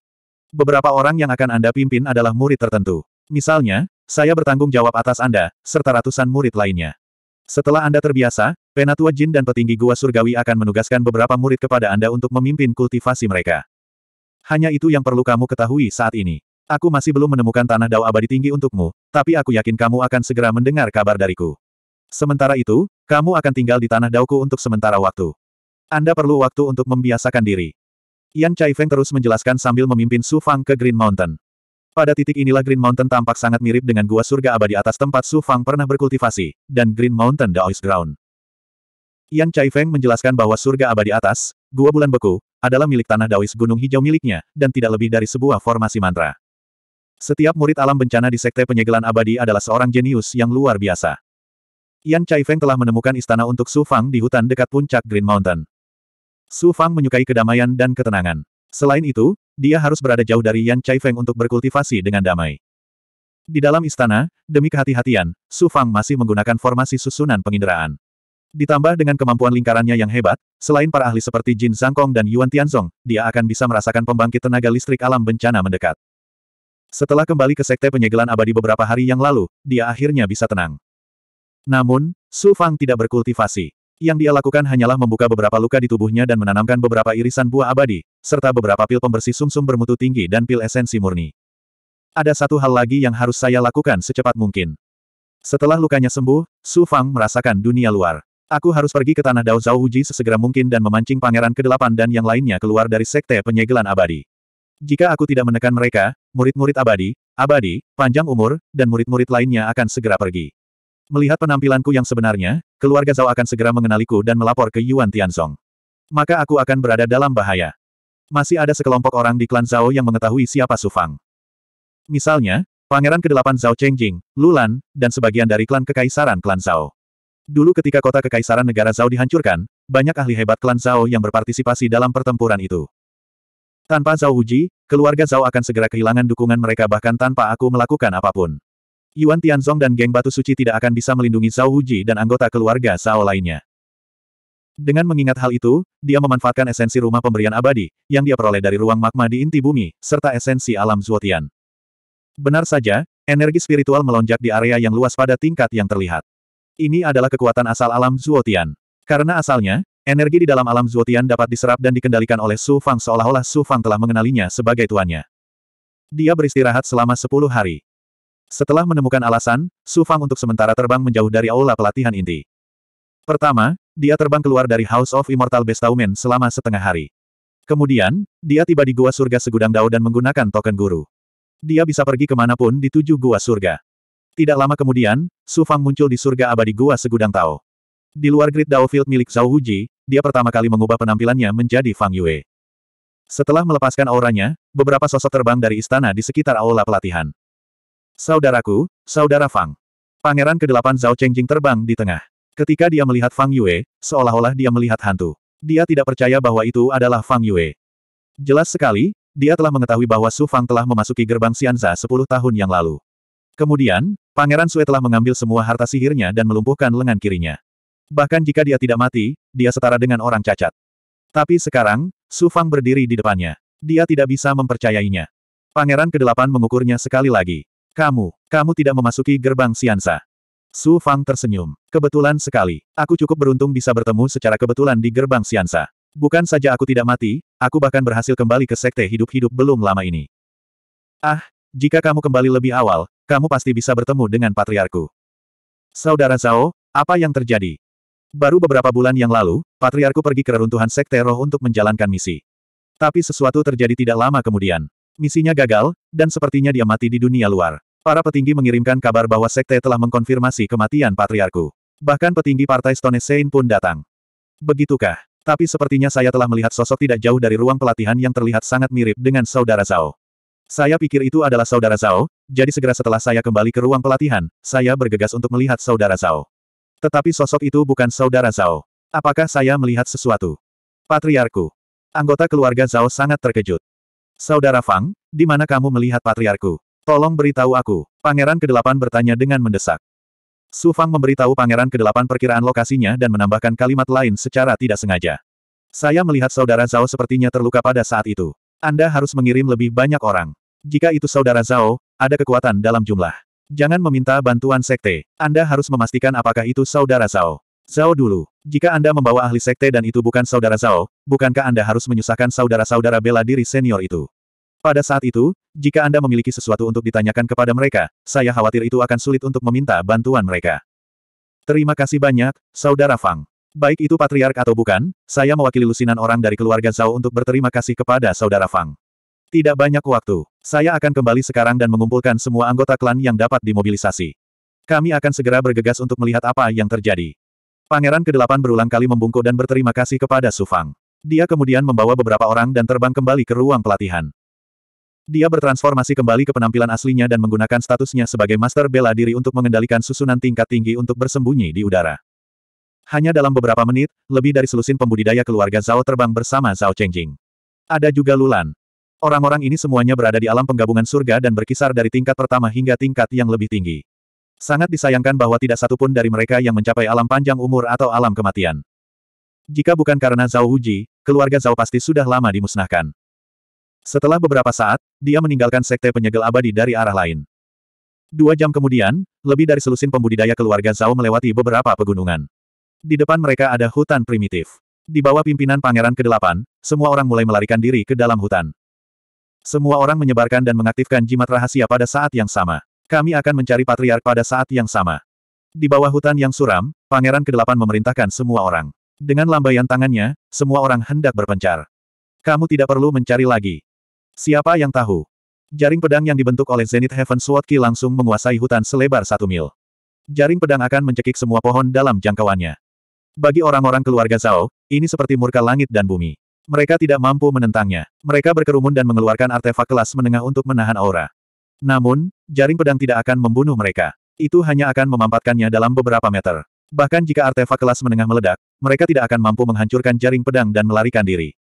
Beberapa orang yang akan Anda pimpin adalah murid tertentu. Misalnya, saya bertanggung jawab atas Anda, serta ratusan murid lainnya. Setelah Anda terbiasa, Penatua Jin dan petinggi Gua Surgawi akan menugaskan beberapa murid kepada Anda untuk memimpin kultivasi mereka. Hanya itu yang perlu kamu ketahui saat ini. Aku masih belum menemukan tanah dao abadi tinggi untukmu, tapi aku yakin kamu akan segera mendengar kabar dariku. Sementara itu, kamu akan tinggal di tanah dauku untuk sementara waktu. Anda perlu waktu untuk membiasakan diri. Yan Feng terus menjelaskan sambil memimpin Su Fang ke Green Mountain. Pada titik inilah Green Mountain tampak sangat mirip dengan gua surga abadi atas tempat Su Fang pernah berkultivasi, dan Green Mountain The Ice Ground. Yan Feng menjelaskan bahwa surga abadi atas, gua bulan beku, adalah milik tanah Daois Gunung Hijau miliknya, dan tidak lebih dari sebuah formasi mantra. Setiap murid alam bencana di Sekte Penyegelan Abadi adalah seorang jenius yang luar biasa. Yan Chai Feng telah menemukan istana untuk Su Fang di hutan dekat puncak Green Mountain. Su Fang menyukai kedamaian dan ketenangan. Selain itu, dia harus berada jauh dari Yan Chai Feng untuk berkultivasi dengan damai. Di dalam istana, demi kehati-hatian, Su Fang masih menggunakan formasi susunan penginderaan. Ditambah dengan kemampuan lingkarannya yang hebat, selain para ahli seperti Jin Zhangkong dan Yuan Tianzong, dia akan bisa merasakan pembangkit tenaga listrik alam bencana mendekat. Setelah kembali ke sekte penyegelan abadi beberapa hari yang lalu, dia akhirnya bisa tenang. Namun, Su Fang tidak berkultivasi. Yang dia lakukan hanyalah membuka beberapa luka di tubuhnya dan menanamkan beberapa irisan buah abadi, serta beberapa pil pembersih sumsum -sum bermutu tinggi dan pil esensi murni. Ada satu hal lagi yang harus saya lakukan secepat mungkin. Setelah lukanya sembuh, Su Fang merasakan dunia luar. Aku harus pergi ke tanah Dao Zhao Uji sesegera mungkin dan memancing pangeran ke-8 dan yang lainnya keluar dari sekte penyegelan abadi. Jika aku tidak menekan mereka, murid-murid abadi, abadi, panjang umur, dan murid-murid lainnya akan segera pergi. Melihat penampilanku yang sebenarnya, keluarga Zhao akan segera mengenaliku dan melapor ke Yuan Tianzong. Maka aku akan berada dalam bahaya. Masih ada sekelompok orang di klan Zhao yang mengetahui siapa Su Fang. Misalnya, Pangeran ke-8 Zhao Chengjing, Lulan, dan sebagian dari klan kekaisaran klan Zhao. Dulu ketika kota kekaisaran negara Zhao dihancurkan, banyak ahli hebat klan Zhao yang berpartisipasi dalam pertempuran itu. Tanpa Zhao Uji, keluarga Zhao akan segera kehilangan dukungan mereka bahkan tanpa aku melakukan apapun. Yuan Tianzong dan geng batu suci tidak akan bisa melindungi Zhao Huji dan anggota keluarga Zhao lainnya. Dengan mengingat hal itu, dia memanfaatkan esensi rumah pemberian abadi, yang dia peroleh dari ruang magma di inti bumi, serta esensi alam Zuotian. Benar saja, energi spiritual melonjak di area yang luas pada tingkat yang terlihat. Ini adalah kekuatan asal alam Zuotian. Karena asalnya, energi di dalam alam Zuotian dapat diserap dan dikendalikan oleh Su Fang seolah-olah Su Fang telah mengenalinya sebagai tuannya. Dia beristirahat selama 10 hari. Setelah menemukan alasan, Su Fang untuk sementara terbang menjauh dari aula pelatihan inti. Pertama, dia terbang keluar dari House of Immortal Bestowmen selama setengah hari. Kemudian, dia tiba di Gua Surga Segudang Dao dan menggunakan token guru. Dia bisa pergi kemanapun di tujuh Gua Surga. Tidak lama kemudian, Su Fang muncul di Surga Abadi Gua Segudang Tao. Di luar grid Dao Field milik Zhao Huji, dia pertama kali mengubah penampilannya menjadi Fang Yue. Setelah melepaskan auranya, beberapa sosok terbang dari istana di sekitar aula pelatihan. Saudaraku, Saudara Fang. Pangeran ke-8 Zhao Chengjing terbang di tengah. Ketika dia melihat Fang Yue, seolah-olah dia melihat hantu. Dia tidak percaya bahwa itu adalah Fang Yue. Jelas sekali, dia telah mengetahui bahwa Su Fang telah memasuki gerbang Xianza 10 tahun yang lalu. Kemudian, Pangeran Sue telah mengambil semua harta sihirnya dan melumpuhkan lengan kirinya. Bahkan jika dia tidak mati, dia setara dengan orang cacat. Tapi sekarang, Su Fang berdiri di depannya. Dia tidak bisa mempercayainya. Pangeran ke-8 mengukurnya sekali lagi. Kamu, kamu tidak memasuki gerbang Siansa. Su Fang tersenyum. Kebetulan sekali, aku cukup beruntung bisa bertemu secara kebetulan di gerbang Siansa. Bukan saja aku tidak mati, aku bahkan berhasil kembali ke sekte hidup-hidup belum lama ini. Ah, jika kamu kembali lebih awal, kamu pasti bisa bertemu dengan patriarku. Saudara Zhao, apa yang terjadi? Baru beberapa bulan yang lalu, patriarku pergi ke reruntuhan sekte roh untuk menjalankan misi. Tapi sesuatu terjadi tidak lama kemudian. Misinya gagal, dan sepertinya dia mati di dunia luar. Para petinggi mengirimkan kabar bahwa sekte telah mengkonfirmasi kematian patriarku. Bahkan petinggi partai Stone Sein pun datang. Begitukah? Tapi sepertinya saya telah melihat sosok tidak jauh dari ruang pelatihan yang terlihat sangat mirip dengan saudara Zhao. Saya pikir itu adalah saudara Zhao, jadi segera setelah saya kembali ke ruang pelatihan, saya bergegas untuk melihat saudara Zhao. Tetapi sosok itu bukan saudara Zhao. Apakah saya melihat sesuatu? Patriarku. Anggota keluarga Zhao sangat terkejut. Saudara Fang, di mana kamu melihat patriarku? Tolong beritahu aku. Pangeran Kedelapan bertanya dengan mendesak. Su Fang memberitahu Pangeran Kedelapan perkiraan lokasinya dan menambahkan kalimat lain secara tidak sengaja. Saya melihat saudara Zhao sepertinya terluka pada saat itu. Anda harus mengirim lebih banyak orang. Jika itu saudara Zhao, ada kekuatan dalam jumlah. Jangan meminta bantuan sekte. Anda harus memastikan apakah itu saudara Zhao. Zhao dulu. Jika Anda membawa ahli sekte dan itu bukan saudara Zhao, bukankah Anda harus menyusahkan saudara-saudara bela diri senior itu? Pada saat itu, jika Anda memiliki sesuatu untuk ditanyakan kepada mereka, saya khawatir itu akan sulit untuk meminta bantuan mereka. Terima kasih banyak, Saudara Fang. Baik itu patriark atau bukan, saya mewakili lusinan orang dari keluarga Zhao untuk berterima kasih kepada Saudara Fang. Tidak banyak waktu. Saya akan kembali sekarang dan mengumpulkan semua anggota klan yang dapat dimobilisasi. Kami akan segera bergegas untuk melihat apa yang terjadi. Pangeran ke-8 berulang kali membungkuk dan berterima kasih kepada Su Fang. Dia kemudian membawa beberapa orang dan terbang kembali ke ruang pelatihan. Dia bertransformasi kembali ke penampilan aslinya dan menggunakan statusnya sebagai master bela diri untuk mengendalikan susunan tingkat tinggi untuk bersembunyi di udara. Hanya dalam beberapa menit, lebih dari selusin pembudidaya keluarga Zhao terbang bersama Zhao Chengjing. Ada juga Lulan. Orang-orang ini semuanya berada di alam penggabungan surga dan berkisar dari tingkat pertama hingga tingkat yang lebih tinggi. Sangat disayangkan bahwa tidak satupun dari mereka yang mencapai alam panjang umur atau alam kematian. Jika bukan karena Zhao Wuji, keluarga Zhao pasti sudah lama dimusnahkan. Setelah beberapa saat, dia meninggalkan sekte penyegel abadi dari arah lain. Dua jam kemudian, lebih dari selusin pembudidaya keluarga Zhao melewati beberapa pegunungan. Di depan mereka ada hutan primitif. Di bawah pimpinan Pangeran ke-8, semua orang mulai melarikan diri ke dalam hutan. Semua orang menyebarkan dan mengaktifkan jimat rahasia pada saat yang sama. Kami akan mencari patriark pada saat yang sama. Di bawah hutan yang suram, Pangeran Kedelapan memerintahkan semua orang. Dengan lambaian tangannya, semua orang hendak berpencar. Kamu tidak perlu mencari lagi. Siapa yang tahu? Jaring pedang yang dibentuk oleh Zenith Heaven Sword Ki langsung menguasai hutan selebar satu mil. Jaring pedang akan mencekik semua pohon dalam jangkauannya. Bagi orang-orang keluarga Zhao, ini seperti murka langit dan bumi. Mereka tidak mampu menentangnya. Mereka berkerumun dan mengeluarkan artefak kelas menengah untuk menahan aura. Namun, jaring pedang tidak akan membunuh mereka. Itu hanya akan memampatkannya dalam beberapa meter. Bahkan jika artefak kelas menengah meledak, mereka tidak akan mampu menghancurkan jaring pedang dan melarikan diri.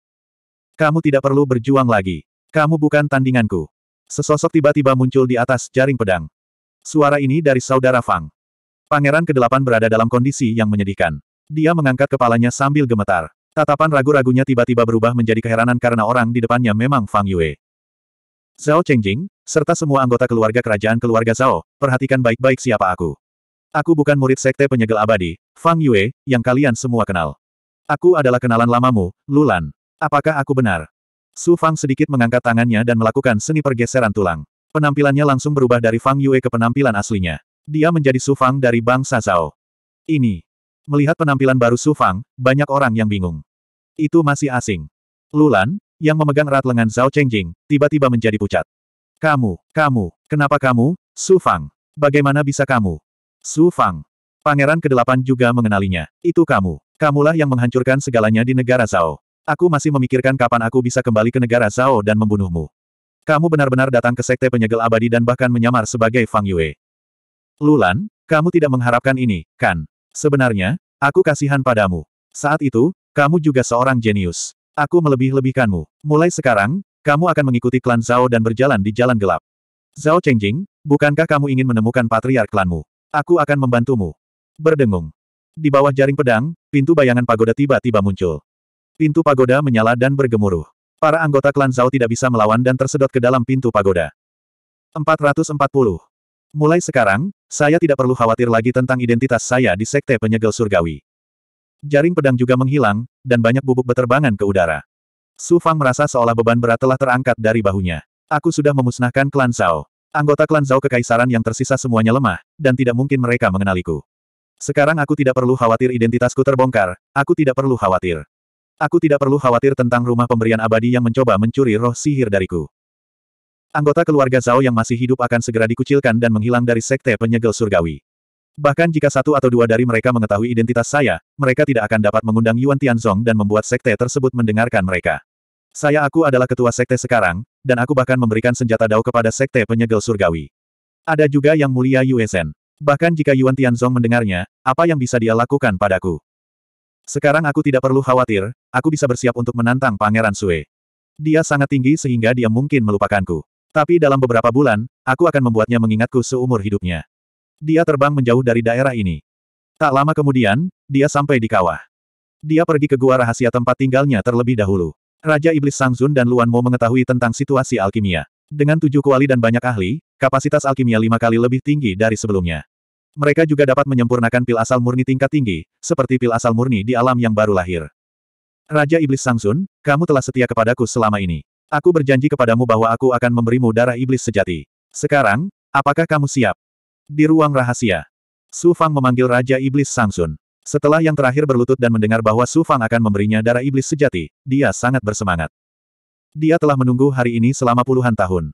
Kamu tidak perlu berjuang lagi. Kamu bukan tandinganku. Sesosok tiba-tiba muncul di atas jaring pedang. Suara ini dari saudara Fang. Pangeran ke-8 berada dalam kondisi yang menyedihkan. Dia mengangkat kepalanya sambil gemetar. Tatapan ragu-ragunya tiba-tiba berubah menjadi keheranan karena orang di depannya memang Fang Yue. Zhao Chengjing, serta semua anggota keluarga kerajaan keluarga Zhao, perhatikan baik-baik siapa aku. Aku bukan murid sekte penyegel abadi, Fang Yue, yang kalian semua kenal. Aku adalah kenalan lamamu, Lulan. Apakah aku benar? Su Fang sedikit mengangkat tangannya dan melakukan seni pergeseran tulang. Penampilannya langsung berubah dari Fang Yue ke penampilan aslinya. Dia menjadi Su Fang dari bangsa Zhao. Ini. Melihat penampilan baru Su Fang, banyak orang yang bingung. Itu masih asing. Lulan, yang memegang erat lengan Zhao Chengjing, tiba-tiba menjadi pucat. Kamu, kamu, kenapa kamu, Su Fang? Bagaimana bisa kamu? Su Fang. Pangeran kedelapan juga mengenalinya. Itu kamu. Kamulah yang menghancurkan segalanya di negara Zhao. Aku masih memikirkan kapan aku bisa kembali ke negara Zhao dan membunuhmu. Kamu benar-benar datang ke sekte penyegel abadi dan bahkan menyamar sebagai Fang Yue. Lulan, kamu tidak mengharapkan ini, kan? Sebenarnya, aku kasihan padamu. Saat itu, kamu juga seorang jenius. Aku melebih-lebihkanmu. Mulai sekarang, kamu akan mengikuti klan Zhao dan berjalan di jalan gelap. Zhao Chengjing, bukankah kamu ingin menemukan patriark klanmu? Aku akan membantumu. Berdengung. Di bawah jaring pedang, pintu bayangan pagoda tiba-tiba muncul. Pintu pagoda menyala dan bergemuruh. Para anggota klan Zhao tidak bisa melawan dan tersedot ke dalam pintu pagoda. 440. Mulai sekarang, saya tidak perlu khawatir lagi tentang identitas saya di Sekte Penyegel Surgawi. Jaring pedang juga menghilang, dan banyak bubuk beterbangan ke udara. Su Fang merasa seolah beban berat telah terangkat dari bahunya. Aku sudah memusnahkan klan Zhao. Anggota klan Zhao kekaisaran yang tersisa semuanya lemah, dan tidak mungkin mereka mengenaliku. Sekarang aku tidak perlu khawatir identitasku terbongkar, aku tidak perlu khawatir. Aku tidak perlu khawatir tentang rumah pemberian abadi yang mencoba mencuri roh sihir dariku. Anggota keluarga Zhao yang masih hidup akan segera dikucilkan dan menghilang dari sekte penyegel surgawi. Bahkan jika satu atau dua dari mereka mengetahui identitas saya, mereka tidak akan dapat mengundang Yuan Tianzong dan membuat sekte tersebut mendengarkan mereka. Saya aku adalah ketua sekte sekarang, dan aku bahkan memberikan senjata dao kepada sekte penyegel surgawi. Ada juga yang mulia Yuesen. Bahkan jika Yuan Tianzong mendengarnya, apa yang bisa dia lakukan padaku? Sekarang aku tidak perlu khawatir, aku bisa bersiap untuk menantang Pangeran Sue. Dia sangat tinggi sehingga dia mungkin melupakanku. Tapi dalam beberapa bulan, aku akan membuatnya mengingatku seumur hidupnya. Dia terbang menjauh dari daerah ini. Tak lama kemudian, dia sampai di kawah. Dia pergi ke gua rahasia tempat tinggalnya terlebih dahulu. Raja Iblis Sangzun dan Luan Mo mengetahui tentang situasi alkimia. Dengan tujuh kuali dan banyak ahli, kapasitas alkimia lima kali lebih tinggi dari sebelumnya. Mereka juga dapat menyempurnakan pil asal murni tingkat tinggi, seperti pil asal murni di alam yang baru lahir. Raja Iblis Sangsun, kamu telah setia kepadaku selama ini. Aku berjanji kepadamu bahwa aku akan memberimu darah iblis sejati. Sekarang, apakah kamu siap? Di ruang rahasia, Su Fang memanggil Raja Iblis Sangsun. Setelah yang terakhir berlutut dan mendengar bahwa Su Fang akan memberinya darah iblis sejati, dia sangat bersemangat. Dia telah menunggu hari ini selama puluhan tahun.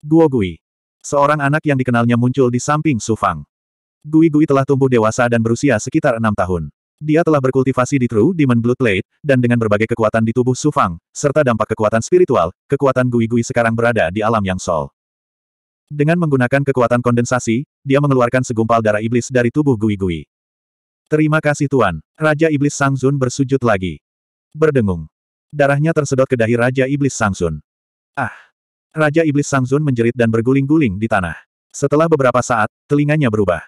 Guo Gui. Seorang anak yang dikenalnya muncul di samping Su Fang. Gui Gui telah tumbuh dewasa dan berusia sekitar enam tahun. Dia telah berkultivasi di True Demon Blood Plate dan dengan berbagai kekuatan di tubuh Su Fang, serta dampak kekuatan spiritual, kekuatan Gui Gui sekarang berada di alam yang sol. Dengan menggunakan kekuatan kondensasi, dia mengeluarkan segumpal darah iblis dari tubuh Gui-Gui. Terima kasih Tuan. Raja Iblis Sangsun bersujud lagi. Berdengung. Darahnya tersedot ke dahi Raja Iblis Sangsun. Ah! Raja Iblis Sangsun menjerit dan berguling-guling di tanah. Setelah beberapa saat, telinganya berubah.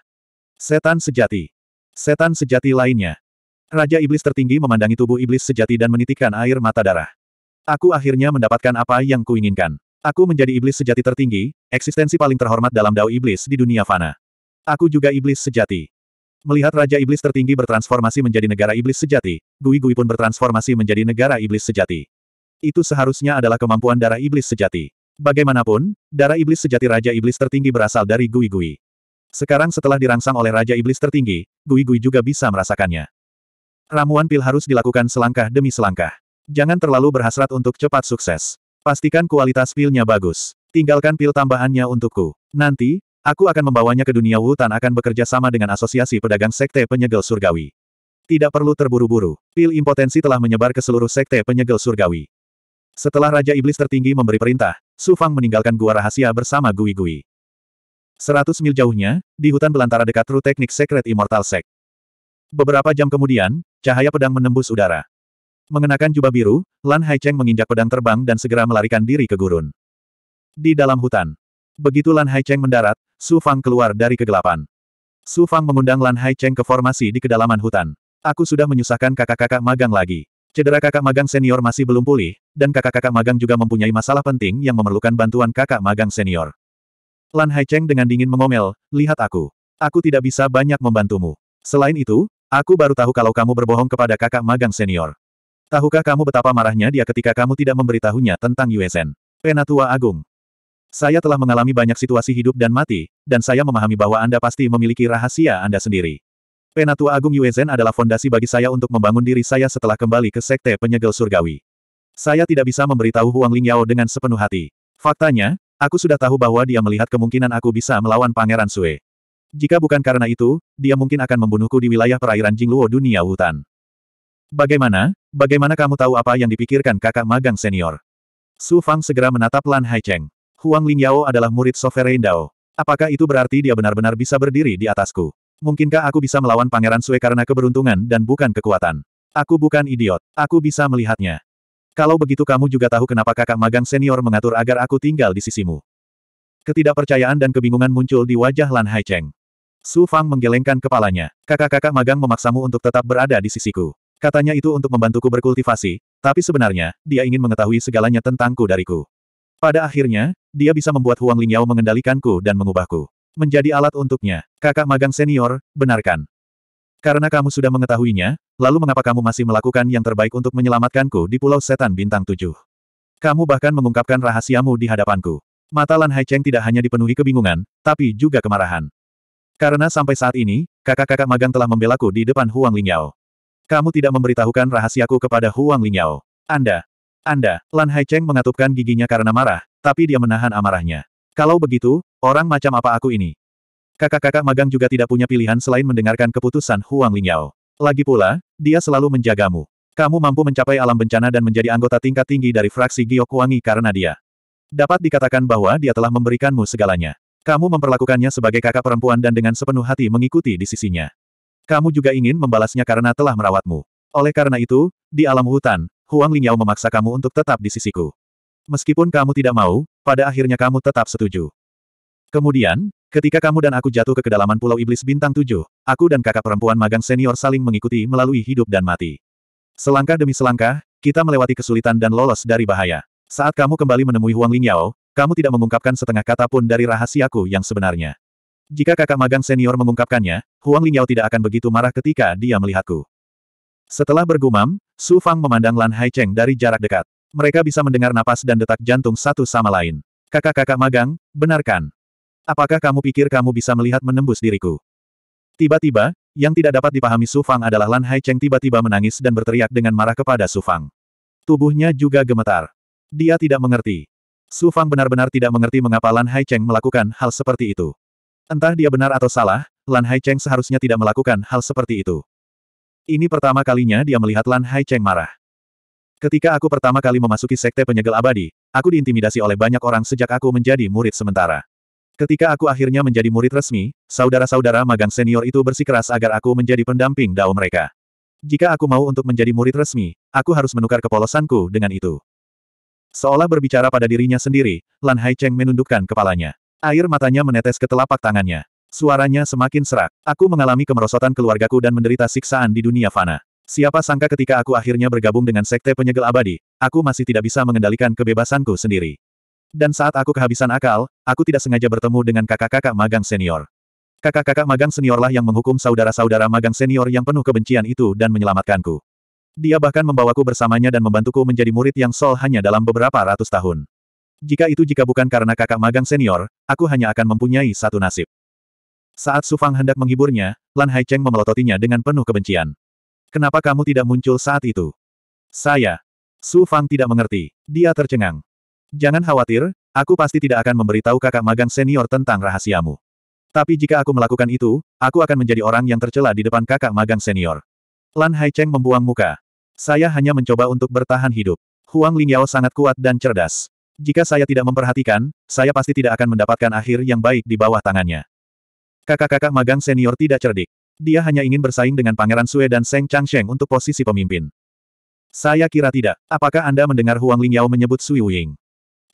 Setan sejati. Setan sejati lainnya. Raja Iblis tertinggi memandangi tubuh Iblis sejati dan menitikkan air mata darah. Aku akhirnya mendapatkan apa yang kuinginkan. Aku menjadi iblis sejati tertinggi, eksistensi paling terhormat dalam dao iblis di dunia fana. Aku juga iblis sejati. Melihat Raja Iblis tertinggi bertransformasi menjadi negara iblis sejati, Gui Gui pun bertransformasi menjadi negara iblis sejati. Itu seharusnya adalah kemampuan darah iblis sejati. Bagaimanapun, darah iblis sejati Raja Iblis tertinggi berasal dari Gui Gui. Sekarang setelah dirangsang oleh Raja Iblis tertinggi, Gui Gui juga bisa merasakannya. Ramuan pil harus dilakukan selangkah demi selangkah. Jangan terlalu berhasrat untuk cepat sukses. Pastikan kualitas pilnya bagus. Tinggalkan pil tambahannya untukku. Nanti, aku akan membawanya ke dunia Wutan akan bekerja sama dengan Asosiasi Pedagang Sekte Penyegel Surgawi. Tidak perlu terburu-buru. Pil impotensi telah menyebar ke seluruh Sekte Penyegel Surgawi. Setelah Raja Iblis tertinggi memberi perintah, Su Fang meninggalkan gua rahasia bersama Gui Gui. Seratus mil jauhnya, di hutan belantara dekat True Teknik Secret Immortal Sect. Beberapa jam kemudian, cahaya pedang menembus udara. Mengenakan jubah biru, Lan Haicheng menginjak pedang terbang dan segera melarikan diri ke gurun. Di dalam hutan. Begitu Lan Haicheng mendarat, Su Fang keluar dari kegelapan. Su Fang mengundang Lan Haicheng ke formasi di kedalaman hutan. Aku sudah menyusahkan kakak-kakak magang lagi. Cedera kakak magang senior masih belum pulih, dan kakak-kakak magang juga mempunyai masalah penting yang memerlukan bantuan kakak magang senior. Lan Haicheng dengan dingin mengomel, lihat aku. Aku tidak bisa banyak membantumu. Selain itu, aku baru tahu kalau kamu berbohong kepada kakak magang senior. Tahukah kamu betapa marahnya dia ketika kamu tidak memberitahunya tentang USN? Penatua Agung. Saya telah mengalami banyak situasi hidup dan mati, dan saya memahami bahwa Anda pasti memiliki rahasia Anda sendiri. Penatua Agung Yuezen adalah fondasi bagi saya untuk membangun diri saya setelah kembali ke Sekte Penyegel Surgawi. Saya tidak bisa memberitahu Huang Lingyao dengan sepenuh hati. Faktanya, aku sudah tahu bahwa dia melihat kemungkinan aku bisa melawan Pangeran Sue. Jika bukan karena itu, dia mungkin akan membunuhku di wilayah perairan Jingluo dunia hutan. Bagaimana, Bagaimana kamu tahu apa yang dipikirkan kakak magang senior? Su Fang segera menatap Lan Haicheng. Huang Lingyao adalah murid Sovereign Dao. Apakah itu berarti dia benar-benar bisa berdiri di atasku? Mungkinkah aku bisa melawan Pangeran Sue karena keberuntungan dan bukan kekuatan? Aku bukan idiot. Aku bisa melihatnya. Kalau begitu kamu juga tahu kenapa kakak magang senior mengatur agar aku tinggal di sisimu. Ketidakpercayaan dan kebingungan muncul di wajah Lan Haicheng. Su Fang menggelengkan kepalanya. Kakak-kakak magang memaksamu untuk tetap berada di sisiku. Katanya itu untuk membantuku berkultivasi, tapi sebenarnya, dia ingin mengetahui segalanya tentangku dariku. Pada akhirnya, dia bisa membuat Huang Lingyao mengendalikanku dan mengubahku. Menjadi alat untuknya. Kakak magang senior, benarkan. Karena kamu sudah mengetahuinya, lalu mengapa kamu masih melakukan yang terbaik untuk menyelamatkanku di Pulau Setan Bintang Tujuh? Kamu bahkan mengungkapkan rahasiamu di hadapanku. Mata Lan Haicheng tidak hanya dipenuhi kebingungan, tapi juga kemarahan. Karena sampai saat ini, kakak-kakak magang telah membelaku di depan Huang Lingyao. Kamu tidak memberitahukan rahasiaku kepada Huang Lingyao. Anda. Anda. Lan Haicheng mengatupkan giginya karena marah, tapi dia menahan amarahnya. Kalau begitu, orang macam apa aku ini? Kakak-kakak magang juga tidak punya pilihan selain mendengarkan keputusan Huang Lingyao. Lagi pula, dia selalu menjagamu. Kamu mampu mencapai alam bencana dan menjadi anggota tingkat tinggi dari fraksi Giok Wangi karena dia. Dapat dikatakan bahwa dia telah memberikanmu segalanya. Kamu memperlakukannya sebagai kakak perempuan dan dengan sepenuh hati mengikuti di sisinya. Kamu juga ingin membalasnya karena telah merawatmu. Oleh karena itu, di alam hutan, Huang Lingyao memaksa kamu untuk tetap di sisiku. Meskipun kamu tidak mau, pada akhirnya kamu tetap setuju. Kemudian, ketika kamu dan aku jatuh ke kedalaman Pulau Iblis Bintang Tujuh, aku dan kakak perempuan magang senior saling mengikuti melalui hidup dan mati. Selangkah demi selangkah, kita melewati kesulitan dan lolos dari bahaya. Saat kamu kembali menemui Huang Lingyao, kamu tidak mengungkapkan setengah kata pun dari rahasiaku yang sebenarnya. Jika kakak magang senior mengungkapkannya, Huang Lingyao tidak akan begitu marah ketika dia melihatku. Setelah bergumam, Su Fang memandang Lan Haicheng dari jarak dekat. Mereka bisa mendengar napas dan detak jantung satu sama lain. Kakak-kakak magang, benarkan. Apakah kamu pikir kamu bisa melihat menembus diriku? Tiba-tiba, yang tidak dapat dipahami Su Fang adalah Lan Haicheng tiba-tiba menangis dan berteriak dengan marah kepada Su Fang. Tubuhnya juga gemetar. Dia tidak mengerti. Su Fang benar-benar tidak mengerti mengapa Lan Haicheng melakukan hal seperti itu. Entah dia benar atau salah, Lan Hai Cheng seharusnya tidak melakukan hal seperti itu. Ini pertama kalinya dia melihat Lan Hai Cheng marah. Ketika aku pertama kali memasuki sekte penyegel abadi, aku diintimidasi oleh banyak orang sejak aku menjadi murid sementara. Ketika aku akhirnya menjadi murid resmi, saudara-saudara magang senior itu bersikeras agar aku menjadi pendamping dao mereka. Jika aku mau untuk menjadi murid resmi, aku harus menukar kepolosanku dengan itu. Seolah berbicara pada dirinya sendiri, Lan Hai Cheng menundukkan kepalanya. Air matanya menetes ke telapak tangannya. Suaranya semakin serak. Aku mengalami kemerosotan keluargaku dan menderita siksaan di dunia fana. Siapa sangka ketika aku akhirnya bergabung dengan sekte penyegel abadi, aku masih tidak bisa mengendalikan kebebasanku sendiri. Dan saat aku kehabisan akal, aku tidak sengaja bertemu dengan kakak-kakak magang senior. Kakak-kakak magang seniorlah yang menghukum saudara-saudara magang senior yang penuh kebencian itu dan menyelamatkanku. Dia bahkan membawaku bersamanya dan membantuku menjadi murid yang sol hanya dalam beberapa ratus tahun. Jika itu jika bukan karena kakak magang senior, aku hanya akan mempunyai satu nasib. Saat Su Fang hendak menghiburnya, Lan Hai Cheng memelototinya dengan penuh kebencian. Kenapa kamu tidak muncul saat itu? Saya. Su Fang tidak mengerti. Dia tercengang. Jangan khawatir, aku pasti tidak akan memberitahu kakak magang senior tentang rahasiamu. Tapi jika aku melakukan itu, aku akan menjadi orang yang tercela di depan kakak magang senior. Lan Hai Cheng membuang muka. Saya hanya mencoba untuk bertahan hidup. Huang Lingyao sangat kuat dan cerdas. Jika saya tidak memperhatikan, saya pasti tidak akan mendapatkan akhir yang baik di bawah tangannya. Kakak-kakak magang senior tidak cerdik. Dia hanya ingin bersaing dengan Pangeran Sue dan Seng Changsheng untuk posisi pemimpin. Saya kira tidak. Apakah Anda mendengar Huang Lingyao menyebut Sui Wuying?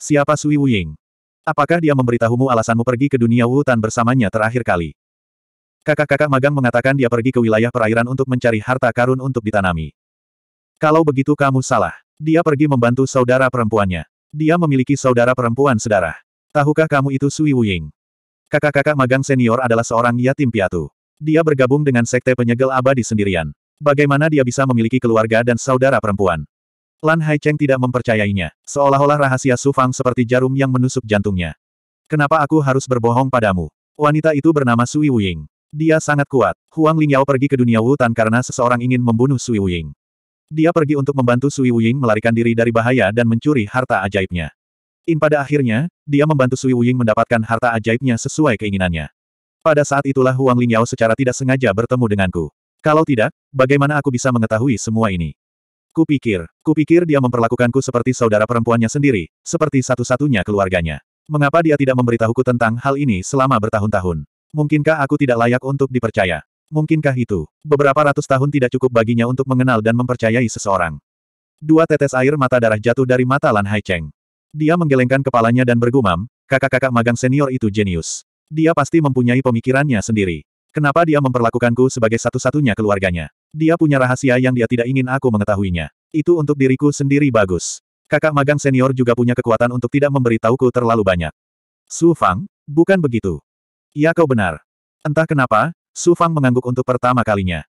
Siapa Sui Wuying? Apakah dia memberitahumu alasanmu pergi ke dunia Tan bersamanya terakhir kali? Kakak-kakak magang mengatakan dia pergi ke wilayah perairan untuk mencari harta karun untuk ditanami. Kalau begitu kamu salah. Dia pergi membantu saudara perempuannya. Dia memiliki saudara perempuan sedarah. Tahukah kamu itu Sui Wuying? Kakak-kakak magang senior adalah seorang yatim piatu. Dia bergabung dengan sekte penyegel abadi sendirian. Bagaimana dia bisa memiliki keluarga dan saudara perempuan? Lan Hai Cheng tidak mempercayainya, seolah-olah rahasia Su Fang seperti jarum yang menusuk jantungnya. Kenapa aku harus berbohong padamu? Wanita itu bernama Sui Wuying. Dia sangat kuat. Huang Lingyao pergi ke dunia Wutan karena seseorang ingin membunuh Sui Wuying. Dia pergi untuk membantu Sui Wuying melarikan diri dari bahaya dan mencuri harta ajaibnya. In pada akhirnya, dia membantu Sui Wuying mendapatkan harta ajaibnya sesuai keinginannya. Pada saat itulah Huang Lingyao secara tidak sengaja bertemu denganku. Kalau tidak, bagaimana aku bisa mengetahui semua ini? Kupikir, kupikir dia memperlakukanku seperti saudara perempuannya sendiri, seperti satu-satunya keluarganya. Mengapa dia tidak memberitahuku tentang hal ini selama bertahun-tahun? Mungkinkah aku tidak layak untuk dipercaya? Mungkinkah itu? Beberapa ratus tahun tidak cukup baginya untuk mengenal dan mempercayai seseorang. Dua tetes air mata darah jatuh dari mata Lan Haicheng. Dia menggelengkan kepalanya dan bergumam, kakak-kakak magang senior itu jenius. Dia pasti mempunyai pemikirannya sendiri. Kenapa dia memperlakukanku sebagai satu-satunya keluarganya? Dia punya rahasia yang dia tidak ingin aku mengetahuinya. Itu untuk diriku sendiri bagus. Kakak magang senior juga punya kekuatan untuk tidak memberitahuku terlalu banyak. Su Fang, bukan begitu. Ya, kau benar. Entah kenapa, Su Fang mengangguk untuk pertama kalinya.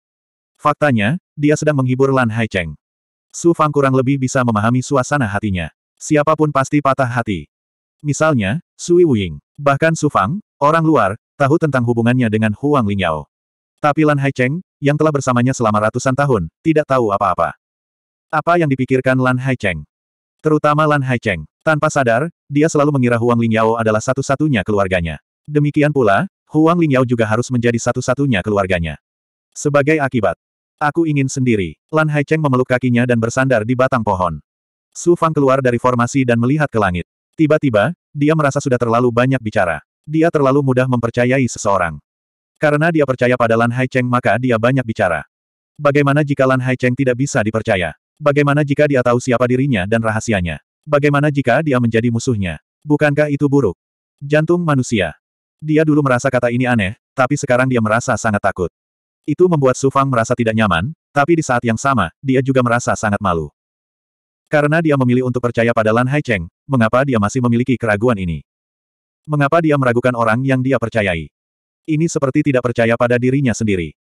Faktanya, dia sedang menghibur Lan Haicheng. Su Fang kurang lebih bisa memahami suasana hatinya. Siapapun pasti patah hati. Misalnya, Sui Wuying. Bahkan Su Fang, orang luar, tahu tentang hubungannya dengan Huang Lingyao. Tapi Lan Haicheng, yang telah bersamanya selama ratusan tahun, tidak tahu apa-apa. Apa yang dipikirkan Lan Haicheng? Terutama Lan Haicheng. Tanpa sadar, dia selalu mengira Huang Lingyao adalah satu-satunya keluarganya. Demikian pula, Huang Lingyao juga harus menjadi satu-satunya keluarganya. Sebagai akibat, aku ingin sendiri. Lan Haicheng memeluk kakinya dan bersandar di batang pohon. Su Fang keluar dari formasi dan melihat ke langit. Tiba-tiba, dia merasa sudah terlalu banyak bicara. Dia terlalu mudah mempercayai seseorang. Karena dia percaya pada Lan Haicheng maka dia banyak bicara. Bagaimana jika Lan Haicheng tidak bisa dipercaya? Bagaimana jika dia tahu siapa dirinya dan rahasianya? Bagaimana jika dia menjadi musuhnya? Bukankah itu buruk? Jantung manusia. Dia dulu merasa kata ini aneh, tapi sekarang dia merasa sangat takut. Itu membuat Su Fang merasa tidak nyaman, tapi di saat yang sama, dia juga merasa sangat malu. Karena dia memilih untuk percaya pada Lan Hai Cheng, mengapa dia masih memiliki keraguan ini? Mengapa dia meragukan orang yang dia percayai? Ini seperti tidak percaya pada dirinya sendiri.